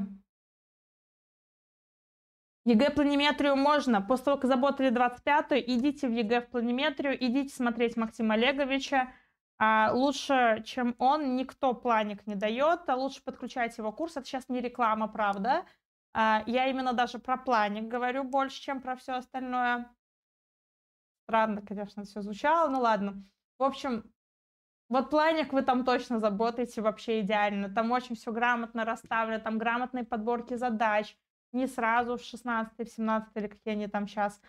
ЕГЭ планиметрию можно. После того, как заботали 25-ю, идите в ЕГЭ в планиметрию, идите смотреть Максима Олеговича. А, лучше, чем он, никто планик не дает, а лучше подключайте его курс. Это сейчас не реклама, правда. А, я именно даже про планик говорю больше, чем про все остальное. Странно, конечно, все звучало, ну ладно. В общем, вот планик вы там точно заботаете вообще идеально. Там очень все грамотно расставлено, там грамотные подборки задач – не сразу, в 16 в 17 или какие они там сейчас.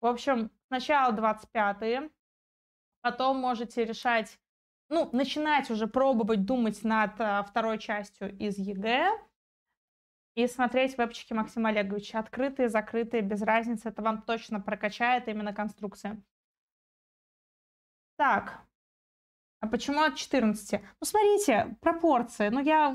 В общем, сначала 25 потом можете решать, ну, начинать уже пробовать думать над а, второй частью из ЕГЭ и смотреть вебчики Максима Олеговича. Открытые, закрытые, без разницы, это вам точно прокачает именно конструкция. Так, а почему от 14? Ну, смотрите, пропорции. Ну, я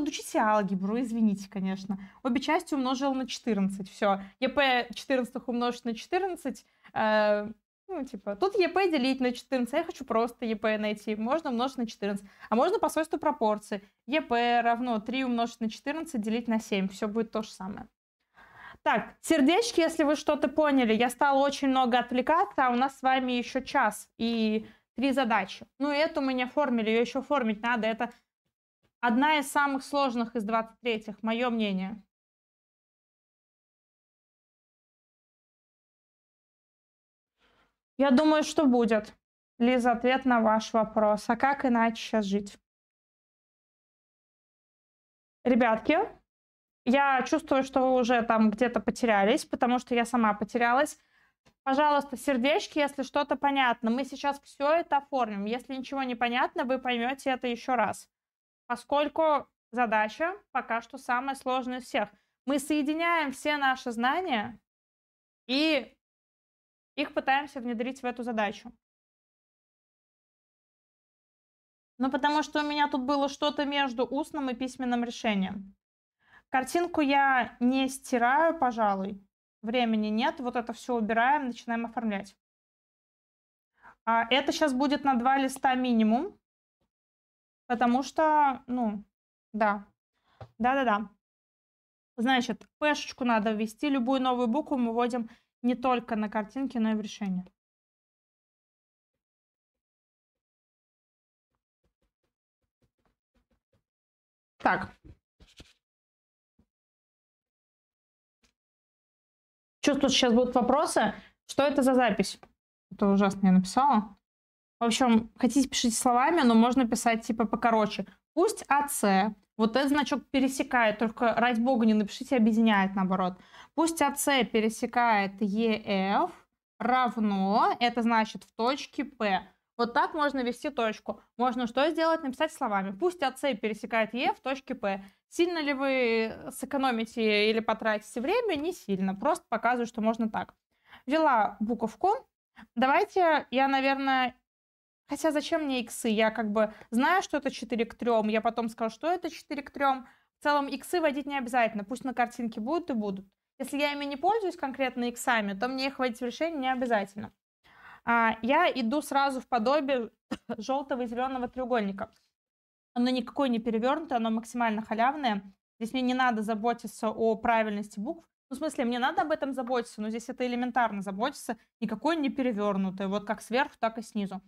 Подучите алгебру, извините, конечно. Обе части умножил на 14, все. ЕП 14 умножить на 14, э, ну, типа, тут ЕП делить на 14, а я хочу просто ЕП найти, можно умножить на 14. А можно по свойству пропорции. ЕП равно 3 умножить на 14 делить на 7, все будет то же самое. Так, сердечки, если вы что-то поняли, я стала очень много отвлекаться, а у нас с вами еще час и три задачи. Ну, эту мы не оформили, ее еще оформить надо, это Одна из самых сложных из 23-х, мое мнение. Я думаю, что будет. Лиза, ответ на ваш вопрос. А как иначе сейчас жить? Ребятки, я чувствую, что вы уже там где-то потерялись, потому что я сама потерялась. Пожалуйста, сердечки, если что-то понятно. Мы сейчас все это оформим. Если ничего не понятно, вы поймете это еще раз поскольку задача пока что самая сложная из всех. Мы соединяем все наши знания и их пытаемся внедрить в эту задачу. Ну, потому что у меня тут было что-то между устным и письменным решением. Картинку я не стираю, пожалуй. Времени нет. Вот это все убираем, начинаем оформлять. А это сейчас будет на два листа минимум. Потому что, ну, да. Да-да-да. Значит, пешечку надо ввести. Любую новую букву мы вводим не только на картинке, но и в решении. Так. Чувствую, сейчас будут вопросы. Что это за запись? Это ужасно я написала. В общем, хотите пишите словами, но можно писать типа покороче. Пусть АС, вот этот значок пересекает, только ради бога не напишите объединяет наоборот. Пусть АС пересекает ЕФ равно, это значит в точке П. Вот так можно вести точку. Можно что сделать? Написать словами. Пусть АС пересекает Е в точке П. Сильно ли вы сэкономите или потратите время? Не сильно. Просто показываю, что можно так. Вела буковку. Давайте я, наверное, Хотя зачем мне иксы? Я как бы знаю, что это 4 к 3, я потом скажу, что это 4 к 3. В целом иксы водить не обязательно, пусть на картинке будут и будут. Если я ими не пользуюсь конкретно иксами, то мне их водить в решение не обязательно. А, я иду сразу в подобие желтого и зеленого треугольника. Оно никакой не перевернутое, оно максимально халявное. Здесь мне не надо заботиться о правильности букв, ну, в смысле, мне надо об этом заботиться, но здесь это элементарно заботиться, никакой не перевернутое, вот как сверху, так и снизу.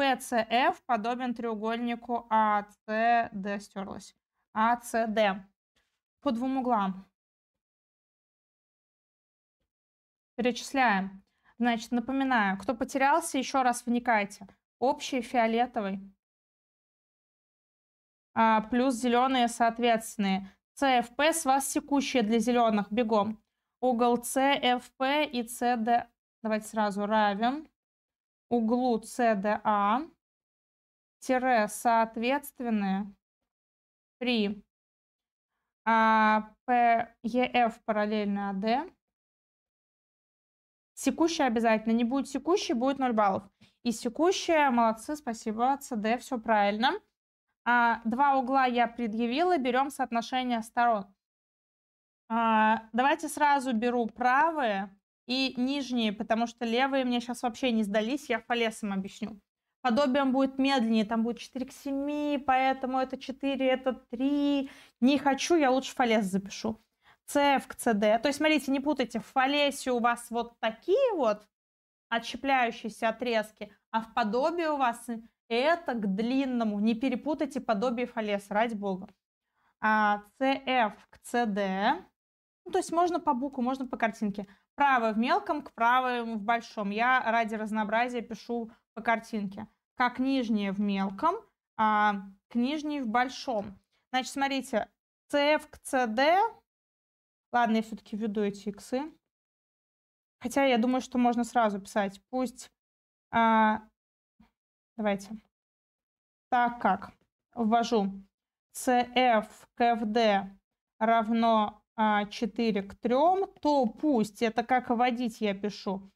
PCF подобен треугольнику ACD, а стерлось ACD а по двум углам. Перечисляем. Значит, напоминаю, кто потерялся, еще раз вникайте. Общий фиолетовый а, плюс зеленые соответственные. CFP с вас секущие для зеленых, бегом. Угол CFP и CD, давайте сразу, равен углу CDA а тире соответственные при а, PEF параллельно AD. А, секущая обязательно. Не будет секущей, будет 0 баллов. И секущая, молодцы, спасибо, CD, все правильно. А, два угла я предъявила, берем соотношение сторон. А, давайте сразу беру правые и нижние, потому что левые мне сейчас вообще не сдались, я по лесам объясню. Подобием будет медленнее, там будет 4 к 7, поэтому это 4, это 3. Не хочу, я лучше фалес запишу. CF к CD. То есть, смотрите, не путайте, в фалесе у вас вот такие вот отщепляющиеся отрезки, а в подобии у вас это к длинному. Не перепутайте подобие фалес, ради бога. А CF к CD. Ну, то есть можно по букву, можно по картинке правы в мелком к правым в большом. Я ради разнообразия пишу по картинке. Как нижние в мелком, а к нижней в большом. Значит, смотрите, CF к CD. Ладно, я все-таки введу эти иксы. Хотя я думаю, что можно сразу писать. Пусть... А, давайте. Так как? Ввожу CF к FD равно 4 а, к 3, то пусть, это как вводить я пишу,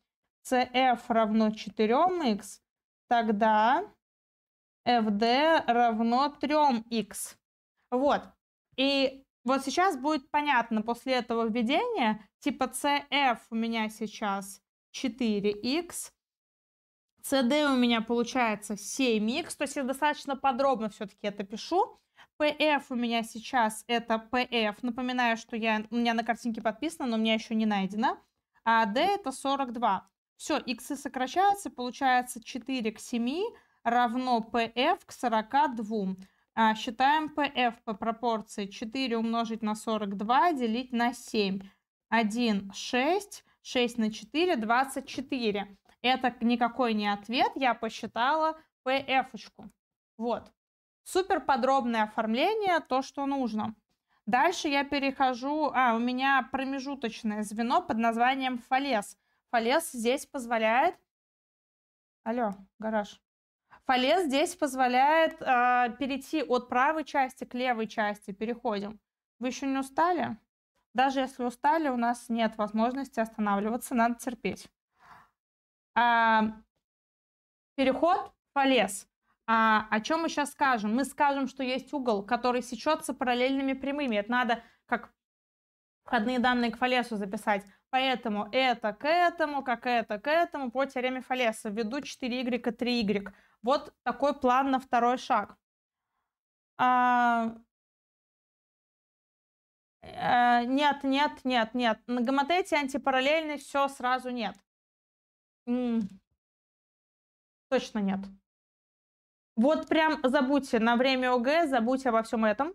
cf равно 4 x, тогда fd равно 3 x. Вот. И вот сейчас будет понятно после этого введения, типа cf у меня сейчас 4 x, cd у меня получается 7 x. то есть я достаточно подробно все-таки это пишу. PF у меня сейчас это PF. Напоминаю, что я, у меня на картинке подписано, но у меня еще не найдено. А D это 42. Все, иксы сокращаются, получается 4 к 7 равно PF к 42. А, считаем PF по пропорции 4 умножить на 42 делить на 7. 1, 6, 6 на 4, 24. Это никакой не ответ, я посчитала PF-очку. Вот. Супер подробное оформление, то, что нужно. Дальше я перехожу, а, у меня промежуточное звено под названием фалес. Фалес здесь позволяет... Алло, гараж. Фалес здесь позволяет э, перейти от правой части к левой части. Переходим. Вы еще не устали? Даже если устали, у нас нет возможности останавливаться, надо терпеть. А, переход фалес. А, о чем мы сейчас скажем? Мы скажем, что есть угол, который сечется параллельными прямыми. Это надо как входные данные к Фалесу записать. Поэтому это к этому, как это к этому по теореме Фалеса. Введу 4y, 3y. Вот такой план на второй шаг. А... А, нет, нет, нет, нет. На гомотете антипараллельный все сразу нет. М -м. Точно нет. Вот прям забудьте на время ОГЭ, забудьте обо всем этом.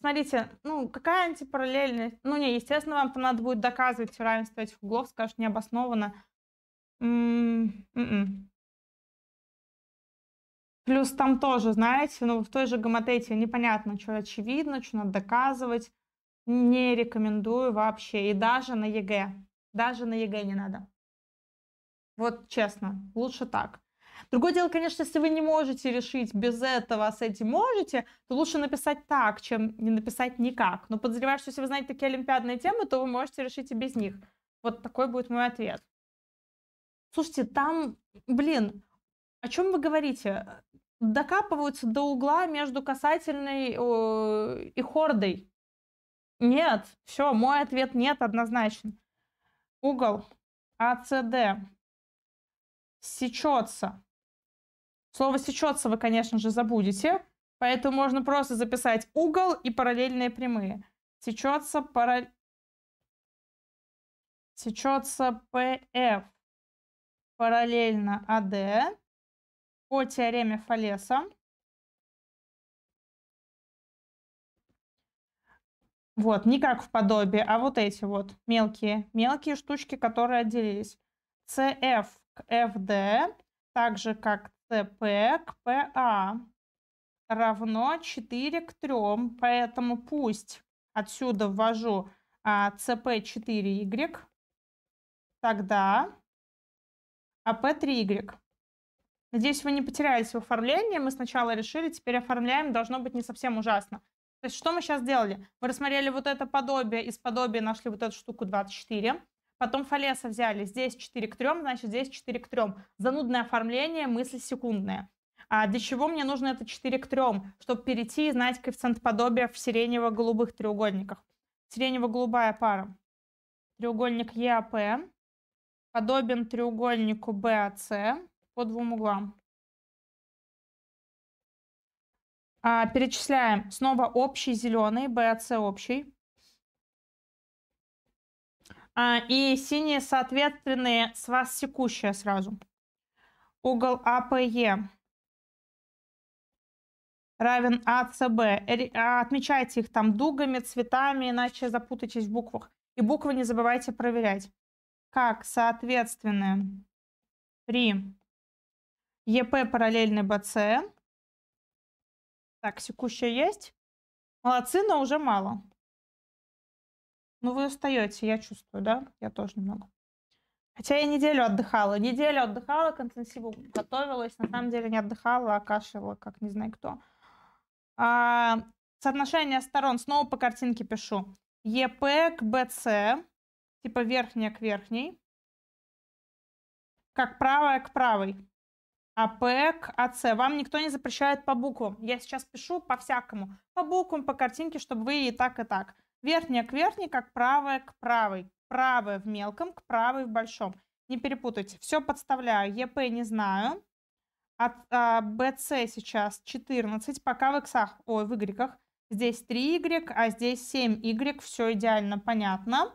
Смотрите, ну, какая антипараллельность? Ну, не, естественно, вам там надо будет доказывать равенство этих углов, скажут необоснованно. М-м. Плюс там тоже, знаете, ну, в той же гомотете непонятно, что очевидно, что надо доказывать. Не рекомендую вообще. И даже на ЕГЭ. Даже на ЕГЭ не надо. Вот честно, лучше так. Другое дело, конечно, если вы не можете решить без этого, а с этим можете, то лучше написать так, чем не написать никак. Но подозреваю, что если вы знаете такие олимпиадные темы, то вы можете решить и без них. Вот такой будет мой ответ. Слушайте, там, блин, о чем вы говорите? Докапываются до угла между касательной э, и хордой. Нет, все, мой ответ нет однозначно. Угол АЦД сечется Слово сечется вы, конечно же, забудете, поэтому можно просто записать угол и параллельные прямые. Сечется параллель... Сечется PF параллельно AD а по теореме Фалеса. Вот, не как в подобии, а вот эти вот мелкие, мелкие штучки, которые отделились. CF к FD, так же как P к PA а равно 4 к 3, поэтому пусть отсюда ввожу а, CP4Y, тогда AP3Y. А, Здесь вы не потерялись в оформлении, мы сначала решили, теперь оформляем, должно быть не совсем ужасно. То есть что мы сейчас делали? Мы рассмотрели вот это подобие, из подобия нашли вот эту штуку 24. Потом Фалеса взяли. Здесь 4 к 3, значит, здесь 4 к 3. Занудное оформление, мысль секундная. А для чего мне нужно это 4 к 3? Чтобы перейти и знать коэффициент подобия в сиренево-голубых треугольниках. Сиренево-голубая пара. Треугольник ЕАП подобен треугольнику BAC а по двум углам. А, перечисляем. Снова общий зеленый, BAC а общий. А, и синие, соответственные, с вас секущие сразу. Угол АПЕ равен АЦБ. А, отмечайте их там дугами, цветами, иначе запутайтесь в буквах. И буквы не забывайте проверять. Как соответственные при ЕП параллельный БЦ. Так, секущая есть. Молодцы, но уже мало. Ну, вы устаете, я чувствую, да? Я тоже немного. Хотя я неделю отдыхала. Неделю отдыхала, к интенсиву готовилась. На самом деле не отдыхала, а кашляла, как не знаю кто. А, соотношение сторон. Снова по картинке пишу. ЕП к БЦ. Типа верхняя к верхней. Как правая к правой. АП к АЦ. Вам никто не запрещает по буквам. Я сейчас пишу по всякому. По буквам, по картинке, чтобы вы и так, и так. Верхняя к верхней, как правая к правой. Правая в мелком, к правой в большом. Не перепутайте. Все подставляю. ЕП не знаю. От а, сейчас 14. Пока в иксах, ой, в игреках. Здесь 3Y, а здесь 7Y. Все идеально понятно.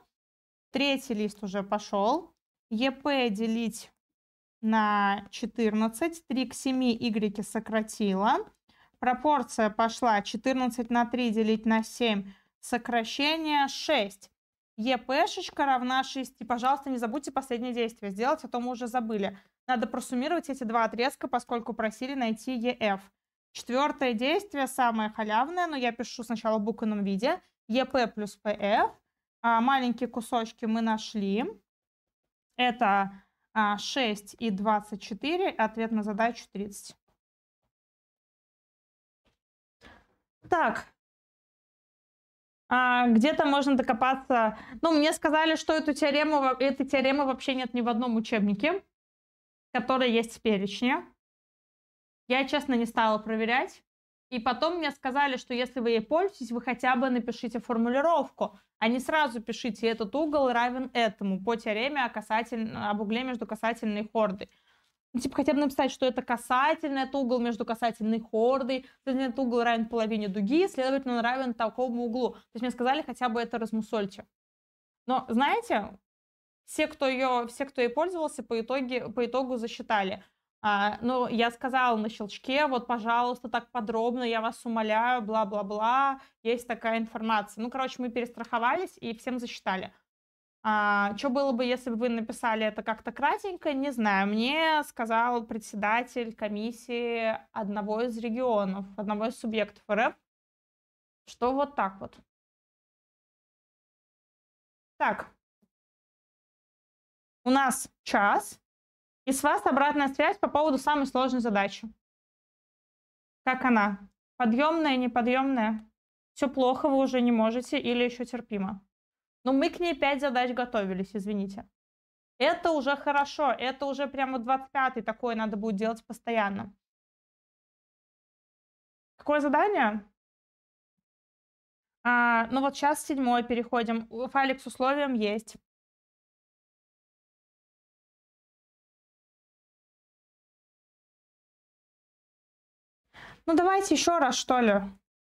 Третий лист уже пошел. ЕП делить на 14. 3 к 7 Y сократила. Пропорция пошла 14 на 3 делить на 7 сокращение 6. ЕПшечка равна 6. И, пожалуйста, не забудьте последнее действие сделать, а то мы уже забыли. Надо просуммировать эти два отрезка, поскольку просили найти ЕФ. Четвертое действие, самое халявное, но я пишу сначала в буквенном виде. ЕП плюс ПФ. А, маленькие кусочки мы нашли. Это а, 6 и 24. Ответ на задачу 30. Так, а, где-то можно докопаться. Ну, мне сказали, что эту теорему, этой теоремы вообще нет ни в одном учебнике, который есть в перечне. Я, честно, не стала проверять. И потом мне сказали, что если вы ей пользуетесь, вы хотя бы напишите формулировку, а не сразу пишите этот угол равен этому по теореме о, касатель... об угле между касательной хордой. Ну, типа хотя бы написать, что это касательный, это угол между касательной хордой, этот угол равен половине дуги, следовательно, он равен такому углу. То есть мне сказали, хотя бы это размусольте. Но, знаете, все, кто ее, все, кто ей пользовался, по, итоге, по итогу засчитали. А, ну, я сказала на щелчке, вот, пожалуйста, так подробно, я вас умоляю, бла-бла-бла, есть такая информация. Ну, короче, мы перестраховались и всем засчитали. А, что было бы, если бы вы написали это как-то кратенько, не знаю. Мне сказал председатель комиссии одного из регионов, одного из субъектов РФ, что вот так вот. Так, у нас час, и с вас обратная связь по поводу самой сложной задачи. Как она? Подъемная, неподъемная? Все плохо, вы уже не можете или еще терпимо? Но ну, мы к ней 5 задач готовились, извините. Это уже хорошо, это уже прямо 25-й, такое надо будет делать постоянно. Какое задание? А, ну вот сейчас седьмой переходим. Файлик с условием есть. Ну давайте еще раз, что ли.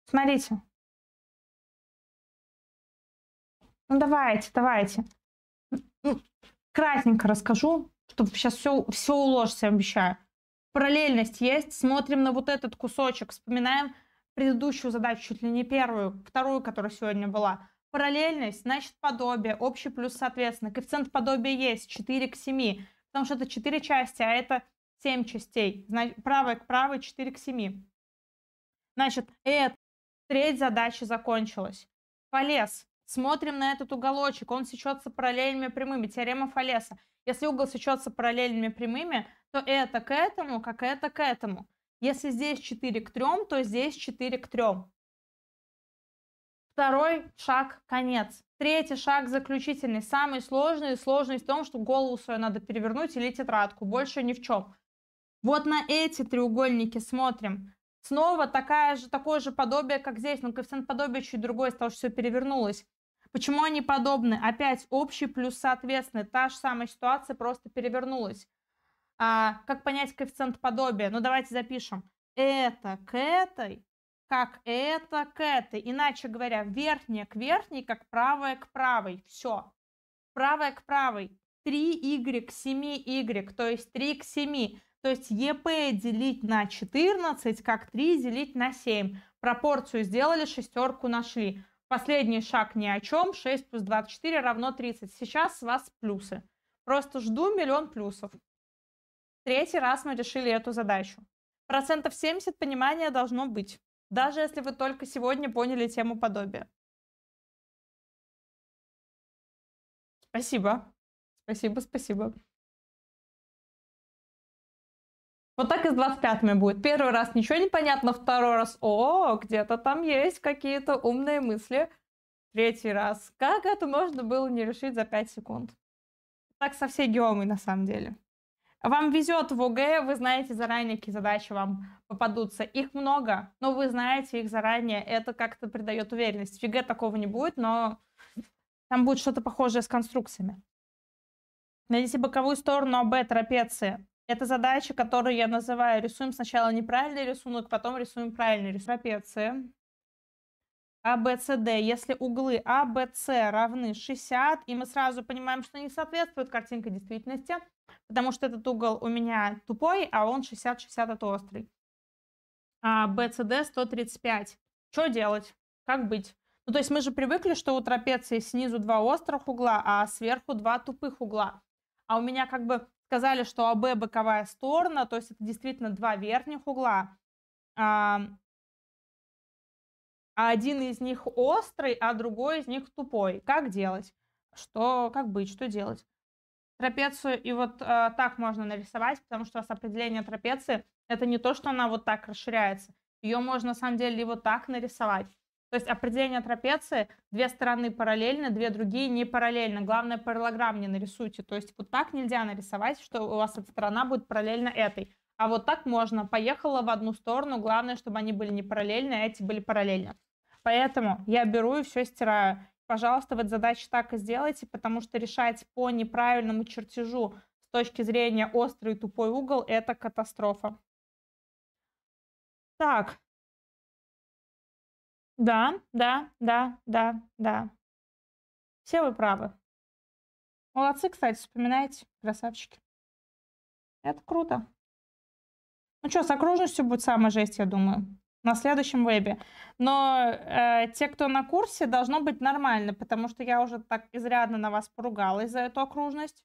Смотрите. Ну, давайте, давайте. Кратенько расскажу, чтобы сейчас все, все уложится, я обещаю. Параллельность есть. Смотрим на вот этот кусочек, вспоминаем предыдущую задачу, чуть ли не первую, вторую, которая сегодня была. Параллельность, значит подобие, общий плюс, соответственно. Коэффициент подобия есть 4 к 7, потому что это 4 части, а это 7 частей. Значит, правая к правой 4 к 7. Значит, это треть задачи закончилась. Полез. Смотрим на этот уголочек, он сечется параллельными прямыми, теорема Фалеса. Если угол сечется параллельными прямыми, то это к этому, как это к этому. Если здесь 4 к 3, то здесь 4 к 3. Второй шаг – конец. Третий шаг – заключительный. Самый сложный. Сложность в том, что голову свою надо перевернуть или тетрадку. Больше ни в чем. Вот на эти треугольники смотрим. Снова такая же, такое же подобие, как здесь, но коэффициент подобия чуть другой, стал, что все перевернулось. Почему они подобны? Опять общий плюс соответственно. Та же самая ситуация просто перевернулась. А, как понять коэффициент подобия? Ну, давайте запишем. Это к этой, как это к этой. Иначе говоря, верхняя к верхней, как правая к правой. Все. Правая к правой. 3y к 7y, то есть 3 к 7. То есть ЕП делить на 14, как 3 делить на 7. Пропорцию сделали, шестерку нашли. Последний шаг ни о чем. 6 плюс 24 равно 30. Сейчас с вас плюсы. Просто жду миллион плюсов. Третий раз мы решили эту задачу. Процентов 70 понимания должно быть. Даже если вы только сегодня поняли тему подобия. Спасибо. Спасибо, спасибо. Вот так и с 25-ми будет. Первый раз ничего не понятно, второй раз, о, где-то там есть какие-то умные мысли. Третий раз, как это можно было не решить за 5 секунд? Так со всей геомой на самом деле. Вам везет в ОГЭ, вы знаете заранее, какие задачи вам попадутся. Их много, но вы знаете их заранее. Это как-то придает уверенность. В ЕГЭ такого не будет, но там будет что-то похожее с конструкциями. Найдите боковую сторону АБ трапеции. Это задача, которую я называю рисуем сначала неправильный рисунок, потом рисуем правильный рисунок. Трапеция. А, Б, С, Д. Если углы А, Б, С равны 60, и мы сразу понимаем, что не соответствует картинка действительности, потому что этот угол у меня тупой, а он 60-60 это острый. А, Б, С, Д 135. Что делать? Как быть? Ну, то есть мы же привыкли, что у трапеции снизу два острых угла, а сверху два тупых угла. А у меня как бы сказали, что АБ боковая сторона, то есть это действительно два верхних угла. А, а один из них острый, а другой из них тупой. Как делать? Что, как быть, что делать? Трапецию и вот э, так можно нарисовать, потому что у вас определение трапеции это не то, что она вот так расширяется. Ее можно на самом деле и вот так нарисовать. То есть определение трапеции, две стороны параллельны, две другие не параллельны. Главное, параллограмм не нарисуйте. То есть вот так нельзя нарисовать, что у вас эта сторона будет параллельна этой. А вот так можно. Поехала в одну сторону, главное, чтобы они были не параллельны, а эти были параллельны. Поэтому я беру и все стираю. Пожалуйста, вот задачу так и сделайте, потому что решать по неправильному чертежу с точки зрения острый и тупой угол – это катастрофа. Так, да, да, да, да, да. Все вы правы. Молодцы, кстати, вспоминаете. Красавчики. Это круто. Ну что, с окружностью будет самая жесть, я думаю. На следующем вебе. Но э, те, кто на курсе, должно быть нормально, потому что я уже так изрядно на вас поругалась за эту окружность.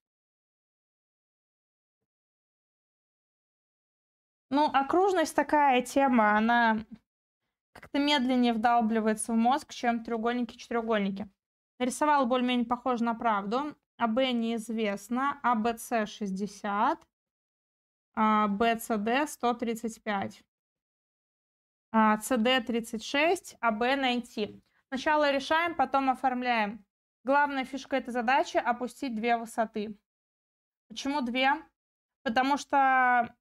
Ну, окружность такая тема, она как-то медленнее вдалбливается в мозг, чем треугольники-четыреугольники. Нарисовал более-менее похоже на правду. АБ неизвестно, АБС 60, а БЦД 135, СД 36, АБ найти. Сначала решаем, потом оформляем. Главная фишка этой задачи – опустить две высоты. Почему две? Потому что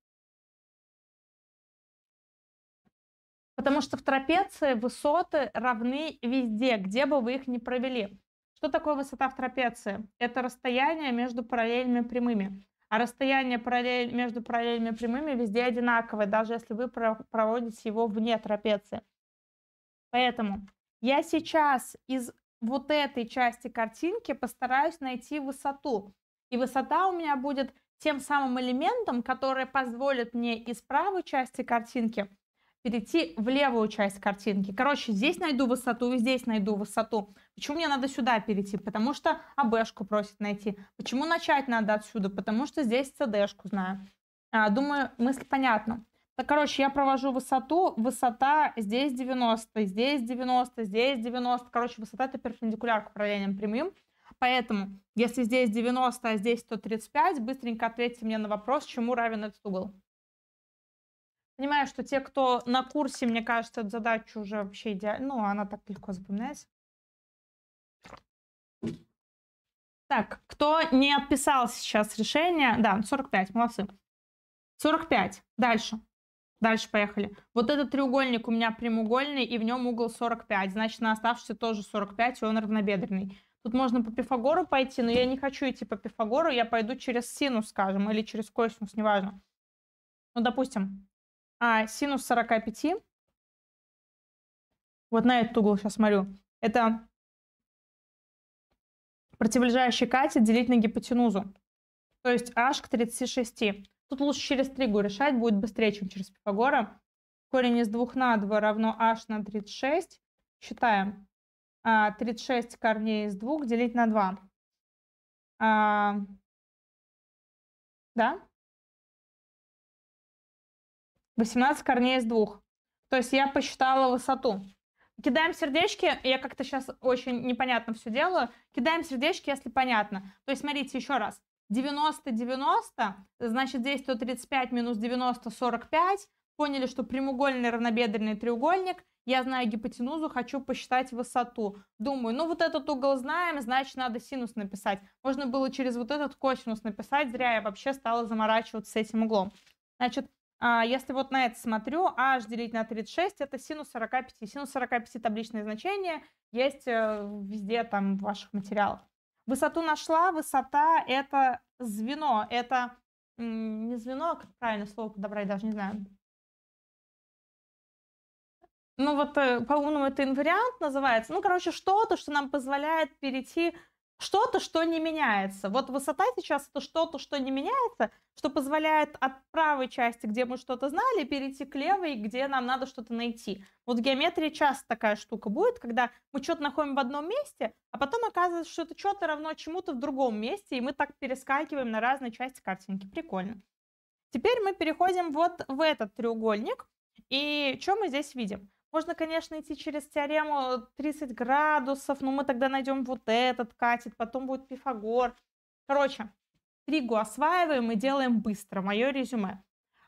Потому что в трапеции высоты равны везде, где бы вы их ни провели. Что такое высота в трапеции? Это расстояние между параллельными прямыми. А расстояние параллель, между параллельными прямыми везде одинаковое, даже если вы проводите его вне трапеции. Поэтому я сейчас из вот этой части картинки постараюсь найти высоту. И высота у меня будет тем самым элементом, который позволит мне из правой части картинки перейти в левую часть картинки. Короче, здесь найду высоту и здесь найду высоту. Почему мне надо сюда перейти? Потому что АБшку просит найти. Почему начать надо отсюда? Потому что здесь СДшку знаю. А, думаю, мысль понятна. Так, короче, я провожу высоту. Высота здесь 90, здесь 90, здесь 90. Короче, высота это перпендикуляр к управлениям прямым. Поэтому, если здесь 90, а здесь 135, быстренько ответьте мне на вопрос, чему равен этот угол. Понимаю, что те, кто на курсе, мне кажется, эту задачу уже вообще идеально. Ну, она так легко запоминается. Так, кто не отписал сейчас решение? Да, 45, молодцы. 45. Дальше. Дальше поехали. Вот этот треугольник у меня прямоугольный, и в нем угол 45. Значит, на оставшийся тоже 45, и он равнобедренный. Тут можно по Пифагору пойти, но я не хочу идти по Пифагору, я пойду через синус, скажем, или через косинус, неважно. Ну, допустим, а синус 45, вот на этот угол сейчас смотрю, это противолежащий катет делить на гипотенузу. То есть h к 36. Тут лучше через тригу решать, будет быстрее, чем через Пифагора. Корень из 2 на 2 равно h на 36. Считаем. 36 а, корней из 2 делить на 2. А, да? 18 корней из двух. То есть я посчитала высоту. Кидаем сердечки. Я как-то сейчас очень непонятно все делаю. Кидаем сердечки, если понятно. То есть смотрите еще раз. 90-90, значит здесь 135 минус 90, 45. Поняли, что прямоугольный равнобедренный треугольник. Я знаю гипотенузу, хочу посчитать высоту. Думаю, ну вот этот угол знаем, значит надо синус написать. Можно было через вот этот косинус написать, зря я вообще стала заморачиваться с этим углом. Значит, а, если вот на это смотрю, h делить на 36 это синус 45. Синус 45 табличное значение есть э, везде там в ваших материалах. Высоту нашла, высота это звено, это не звено, а как правильно слово подобрать, даже не знаю. Ну вот э, по-умному это инвариант называется. Ну, короче, что-то, что нам позволяет перейти что-то, что не меняется. Вот высота сейчас это что-то, что не меняется, что позволяет от правой части, где мы что-то знали, перейти к левой, где нам надо что-то найти. Вот в геометрии часто такая штука будет, когда мы что-то находим в одном месте, а потом оказывается, что это что-то равно чему-то в другом месте, и мы так перескакиваем на разные части картинки. Прикольно. Теперь мы переходим вот в этот треугольник. И что мы здесь видим? Можно, конечно, идти через теорему 30 градусов, но мы тогда найдем вот этот катет, потом будет Пифагор. Короче, тригу осваиваем и делаем быстро. Мое резюме.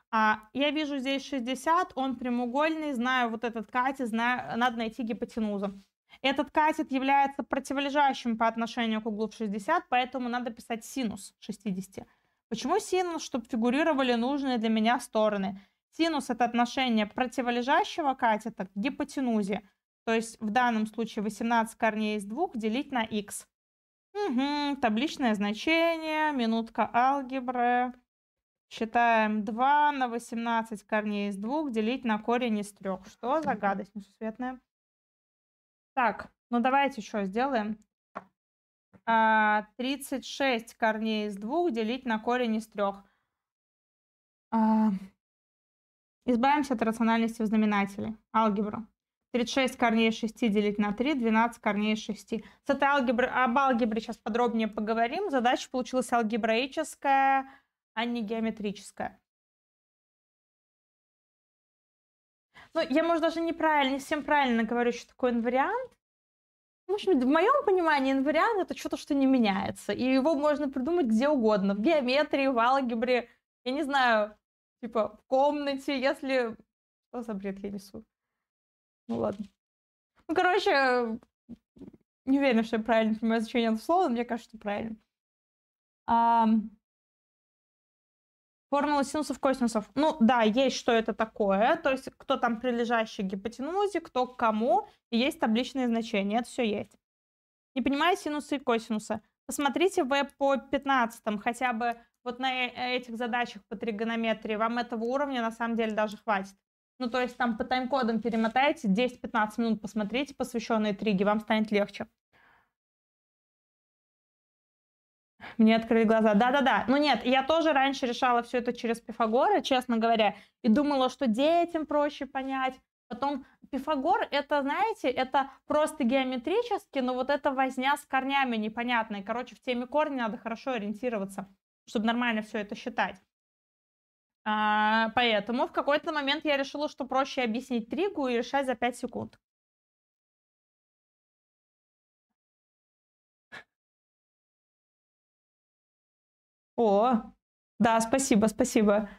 А, я вижу здесь 60, он прямоугольный, знаю вот этот катет, знаю, надо найти гипотенузу. Этот катет является противолежащим по отношению к углу в 60, поэтому надо писать синус 60. Почему синус? Чтобы фигурировали нужные для меня стороны. Синус – это отношение противолежащего катета к гипотенузе. То есть в данном случае 18 корней из 2 делить на х. Угу, табличное значение, минутка алгебры. Считаем 2 на 18 корней из 2 делить на корень из 3. Что за гадость несусветная? Так, ну давайте еще сделаем. 36 а, корней из 2 делить на корень из 3. Избавимся от рациональности в знаменателе. Алгебру. 36 корней 6 делить на 3, 12 корней 6. С этой алгебры, об алгебре сейчас подробнее поговорим. Задача получилась алгебраическая, а не геометрическая. Ну, я, может, даже неправильно, не всем правильно говорю, что такое инвариант. В общем, в моем понимании инвариант это что-то, что не меняется. И его можно придумать где угодно. В геометрии, в алгебре, я не знаю, Типа, в комнате, если... Что за бред я несу? Ну ладно. Ну, короче, не уверена, что я правильно понимаю значение этого слова, но мне кажется, что правильно. А... Формула синусов косинусов. Ну да, есть что это такое, то есть кто там прилежащий к гипотенузе, кто к кому, и есть табличные значения, это все есть. Не понимаю синусы и косинусы? Посмотрите в по 15 хотя бы вот на э, э, этих задачах по тригонометрии вам этого уровня на самом деле даже хватит. Ну, то есть там по тайм-кодам перемотаете, 10-15 минут посмотрите, посвященные триги, вам станет легче. Мне открыли глаза. Да-да-да. Ну нет, я тоже раньше решала все это через Пифагора, честно говоря, и думала, что детям проще понять. Потом Пифагор, это, знаете, это просто геометрически, но вот эта возня с корнями непонятная. Короче, в теме корня надо хорошо ориентироваться чтобы нормально все это считать. А, поэтому в какой-то момент я решила, что проще объяснить тригу и решать за 5 секунд. О, да, спасибо, спасибо.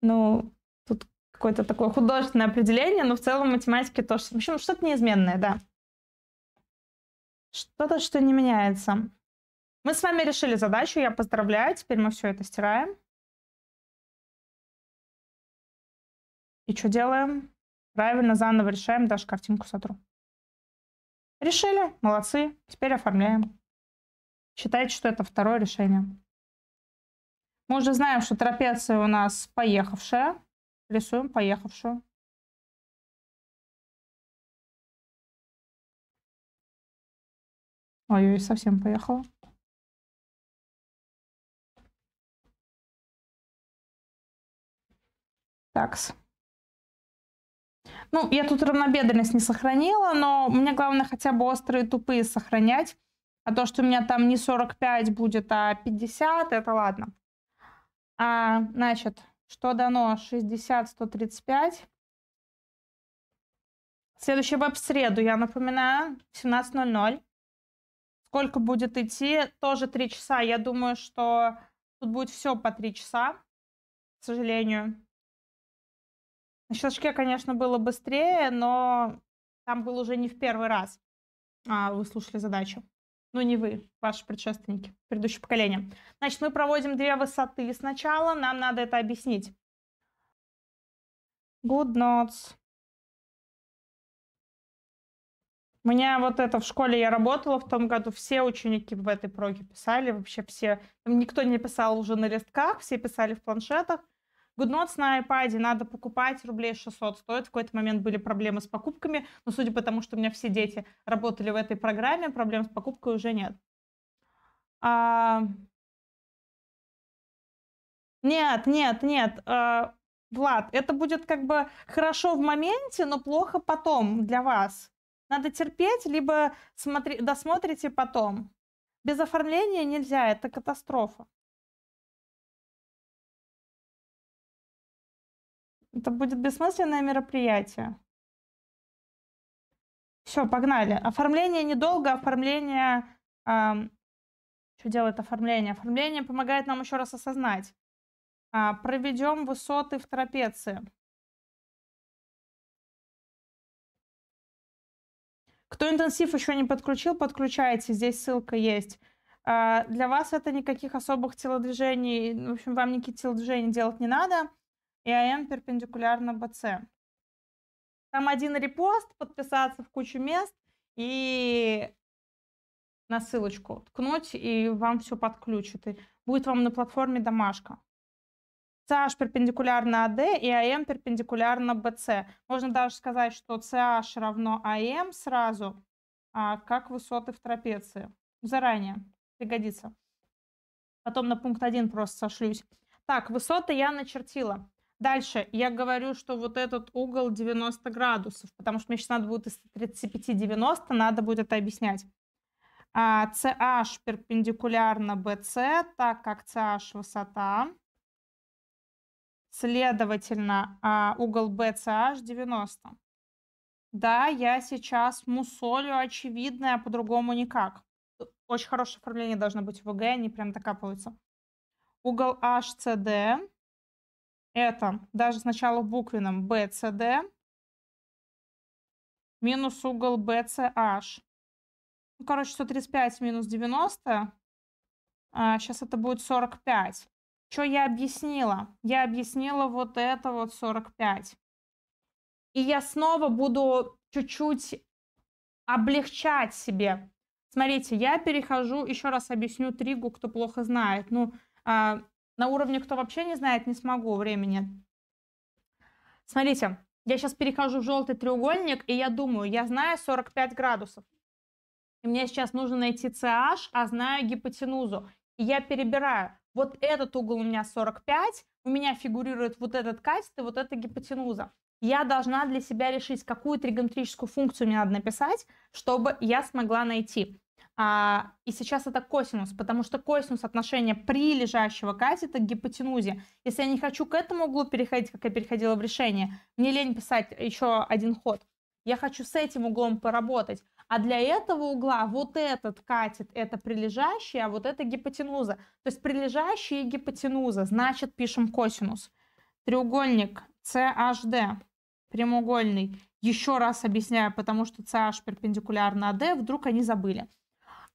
Ну, тут какое-то такое художественное определение, но в целом в математике тоже. В общем, что-то неизменное, да. Что-то, что не меняется. Мы с вами решили задачу, я поздравляю, теперь мы все это стираем. И что делаем? Правильно, заново решаем, даже картинку сотру. Решили, молодцы, теперь оформляем. Считайте, что это второе решение. Мы уже знаем, что трапеция у нас поехавшая. Рисуем поехавшую. Ой-ой, совсем поехала. Такс. Ну, я тут равнобедренность не сохранила, но мне главное хотя бы острые тупые сохранять. А то, что у меня там не 45 будет, а 50, это ладно. А, значит, что дано? 60, 135. Следующий веб в среду, я напоминаю, в 17.00. Сколько будет идти? Тоже 3 часа. Я думаю, что тут будет все по 3 часа, к сожалению. На щелчке, конечно, было быстрее, но там был уже не в первый раз. А, вы слушали задачу. Ну, не вы, ваши предшественники, предыдущее поколение. Значит, мы проводим две высоты сначала. Нам надо это объяснить. Good notes. У меня вот это в школе я работала в том году, все ученики в этой проге писали, вообще все, там никто не писал уже на листках, все писали в планшетах, Goodnotes на iPad надо покупать, рублей 600 стоит. В какой-то момент были проблемы с покупками, но судя по тому, что у меня все дети работали в этой программе, проблем с покупкой уже нет. А... Нет, нет, нет. А... Влад, это будет как бы хорошо в моменте, но плохо потом для вас. Надо терпеть, либо смотри, досмотрите потом. Без оформления нельзя, это катастрофа. Это будет бессмысленное мероприятие. Все, погнали. Оформление недолго, оформление... Эм, что делает оформление? Оформление помогает нам еще раз осознать. А, проведем высоты в трапеции. Кто интенсив еще не подключил, подключайте. Здесь ссылка есть. А, для вас это никаких особых телодвижений, в общем, вам никаких телодвижений делать не надо и АН перпендикулярно БЦ. Там один репост, подписаться в кучу мест и на ссылочку ткнуть, и вам все подключит. И будет вам на платформе домашка. CH перпендикулярно АД и АМ перпендикулярно БЦ. Можно даже сказать, что CH равно АМ сразу, а, как высоты в трапеции. Заранее пригодится. Потом на пункт 1 просто сошлюсь. Так, высоты я начертила. Дальше я говорю, что вот этот угол 90 градусов, потому что мне сейчас надо будет из 35-90, надо будет это объяснять. CH а, перпендикулярно BC, так как CH высота. Следовательно, а, угол BCH 90. Да, я сейчас мусолю очевидное, а по-другому никак. Очень хорошее оформление должно быть в ВГ, они а прям докапываются. Угол HCD это даже сначала буквенным BCD минус угол BCH. Ну, короче, 135 минус 90. А, сейчас это будет 45. Что я объяснила? Я объяснила вот это вот 45. И я снова буду чуть-чуть облегчать себе. Смотрите, я перехожу, еще раз объясню тригу, кто плохо знает. Ну, а, на уровне, кто вообще не знает, не смогу, времени. Смотрите, я сейчас перехожу в желтый треугольник, и я думаю, я знаю 45 градусов. И мне сейчас нужно найти CH, а знаю гипотенузу. И я перебираю. Вот этот угол у меня 45, у меня фигурирует вот этот катет и вот эта гипотенуза. Я должна для себя решить, какую тригонометрическую функцию мне надо написать, чтобы я смогла найти. А, и сейчас это косинус, потому что косинус отношения прилежащего к асету к гипотенузе. Если я не хочу к этому углу переходить, как я переходила в решение, мне лень писать еще один ход. Я хочу с этим углом поработать. А для этого угла вот этот катет, это прилежащий, а вот это гипотенуза. То есть прилежащий и гипотенуза, значит пишем косинус. Треугольник CHD прямоугольный. Еще раз объясняю, потому что CH перпендикулярно AD, вдруг они забыли.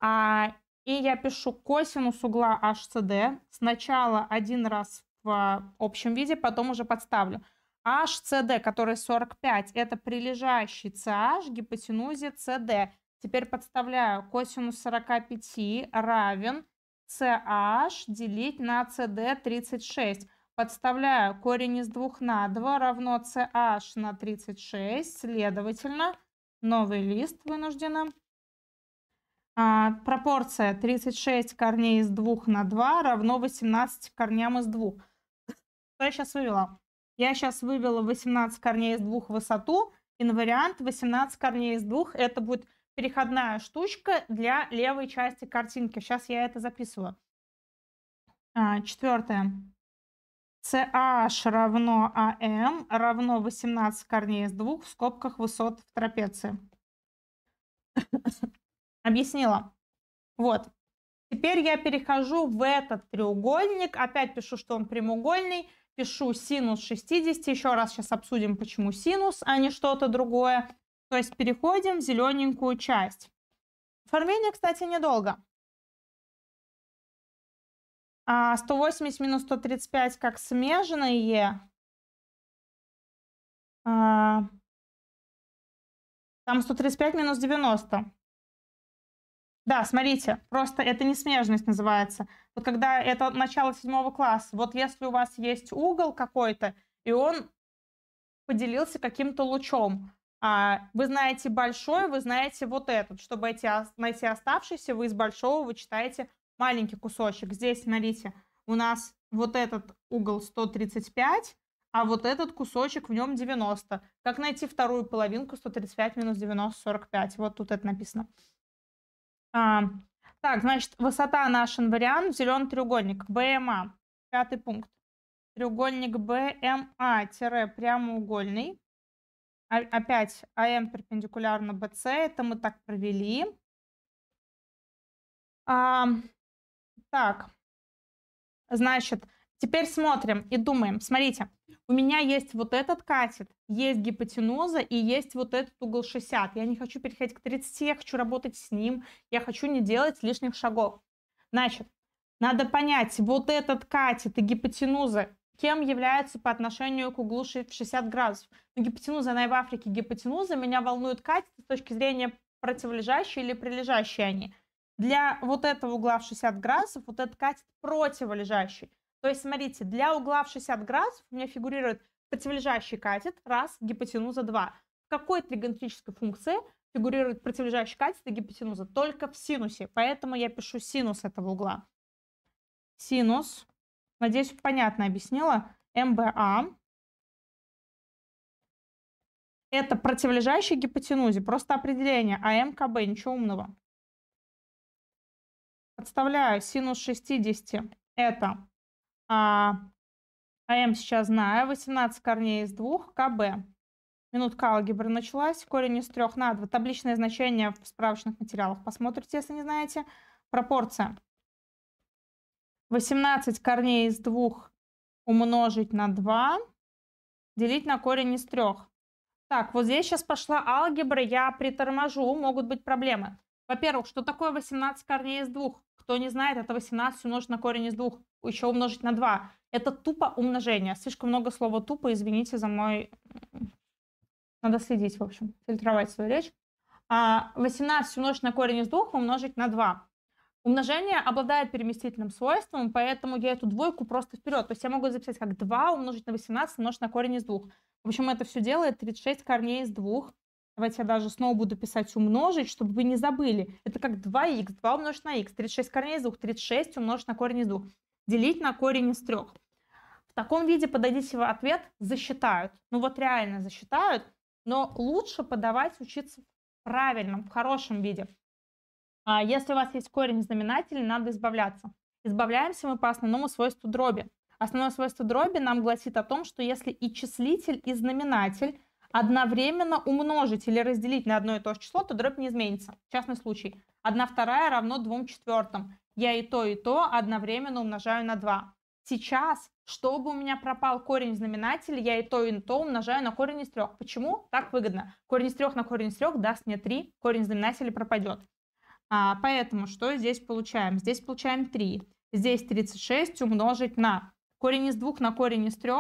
А, и я пишу косинус угла HCD. Сначала один раз в а, общем виде, потом уже подставлю. HCD, который 45, это прилежащий CH гипотенузе CD. Теперь подставляю косинус 45 равен CH делить на CD 36. Подставляю корень из 2 на 2 равно CH на 36. Следовательно, новый лист вынуждена а, пропорция 36 корней из 2 на 2 равно 18 корням из 2. Что я сейчас вывела? Я сейчас вывела 18 корней из 2 в высоту. Инвариант 18 корней из 2. Это будет переходная штучка для левой части картинки. Сейчас я это записываю. А, четвертое. CH а равно AM а равно 18 корней из 2 в скобках высот в трапеции. Объяснила. Вот. Теперь я перехожу в этот треугольник. Опять пишу, что он прямоугольный. Пишу синус 60. Еще раз сейчас обсудим, почему синус, а не что-то другое. То есть переходим в зелененькую часть. Оформление, кстати, недолго. 180 а, минус 135 как смежные. А. Там 135 минус 90. Да, смотрите, просто это не смежность называется. Вот когда это начало седьмого класса, вот если у вас есть угол какой-то, и он поделился каким-то лучом, а вы знаете большой, вы знаете вот этот. Чтобы эти, найти оставшиеся, вы из большого вычитаете маленький кусочек. Здесь, смотрите, у нас вот этот угол 135, а вот этот кусочек в нем 90. Как найти вторую половинку 135 минус 90, 45? Вот тут это написано. А, так, значит, высота наш вариант зеленый треугольник. БМА. Пятый пункт. Треугольник БМА-прямоугольный. А, опять АМ перпендикулярно БЦ. Это мы так провели. А, так, значит, Теперь смотрим и думаем. Смотрите, у меня есть вот этот катет, есть гипотенуза и есть вот этот угол 60. Я не хочу переходить к 30, я хочу работать с ним, я хочу не делать лишних шагов. Значит, надо понять, вот этот катет и гипотенуза, кем являются по отношению к углу 60 градусов. Ну, гипотенуза, она и в Африке гипотенуза, меня волнует катет с точки зрения противолежащие или прилежащие они. Для вот этого угла в 60 градусов вот этот катет противолежащий. То есть, смотрите, для угла в 60 градусов у меня фигурирует противолежащий катет, раз, гипотенуза, два. В какой тригонометрической функции фигурирует противолежащий катет и гипотенуза? Только в синусе, поэтому я пишу синус этого угла. Синус, надеюсь, понятно объяснила, МБА. Это противолежащий гипотенузе, просто определение, а МКБ, ничего умного. Подставляю синус 60, это а, АМ сейчас знаю. 18 корней из 2. КБ. Минутка алгебры началась. Корень из 3 на 2. Табличное значение в справочных материалах. Посмотрите, если не знаете. Пропорция. 18 корней из 2 умножить на 2. Делить на корень из 3. Так, вот здесь сейчас пошла алгебра. Я приторможу. Могут быть проблемы. Во-первых, что такое 18 корней из 2? Кто не знает, это 18 умножить на корень из 2 еще умножить на 2. Это тупо умножение. Слишком много слова тупо, извините за мой... Надо следить, в общем, фильтровать свою речь. 18 а, умножить на корень из 2 умножить на 2. Умножение обладает переместительным свойством, поэтому я эту двойку просто вперед. То есть я могу записать как 2 умножить на 18 умножить на корень из 2. В общем, это все делает 36 корней из 2. Давайте я даже снова буду писать умножить, чтобы вы не забыли. Это как 2х, 2 умножить на х, 36 корней из 2, 36 умножить на корень из 2 делить на корень из трех. В таком виде подадите в ответ «засчитают». Ну вот реально засчитают, но лучше подавать учиться в правильном, в хорошем виде. А если у вас есть корень знаменателя, надо избавляться. Избавляемся мы по основному свойству дроби. Основное свойство дроби нам гласит о том, что если и числитель, и знаменатель одновременно умножить или разделить на одно и то же число, то дробь не изменится. Частный случай. 1 вторая равно 2 четвертым я и то, и то одновременно умножаю на 2. Сейчас, чтобы у меня пропал корень знаменателя, я и то, и то умножаю на корень из 3. Почему? Так выгодно. Корень из 3 на корень из 3 даст мне 3, корень знаменателя пропадет. А, поэтому что здесь получаем? Здесь получаем 3. Здесь 36 умножить на корень из 2 на корень из 3.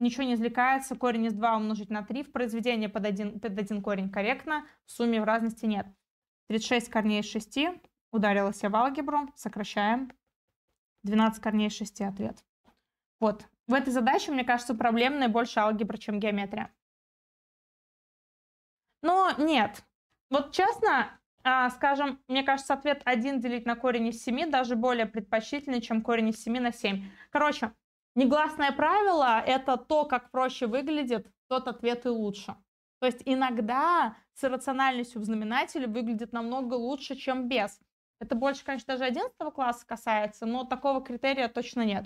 Ничего не извлекается. Корень из 2 умножить на 3. В произведении под один, под один корень корректно. В сумме в разности нет. 36 корней из 6 ударилась я в алгебру, сокращаем. 12 корней из 6 ответ. Вот. В этой задаче, мне кажется, проблемной больше алгебра, чем геометрия. Но нет. Вот честно, а, скажем, мне кажется, ответ 1 делить на корень из 7 даже более предпочтительный, чем корень из 7 на 7. Короче, негласное правило – это то, как проще выглядит, тот ответ и лучше. То есть иногда с иррациональностью в знаменателе выглядит намного лучше, чем без. Это больше, конечно, даже 11 класса касается, но такого критерия точно нет.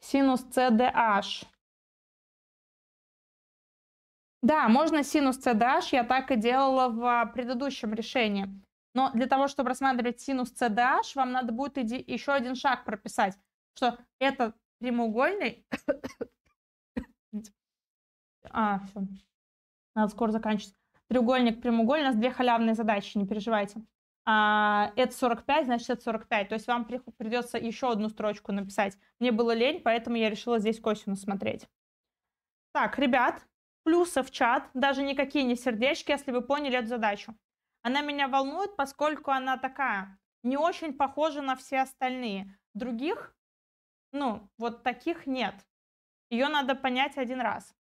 Синус CDH. Да, можно синус CDH, я так и делала в а, предыдущем решении. Но для того, чтобы рассматривать синус CDH, вам надо будет иди еще один шаг прописать, что это прямоугольный... а, все. Надо скоро заканчивать треугольник, прямоугольник, у нас две халявные задачи, не переживайте. А, это 45, значит это 45, то есть вам придется еще одну строчку написать. Мне было лень, поэтому я решила здесь косинус смотреть. Так, ребят, плюсы в чат, даже никакие не сердечки, если вы поняли эту задачу. Она меня волнует, поскольку она такая, не очень похожа на все остальные. Других, ну, вот таких нет. Ее надо понять один раз.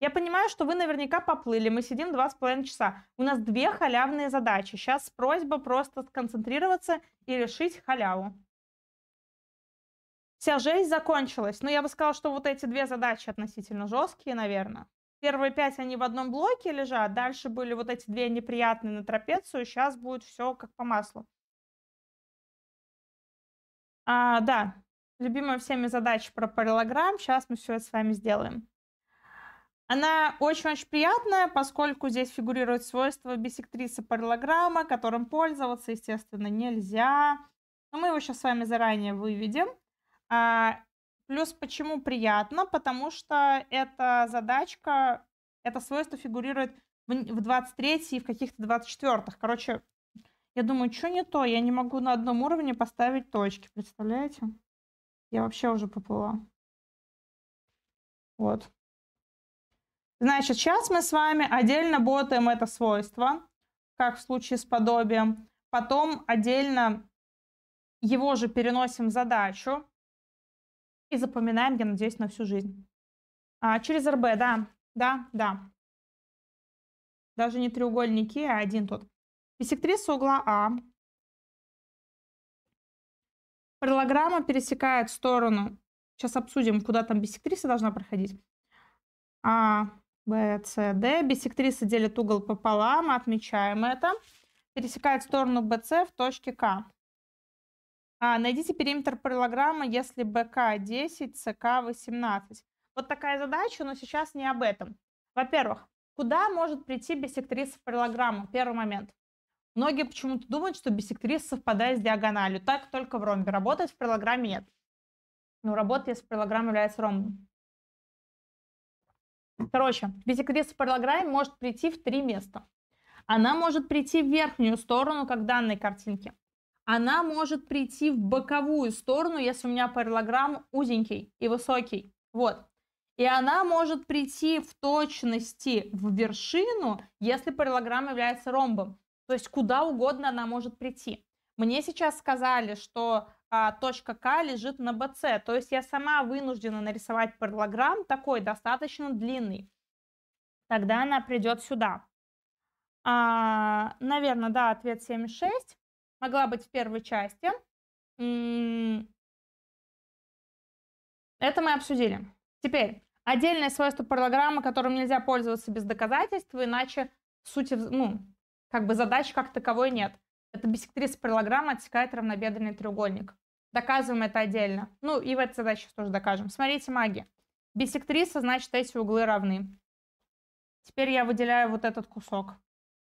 Я понимаю, что вы наверняка поплыли, мы сидим два с половиной часа. У нас две халявные задачи. Сейчас просьба просто сконцентрироваться и решить халяву. Вся жесть закончилась. Но ну, я бы сказала, что вот эти две задачи относительно жесткие, наверное. Первые пять, они в одном блоке лежат. Дальше были вот эти две неприятные на трапецию. Сейчас будет все как по маслу. А, да, любимая всеми задача про параллограмм. Сейчас мы все это с вами сделаем. Она очень-очень приятная, поскольку здесь фигурирует свойство бисектрисы параллограмма, которым пользоваться, естественно, нельзя. Но мы его сейчас с вами заранее выведем. А, плюс почему приятно? Потому что эта задачка, это свойство фигурирует в, в 23 и в каких-то 24-х. Короче, я думаю, что не то? Я не могу на одном уровне поставить точки, представляете? Я вообще уже поплыла. Вот. Значит, сейчас мы с вами отдельно ботаем это свойство, как в случае с подобием. Потом отдельно его же переносим в задачу и запоминаем, я надеюсь, на всю жизнь. А, через РБ, да, да, да. Даже не треугольники, а один тут. Писектриса угла А. Параллограмма пересекает сторону. Сейчас обсудим, куда там бисектриса должна проходить. А, Б, С, Д. Бисектрисы делят угол пополам, отмечаем это. Пересекает сторону BC в точке К. А, найдите периметр параллограмма, если БК 10, СК 18. Вот такая задача, но сейчас не об этом. Во-первых, куда может прийти бисектриса параллограмма? Первый момент. Многие почему-то думают, что бисектриса совпадает с диагональю. Так только в ромбе. работать в параллограмме нет. Ну работа если параллограмм является ромбом. Короче, витикрис паралограйн может прийти в три места. Она может прийти в верхнюю сторону, как данной картинке. Она может прийти в боковую сторону, если у меня параллограмм узенький и высокий. Вот. И она может прийти в точности в вершину, если параллограмм является ромбом. То есть куда угодно она может прийти. Мне сейчас сказали, что а, точка К лежит на BC. То есть я сама вынуждена нарисовать параллограмм такой достаточно длинный. Тогда она придет сюда. А, наверное, да, ответ 76. Могла быть в первой части. Это мы обсудили. Теперь, отдельное свойство параллограмма, которым нельзя пользоваться без доказательств, иначе сути, ну, как бы задач как таковой нет. Это биссектриса параллограмма отсекает равнобедренный треугольник. Доказываем это отдельно. Ну и в этой задаче тоже докажем. Смотрите, маги. Бисектриса, значит, эти углы равны. Теперь я выделяю вот этот кусок.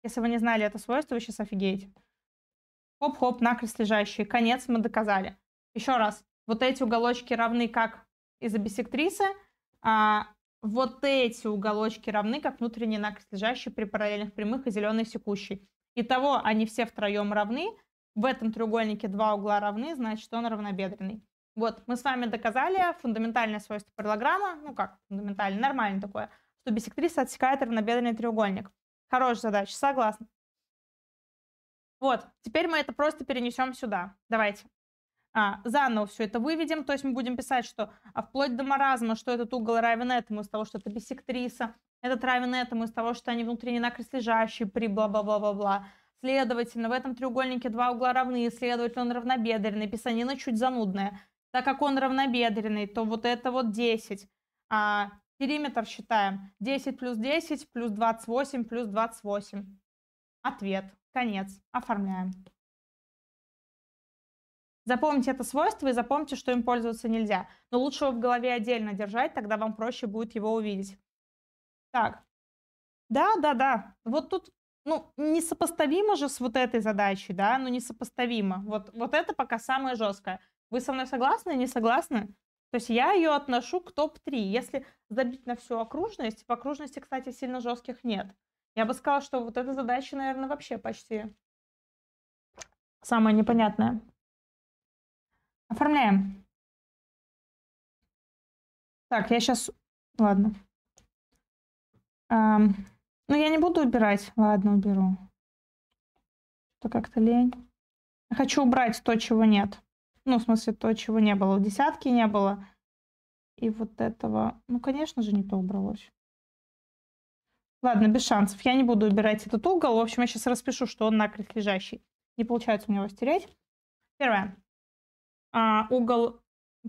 Если вы не знали это свойство, вы сейчас офигеете. Хоп-хоп, накрест лежащие. Конец мы доказали. Еще раз. Вот эти уголочки равны как из-за бисектрисы, а вот эти уголочки равны как внутренний накрест лежащие при параллельных прямых и зеленый секущий. Итого они все втроем равны, в этом треугольнике два угла равны, значит он равнобедренный. Вот, мы с вами доказали фундаментальное свойство параллограмма, ну как фундаментальное, нормально такое, что биссектриса отсекает равнобедренный треугольник. Хорошая задача, согласна. Вот, теперь мы это просто перенесем сюда. Давайте. А, заново все это выведем, то есть мы будем писать, что а вплоть до маразма, что этот угол равен этому из того, что это биссектриса, этот равен этому из того, что они внутренне накрест лежащие при бла-бла-бла-бла-бла. Следовательно, в этом треугольнике два угла равны, следовательно, он равнобедренный. Писанина чуть занудная. Так как он равнобедренный, то вот это вот 10. А, периметр считаем. 10 плюс 10 плюс 28 плюс 28. Ответ. Конец. Оформляем. Запомните это свойство и запомните, что им пользоваться нельзя. Но лучше его в голове отдельно держать, тогда вам проще будет его увидеть. Так. Да, да, да. Вот тут ну, несопоставимо же с вот этой задачей, да, ну, несопоставимо. Вот, вот это пока самое жесткое. Вы со мной согласны, не согласны? То есть я ее отношу к топ-3. Если забить на всю окружность, в окружности, кстати, сильно жестких нет. Я бы сказала, что вот эта задача, наверное, вообще почти самая непонятная. Оформляем. Так, я сейчас... Ладно. Um... Ну, я не буду убирать. Ладно, уберу. Это как-то лень. хочу убрать то, чего нет. Ну, в смысле, то, чего не было. Десятки не было. И вот этого... Ну, конечно же, не то убралось. Ладно, без шансов. Я не буду убирать этот угол. В общем, я сейчас распишу, что он накрест лежащий. Не получается у него стереть. Первое. А, угол,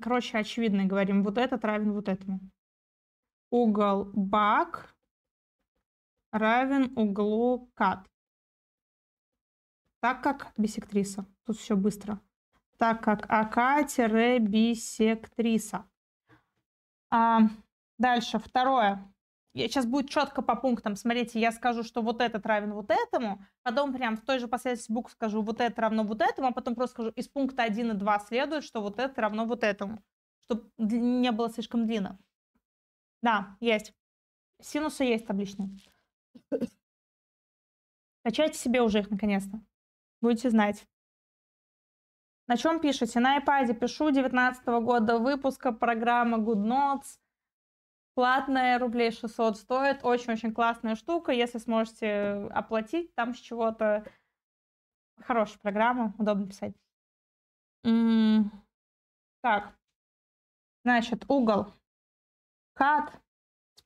короче, очевидный, говорим. Вот этот равен вот этому. Угол бак равен углу кат. Так как бисектриса. Тут все быстро. Так как АК-бисектриса. А, дальше, второе. Я, сейчас будет четко по пунктам. Смотрите, я скажу, что вот этот равен вот этому, потом прям в той же последовательности букв скажу вот это равно вот этому, а потом просто скажу из пункта 1 и 2 следует, что вот это равно вот этому, чтобы не было слишком длинно. Да, есть. Синусы есть табличные. Качайте себе уже их наконец-то. Будете знать. На чем пишете? На iPad пишу 19 -го года выпуска программа Good Notes. Платная, рублей 600 стоит. Очень-очень классная штука. Если сможете э, оплатить там с чего-то. Хорошая программа, удобно писать. М -м так, значит, угол. Кат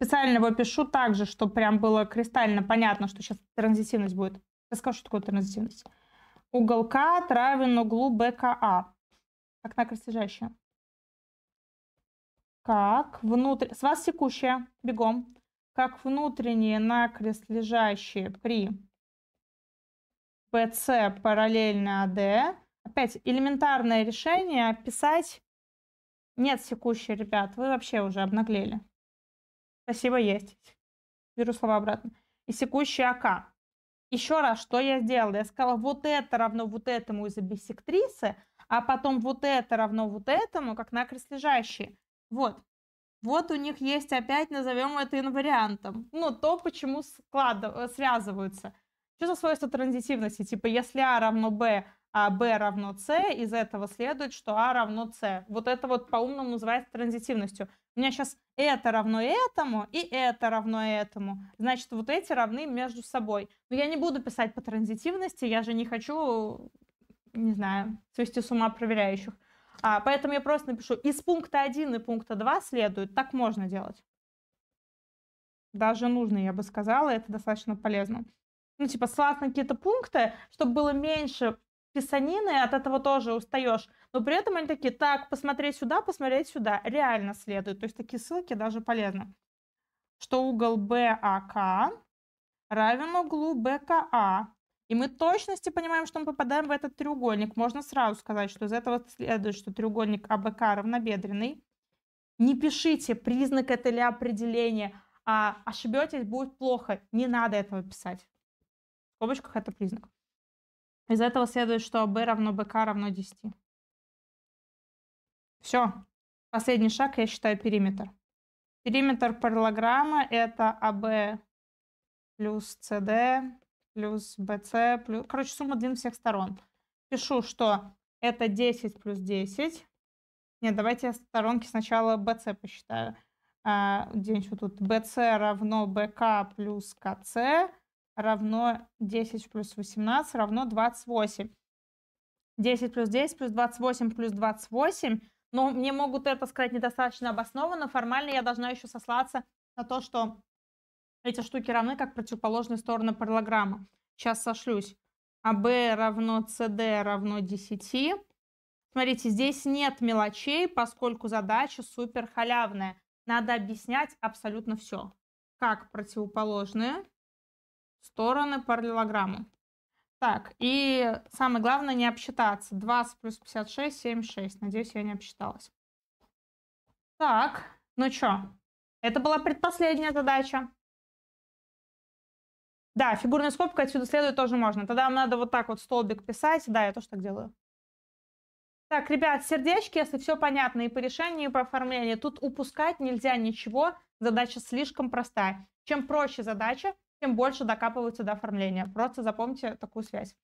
Специально его пишу также, чтобы прям было кристально понятно, что сейчас транзитивность будет. Расскажу, что такое транзитивность. Угол К равен углу БКА. Как на крестяжащее. Как внутрь... С вас текущая Бегом. Как внутренние на крест лежащие при ПС параллельно АД. Опять элементарное решение писать нет секущей, ребят, вы вообще уже обнаглели. Спасибо, есть. Беру слова обратно. И секущая АК. Еще раз, что я сделала? Я сказала, вот это равно вот этому из-за биссектрисы, а потом вот это равно вот этому, как накрест лежащие. Вот. Вот у них есть опять, назовем это инвариантом. Ну, то, почему склад... Э, связываются. Что за свойство транзитивности? Типа, если А равно Б, а b равно c, из этого следует, что a а равно c. Вот это вот по-умному называется транзитивностью. У меня сейчас это равно этому и это равно этому. Значит, вот эти равны между собой. Но я не буду писать по транзитивности, я же не хочу, не знаю, свести с ума проверяющих. А, поэтому я просто напишу, из пункта 1 и пункта 2 следует. Так можно делать. Даже нужно, я бы сказала, это достаточно полезно. Ну, типа, слать на какие-то пункты, чтобы было меньше писанины, от этого тоже устаешь. Но при этом они такие, так, посмотреть сюда, посмотреть сюда. Реально следует. То есть такие ссылки даже полезны. Что угол BAK равен углу БКА. И мы точности понимаем, что мы попадаем в этот треугольник. Можно сразу сказать, что из этого следует, что треугольник АБК равнобедренный. Не пишите признак это или определение, а ошибетесь, будет плохо. Не надо этого писать. В скобочках это признак. Из этого следует, что b равно bk равно 10. Все. Последний шаг, я считаю, периметр. Периметр параллограмма это AB плюс CD плюс BC. Плюс... Короче, сумма длин всех сторон. Пишу, что это 10 плюс 10. Нет, давайте я сторонки сначала BC посчитаю. А, где-нибудь тут BC равно BK плюс KC равно 10 плюс 18 равно 28. 10 плюс 10 плюс 28 плюс 28. Но ну, мне могут это сказать недостаточно обоснованно. Формально я должна еще сослаться на то, что эти штуки равны как противоположные стороны параллограмма. Сейчас сошлюсь. АБ равно СД равно 10. Смотрите, здесь нет мелочей, поскольку задача супер халявная. Надо объяснять абсолютно все. Как противоположные стороны параллелограмма. Так, и самое главное не обсчитаться. 20 плюс 56, 76. Надеюсь, я не обсчиталась. Так, ну чё? Это была предпоследняя задача. Да, фигурная скобка отсюда следует тоже можно. Тогда вам надо вот так вот столбик писать. Да, я тоже так делаю. Так, ребят, сердечки, если все понятно и по решению, и по оформлению. Тут упускать нельзя ничего. Задача слишком простая. Чем проще задача, тем больше докапываются до оформления. Просто запомните такую связь.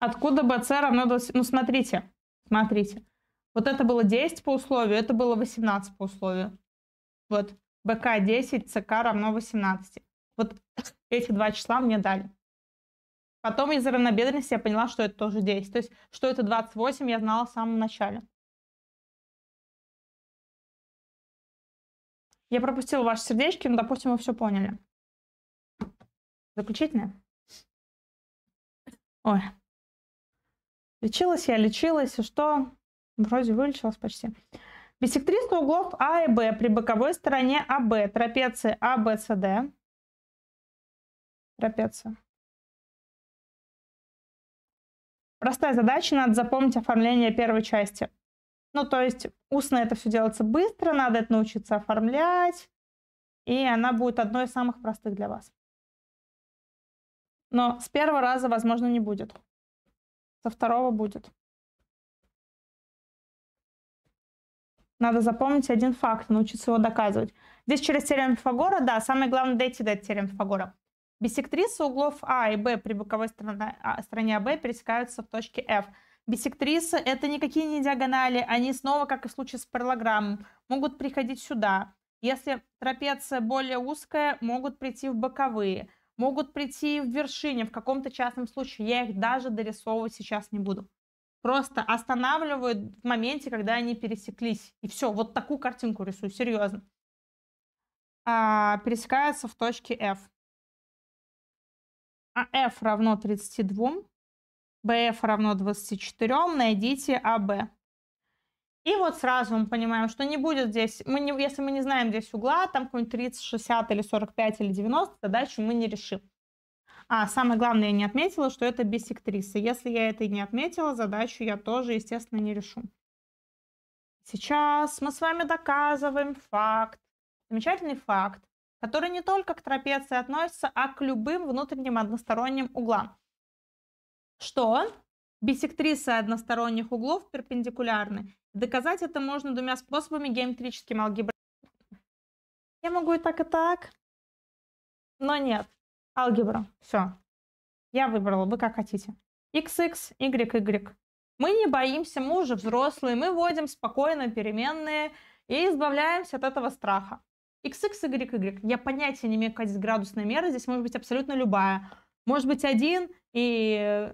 Откуда BC равно Ну, смотрите, смотрите. Вот это было 10 по условию, это было 18 по условию. Вот, БК 10, ЦК равно 18. Вот эти два числа мне дали. Потом из равнобедренности я поняла, что это тоже 10. То есть, что это 28, я знала в самом начале. Я пропустил ваши сердечки, но, ну, допустим, вы все поняли. Заключительное? Ой. Лечилась я, лечилась, и что? Вроде вылечилась почти. Биссектриса углов А и Б при боковой стороне АБ. Трапеции АБСД. Трапеция. Простая задача, надо запомнить оформление первой части. Ну, то есть устно это все делается быстро, надо это научиться оформлять, и она будет одной из самых простых для вас. Но с первого раза, возможно, не будет. Со второго будет. Надо запомнить один факт, научиться его доказывать. Здесь через теорему Пифагора, да, самое главное дойти до теоремы Пифагора. Бисектрисы углов А и Б при боковой а, стороне, а, стороне АБ пересекаются в точке F. Бисектрисы — это никакие не диагонали, они снова, как и в случае с параллограммом, могут приходить сюда. Если трапеция более узкая, могут прийти в боковые, могут прийти в вершине в каком-то частном случае. Я их даже дорисовывать сейчас не буду. Просто останавливают в моменте, когда они пересеклись. И все, вот такую картинку рисую, серьезно. А, пересекаются в точке F. А F равно 32 bf равно 24, найдите ab. А, и вот сразу мы понимаем, что не будет здесь, мы не, если мы не знаем здесь угла, там какой-нибудь 30, 60 или 45 или 90, задачу мы не решим. А, самое главное, я не отметила, что это биссектриса. Если я это не отметила, задачу я тоже, естественно, не решу. Сейчас мы с вами доказываем факт, замечательный факт, который не только к трапеции относится, а к любым внутренним односторонним углам что бисектрисы односторонних углов перпендикулярны. Доказать это можно двумя способами геометрическим алгебраическим. Я могу и так, и так, но нет. Алгебра. Все. Я выбрала, вы как хотите. XX, YY. Мы не боимся, мы уже взрослые, мы вводим спокойно переменные и избавляемся от этого страха. XX, YY. Я понятия не имею, какая здесь градусная мера, здесь может быть абсолютно любая. Может быть один и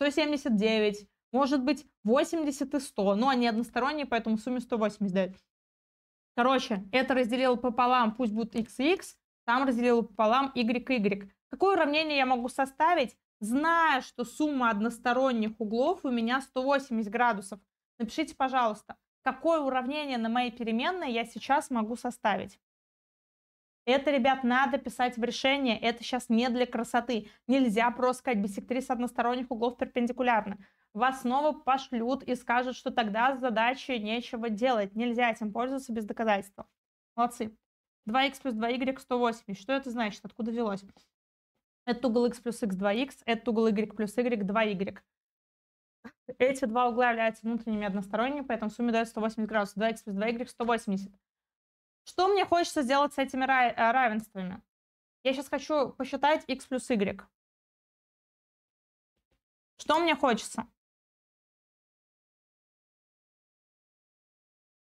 179, может быть 80 и 100. Но они односторонние, поэтому в сумме 180 дает. Короче, это разделил пополам, пусть будет xx, там разделил пополам yy. Какое уравнение я могу составить, зная, что сумма односторонних углов у меня 180 градусов? Напишите, пожалуйста, какое уравнение на моей переменной я сейчас могу составить. Это, ребят, надо писать в решение. Это сейчас не для красоты. Нельзя просто сказать биссектрисы односторонних углов перпендикулярно. Вас снова пошлют и скажут, что тогда задачи нечего делать. Нельзя этим пользоваться без доказательства. Молодцы. 2х плюс 2y 180. Что это значит? Откуда взялось? Это угол x плюс x 2x, Это угол y плюс y 2y. Эти два угла являются внутренними односторонними, поэтому в сумме дают 180 градусов. 2x плюс 2y 180. Что мне хочется сделать с этими э, равенствами? Я сейчас хочу посчитать x плюс y. Что мне хочется?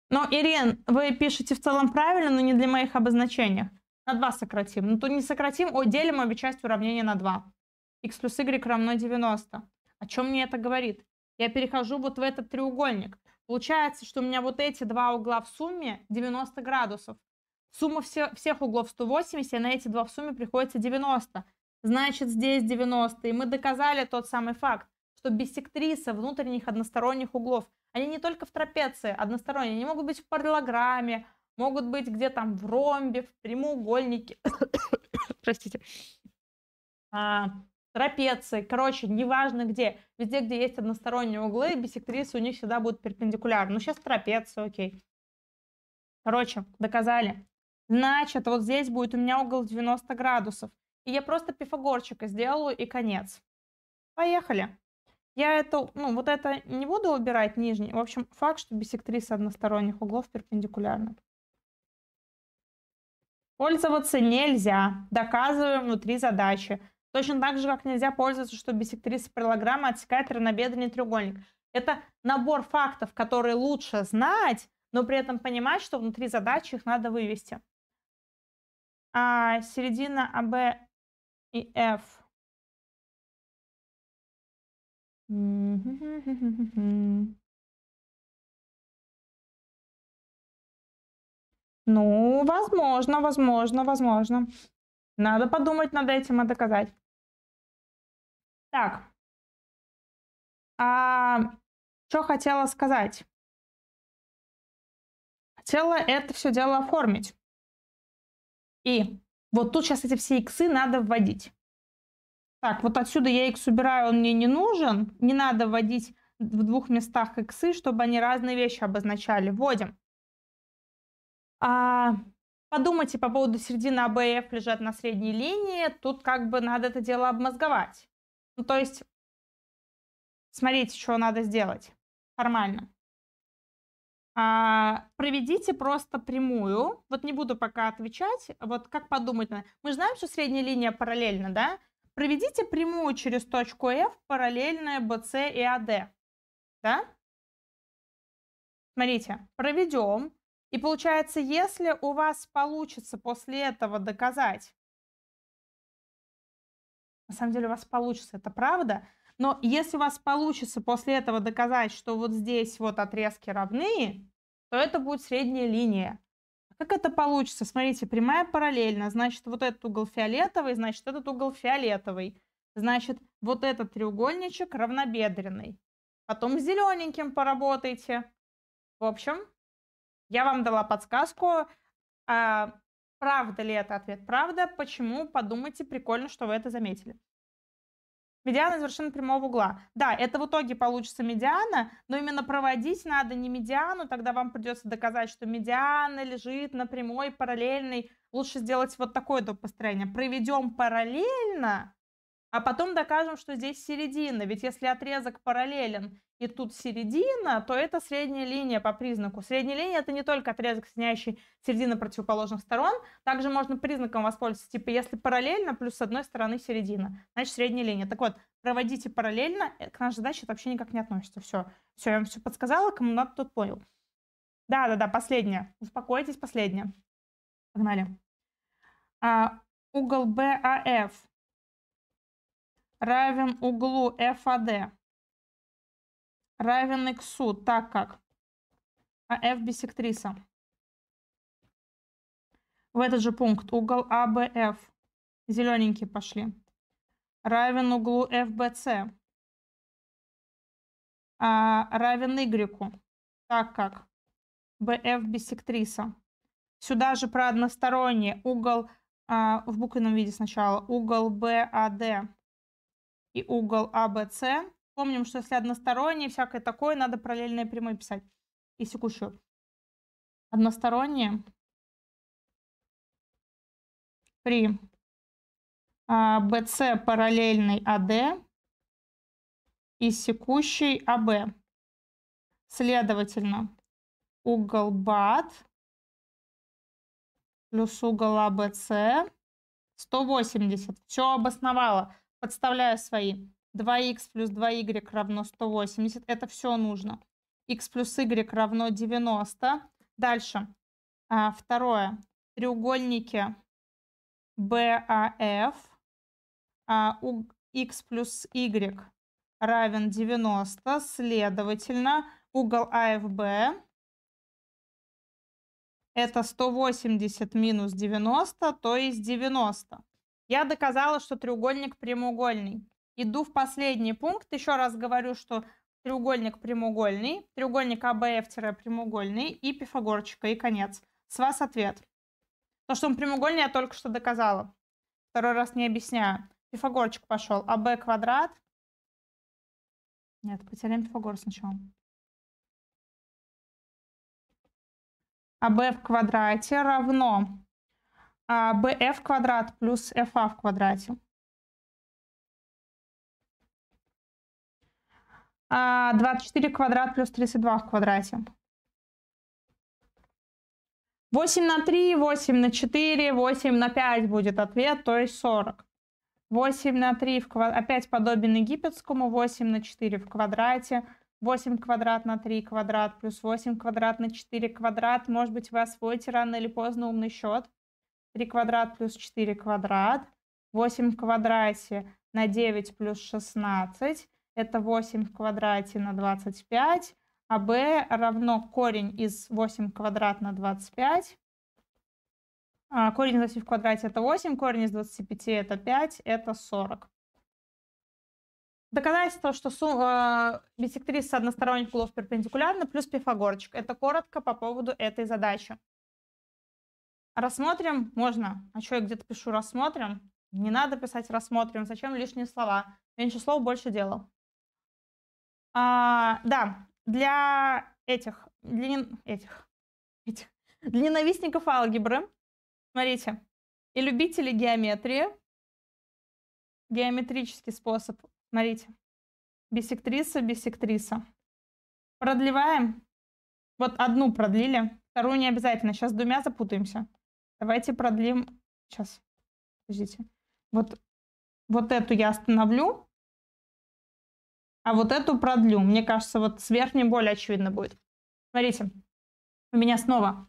Но, Ирен, вы пишете в целом правильно, но не для моих обозначений. На 2 сократим. Ну тут не сократим, о, а делим обе части уравнения на 2. x плюс y равно 90. О чем мне это говорит? Я перехожу вот в этот треугольник. Получается, что у меня вот эти два угла в сумме 90 градусов. Сумма все, всех углов 180, и на эти два в сумме приходится 90. Значит, здесь 90. И мы доказали тот самый факт, что биссектрисы внутренних односторонних углов, они не только в трапеции односторонние, они могут быть в параллограмме, могут быть где там в ромбе, в прямоугольнике. Простите. А, трапеции, короче, неважно где, везде, где есть односторонние углы, бисектрисы у них всегда будут перпендикулярны. Ну, сейчас трапеция, окей. Короче, доказали. Значит, вот здесь будет у меня угол 90 градусов. И я просто пифагорчика сделаю и конец. Поехали. Я это, ну, вот это не буду убирать нижний. В общем, факт, что бисектрисы односторонних углов перпендикулярны. Пользоваться нельзя. Доказываем внутри задачи. Точно так же, как нельзя пользоваться, что бисектриса параллограмма отсекает равнобедренный треугольник. Это набор фактов, которые лучше знать, но при этом понимать, что внутри задачи их надо вывести. А середина АБ и F. Ну, возможно, возможно, возможно. Надо подумать над этим и доказать. Так. А, что хотела сказать? Хотела это все дело оформить. И вот тут сейчас эти все иксы надо вводить. Так, вот отсюда я x убираю, он мне не нужен. Не надо вводить в двух местах иксы, чтобы они разные вещи обозначали. Вводим. А, подумайте по поводу середины АБФ лежат на средней линии. Тут как бы надо это дело обмозговать. Ну, то есть, смотрите, что надо сделать формально. А, проведите просто прямую. Вот не буду пока отвечать. Вот как подумать. на. Мы знаем, что средняя линия параллельна, да? Проведите прямую через точку F, параллельная BC и AD. Да? Смотрите, проведем. И получается, если у вас получится после этого доказать, на самом деле у вас получится, это правда. Но если у вас получится после этого доказать, что вот здесь вот отрезки равны, то это будет средняя линия. А как это получится? Смотрите, прямая параллельно, значит, вот этот угол фиолетовый, значит, этот угол фиолетовый. Значит, вот этот треугольничек равнобедренный. Потом с зелененьким поработайте. В общем, я вам дала подсказку. А, Правда ли это ответ? Правда. Почему? Подумайте, прикольно, что вы это заметили. Медиана из вершины прямого угла. Да, это в итоге получится медиана, но именно проводить надо не медиану, тогда вам придется доказать, что медиана лежит на прямой параллельной. Лучше сделать вот такое до построение. Проведем параллельно, а потом докажем, что здесь середина. Ведь если отрезок параллелен и тут середина, то это средняя линия по признаку. Средняя линия это не только отрезок, соединяющий середины противоположных сторон. Также можно признаком воспользоваться. Типа, если параллельно, плюс с одной стороны середина. Значит, средняя линия. Так вот, проводите параллельно. Э, к нашей задаче это вообще никак не относится. Все, все, я вам все подсказала, кому надо, тот понял. Да, да, да, последняя. Успокойтесь, последняя. Погнали. А, угол BAF а равен углу FAD равен x, так как а f бисектриса. В этот же пункт угол ABF, а, зелененькие пошли, равен углу FBC, а равен y, так как BF бисектриса. Сюда же про односторонний угол, а, в буквенном виде сначала, угол BAD и угол ABC. А, Помним, что если односторонние, всякое такое, надо параллельные прямые писать. И секущую. Односторонние при BC а, параллельной AD а, и секущей AB. Следовательно, угол BAD плюс угол АБС 180. Все обосновало. Подставляю свои. 2х плюс 2y равно 180. Это все нужно. x плюс y равно 90. Дальше. А, второе. Треугольники BAF. А, у x плюс y равен 90. Следовательно, угол AFB это 180 минус 90, то есть 90. Я доказала, что треугольник прямоугольный. Иду в последний пункт. Еще раз говорю, что треугольник прямоугольный, треугольник АБФ-прямоугольный и пифагорчика, и конец. С вас ответ. То, что он прямоугольный, я только что доказала. Второй раз не объясняю. Пифагорчик пошел. АБ квадрат. Нет, потеряем Пифагор сначала. АБ в квадрате равно bf а, в квадрат плюс fa в квадрате. А 24 в квадрат плюс 32 в квадрате. 8 на 3, 8 на 4, 8 на 5 будет ответ, то есть 40. 8 на 3 в квадрате, опять подобен египетскому, 8 на 4 в квадрате, 8 квадрат на 3 квадрат плюс 8 квадрат на 4 квадрат. Может быть, вы освоите рано или поздно умный счет. 3 квадрат плюс 4 квадрат. 8 в квадрате на 9 плюс 16. Это 8 в квадрате на 25. А b равно корень из 8 в квадрат на 25. А корень из 8 в квадрате это 8, корень из 25 это 5, это 40. Доказательство, что сум, э, биссектриса односторонних углов перпендикулярна, плюс пифагорчик. Это коротко по поводу этой задачи. Рассмотрим можно. А что я где-то пишу рассмотрим? Не надо писать рассмотрим. Зачем лишние слова? Меньше слов, больше дела. А, да, для этих, для, не, этих, этих, для ненавистников алгебры, смотрите, и любители геометрии, геометрический способ, смотрите, бисектриса, бисектриса. Продлеваем, вот одну продлили, вторую не обязательно, сейчас двумя запутаемся. Давайте продлим... Сейчас, подождите. Вот, вот эту я остановлю, а вот эту продлю. Мне кажется, вот с верхней более очевидно будет. Смотрите, у меня снова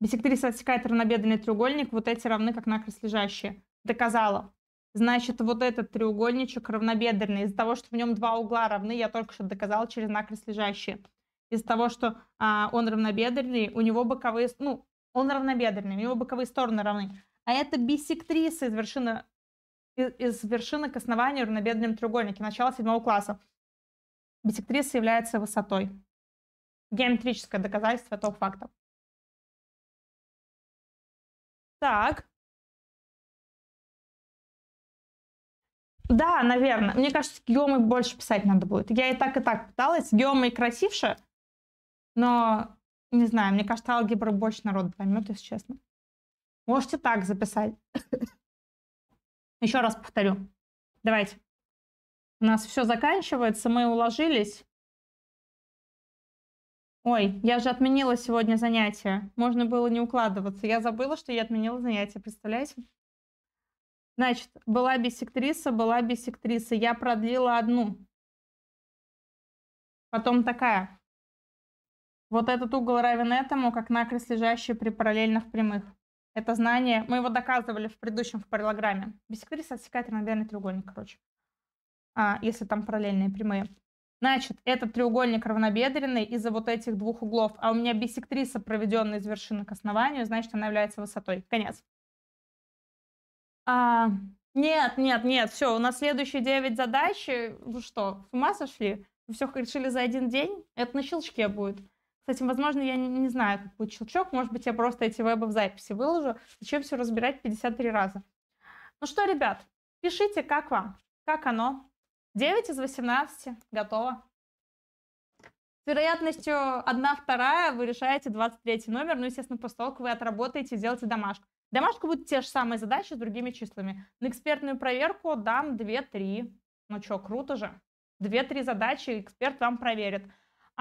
бисектриса отсекает равнобедренный треугольник, вот эти равны как накрест лежащие. Доказала. Значит, вот этот треугольничек равнобедренный. Из-за того, что в нем два угла равны, я только что доказала через накрест лежащие. Из-за того, что а, он равнобедренный, у него боковые... Ну, он равнобедренный, у него боковые стороны равны. А это биссектриса из вершины, из вершины к основанию в равнобедренном треугольнике, начала седьмого класса. Биссектриса является высотой. Геометрическое доказательство этого факта. Так. Да, наверное. Мне кажется, геомы больше писать надо будет. Я и так, и так пыталась. Геомы красивше, но не знаю, мне кажется, алгебра больше народ поймет, если честно. Можете так записать. Еще раз повторю. Давайте. У нас все заканчивается, мы уложились. Ой, я же отменила сегодня занятие. Можно было не укладываться. Я забыла, что я отменила занятие, представляете? Значит, была бисектриса, была бисектриса. Я продлила одну. Потом такая. Вот этот угол равен этому, как накрест лежащий при параллельных прямых. Это знание, мы его доказывали в предыдущем в параллограмме. Бисектрис отсекает равномерный треугольник, короче. А, если там параллельные прямые. Значит, этот треугольник равнобедренный из-за вот этих двух углов, а у меня бисектриса, проведенная из вершины к основанию, значит, она является высотой. Конец. А, нет, нет, нет, все, у нас следующие 9 задач. Вы что, с ума сошли? Вы все решили за один день? Это на щелчке будет. Кстати, возможно, я не, знаю, как будет щелчок. Может быть, я просто эти вебы в записи выложу. Зачем все разбирать 53 раза? Ну что, ребят, пишите, как вам, как оно. 9 из 18 готово. С вероятностью 1 вторая вы решаете 23 номер. Ну, естественно, после того, как вы отработаете, сделайте домашку. Домашка будут те же самые задачи с другими числами. На экспертную проверку дам 2-3. Ну что, круто же. 2-3 задачи эксперт вам проверит.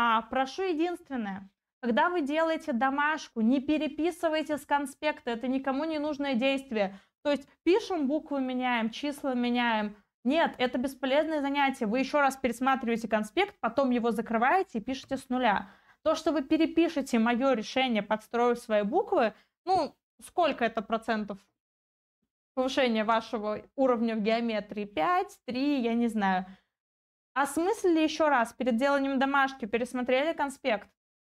А, прошу единственное, когда вы делаете домашку, не переписывайте с конспекта, это никому не нужное действие. То есть пишем, буквы меняем, числа меняем. Нет, это бесполезное занятие. Вы еще раз пересматриваете конспект, потом его закрываете и пишете с нуля. То, что вы перепишете мое решение, подстроив свои буквы, ну, сколько это процентов повышения вашего уровня в геометрии? 5, 3, я не знаю осмыслили еще раз перед деланием домашки, пересмотрели конспект,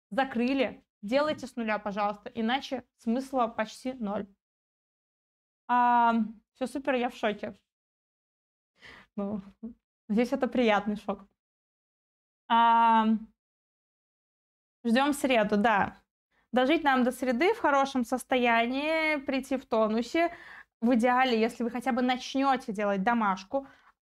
закрыли, делайте с нуля, пожалуйста, иначе смысла почти ноль. А, все супер, я в шоке. Ну, здесь это приятный шок. А, ждем среду, да. Дожить нам до среды в хорошем состоянии, прийти в тонусе. В идеале, если вы хотя бы начнете делать домашку,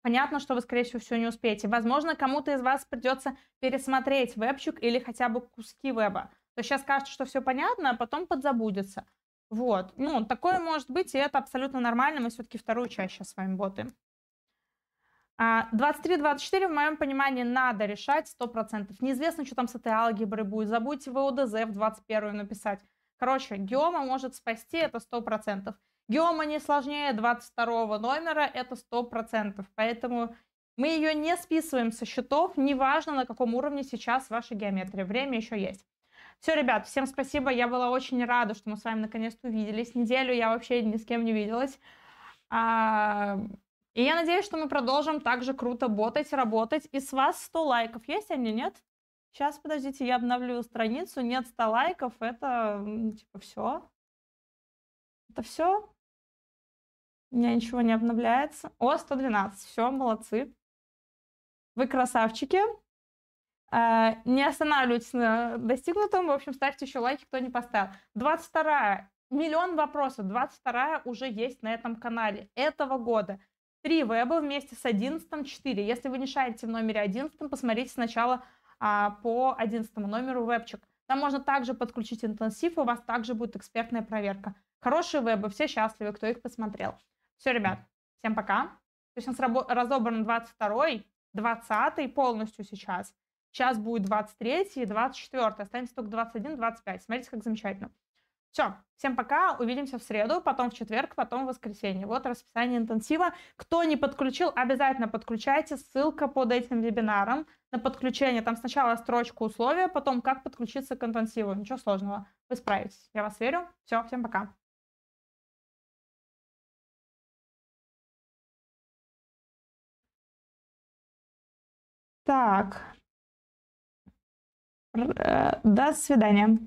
понятно, что вы, скорее всего, все не успеете. Возможно, кому-то из вас придется пересмотреть вебчик или хотя бы куски веба. То сейчас кажется, что все понятно, а потом подзабудется. Вот. Ну, такое может быть, и это абсолютно нормально. Мы все-таки вторую часть сейчас с вами ботаем. 23-24, в моем понимании, надо решать 100%. Неизвестно, что там с этой алгеброй будет. Забудьте вы ОДЗ в 21 написать. Короче, геома может спасти это 100%. Геома не сложнее 22 номера, это 100%. Поэтому мы ее не списываем со счетов, неважно на каком уровне сейчас ваша геометрия. Время еще есть. Все, ребят, всем спасибо. Я была очень рада, что мы с вами наконец-то увиделись. Неделю я вообще ни с кем не виделась. А... И я надеюсь, что мы продолжим также круто ботать, работать. И с вас 100 лайков. Есть они, а нет? Сейчас, подождите, я обновлю страницу. Нет 100 лайков, это, типа, все. Это все? меня ничего не обновляется. О, 112. Все, молодцы. Вы красавчики. Э, не останавливайтесь на достигнутом. В общем, ставьте еще лайки, кто не поставил. 22 Миллион вопросов. 22 уже есть на этом канале этого года. Три веба вместе с 11 4. Если вы не шарите в номере 11, посмотрите сначала а, по 11 номеру вебчик. Там можно также подключить интенсив, у вас также будет экспертная проверка. Хорошие вебы, все счастливы, кто их посмотрел. Все, ребят, всем пока. То есть у нас разобран 22-й, 20-й полностью сейчас. Сейчас будет 23 и 24 Останется только 21, 25. Смотрите, как замечательно. Все, всем пока, увидимся в среду, потом в четверг, потом в воскресенье. Вот расписание интенсива. Кто не подключил, обязательно подключайте. Ссылка под этим вебинаром на подключение. Там сначала строчка условия, потом как подключиться к интенсиву. Ничего сложного, вы справитесь. Я вас верю. Все, всем пока. Так. Э, до свидания.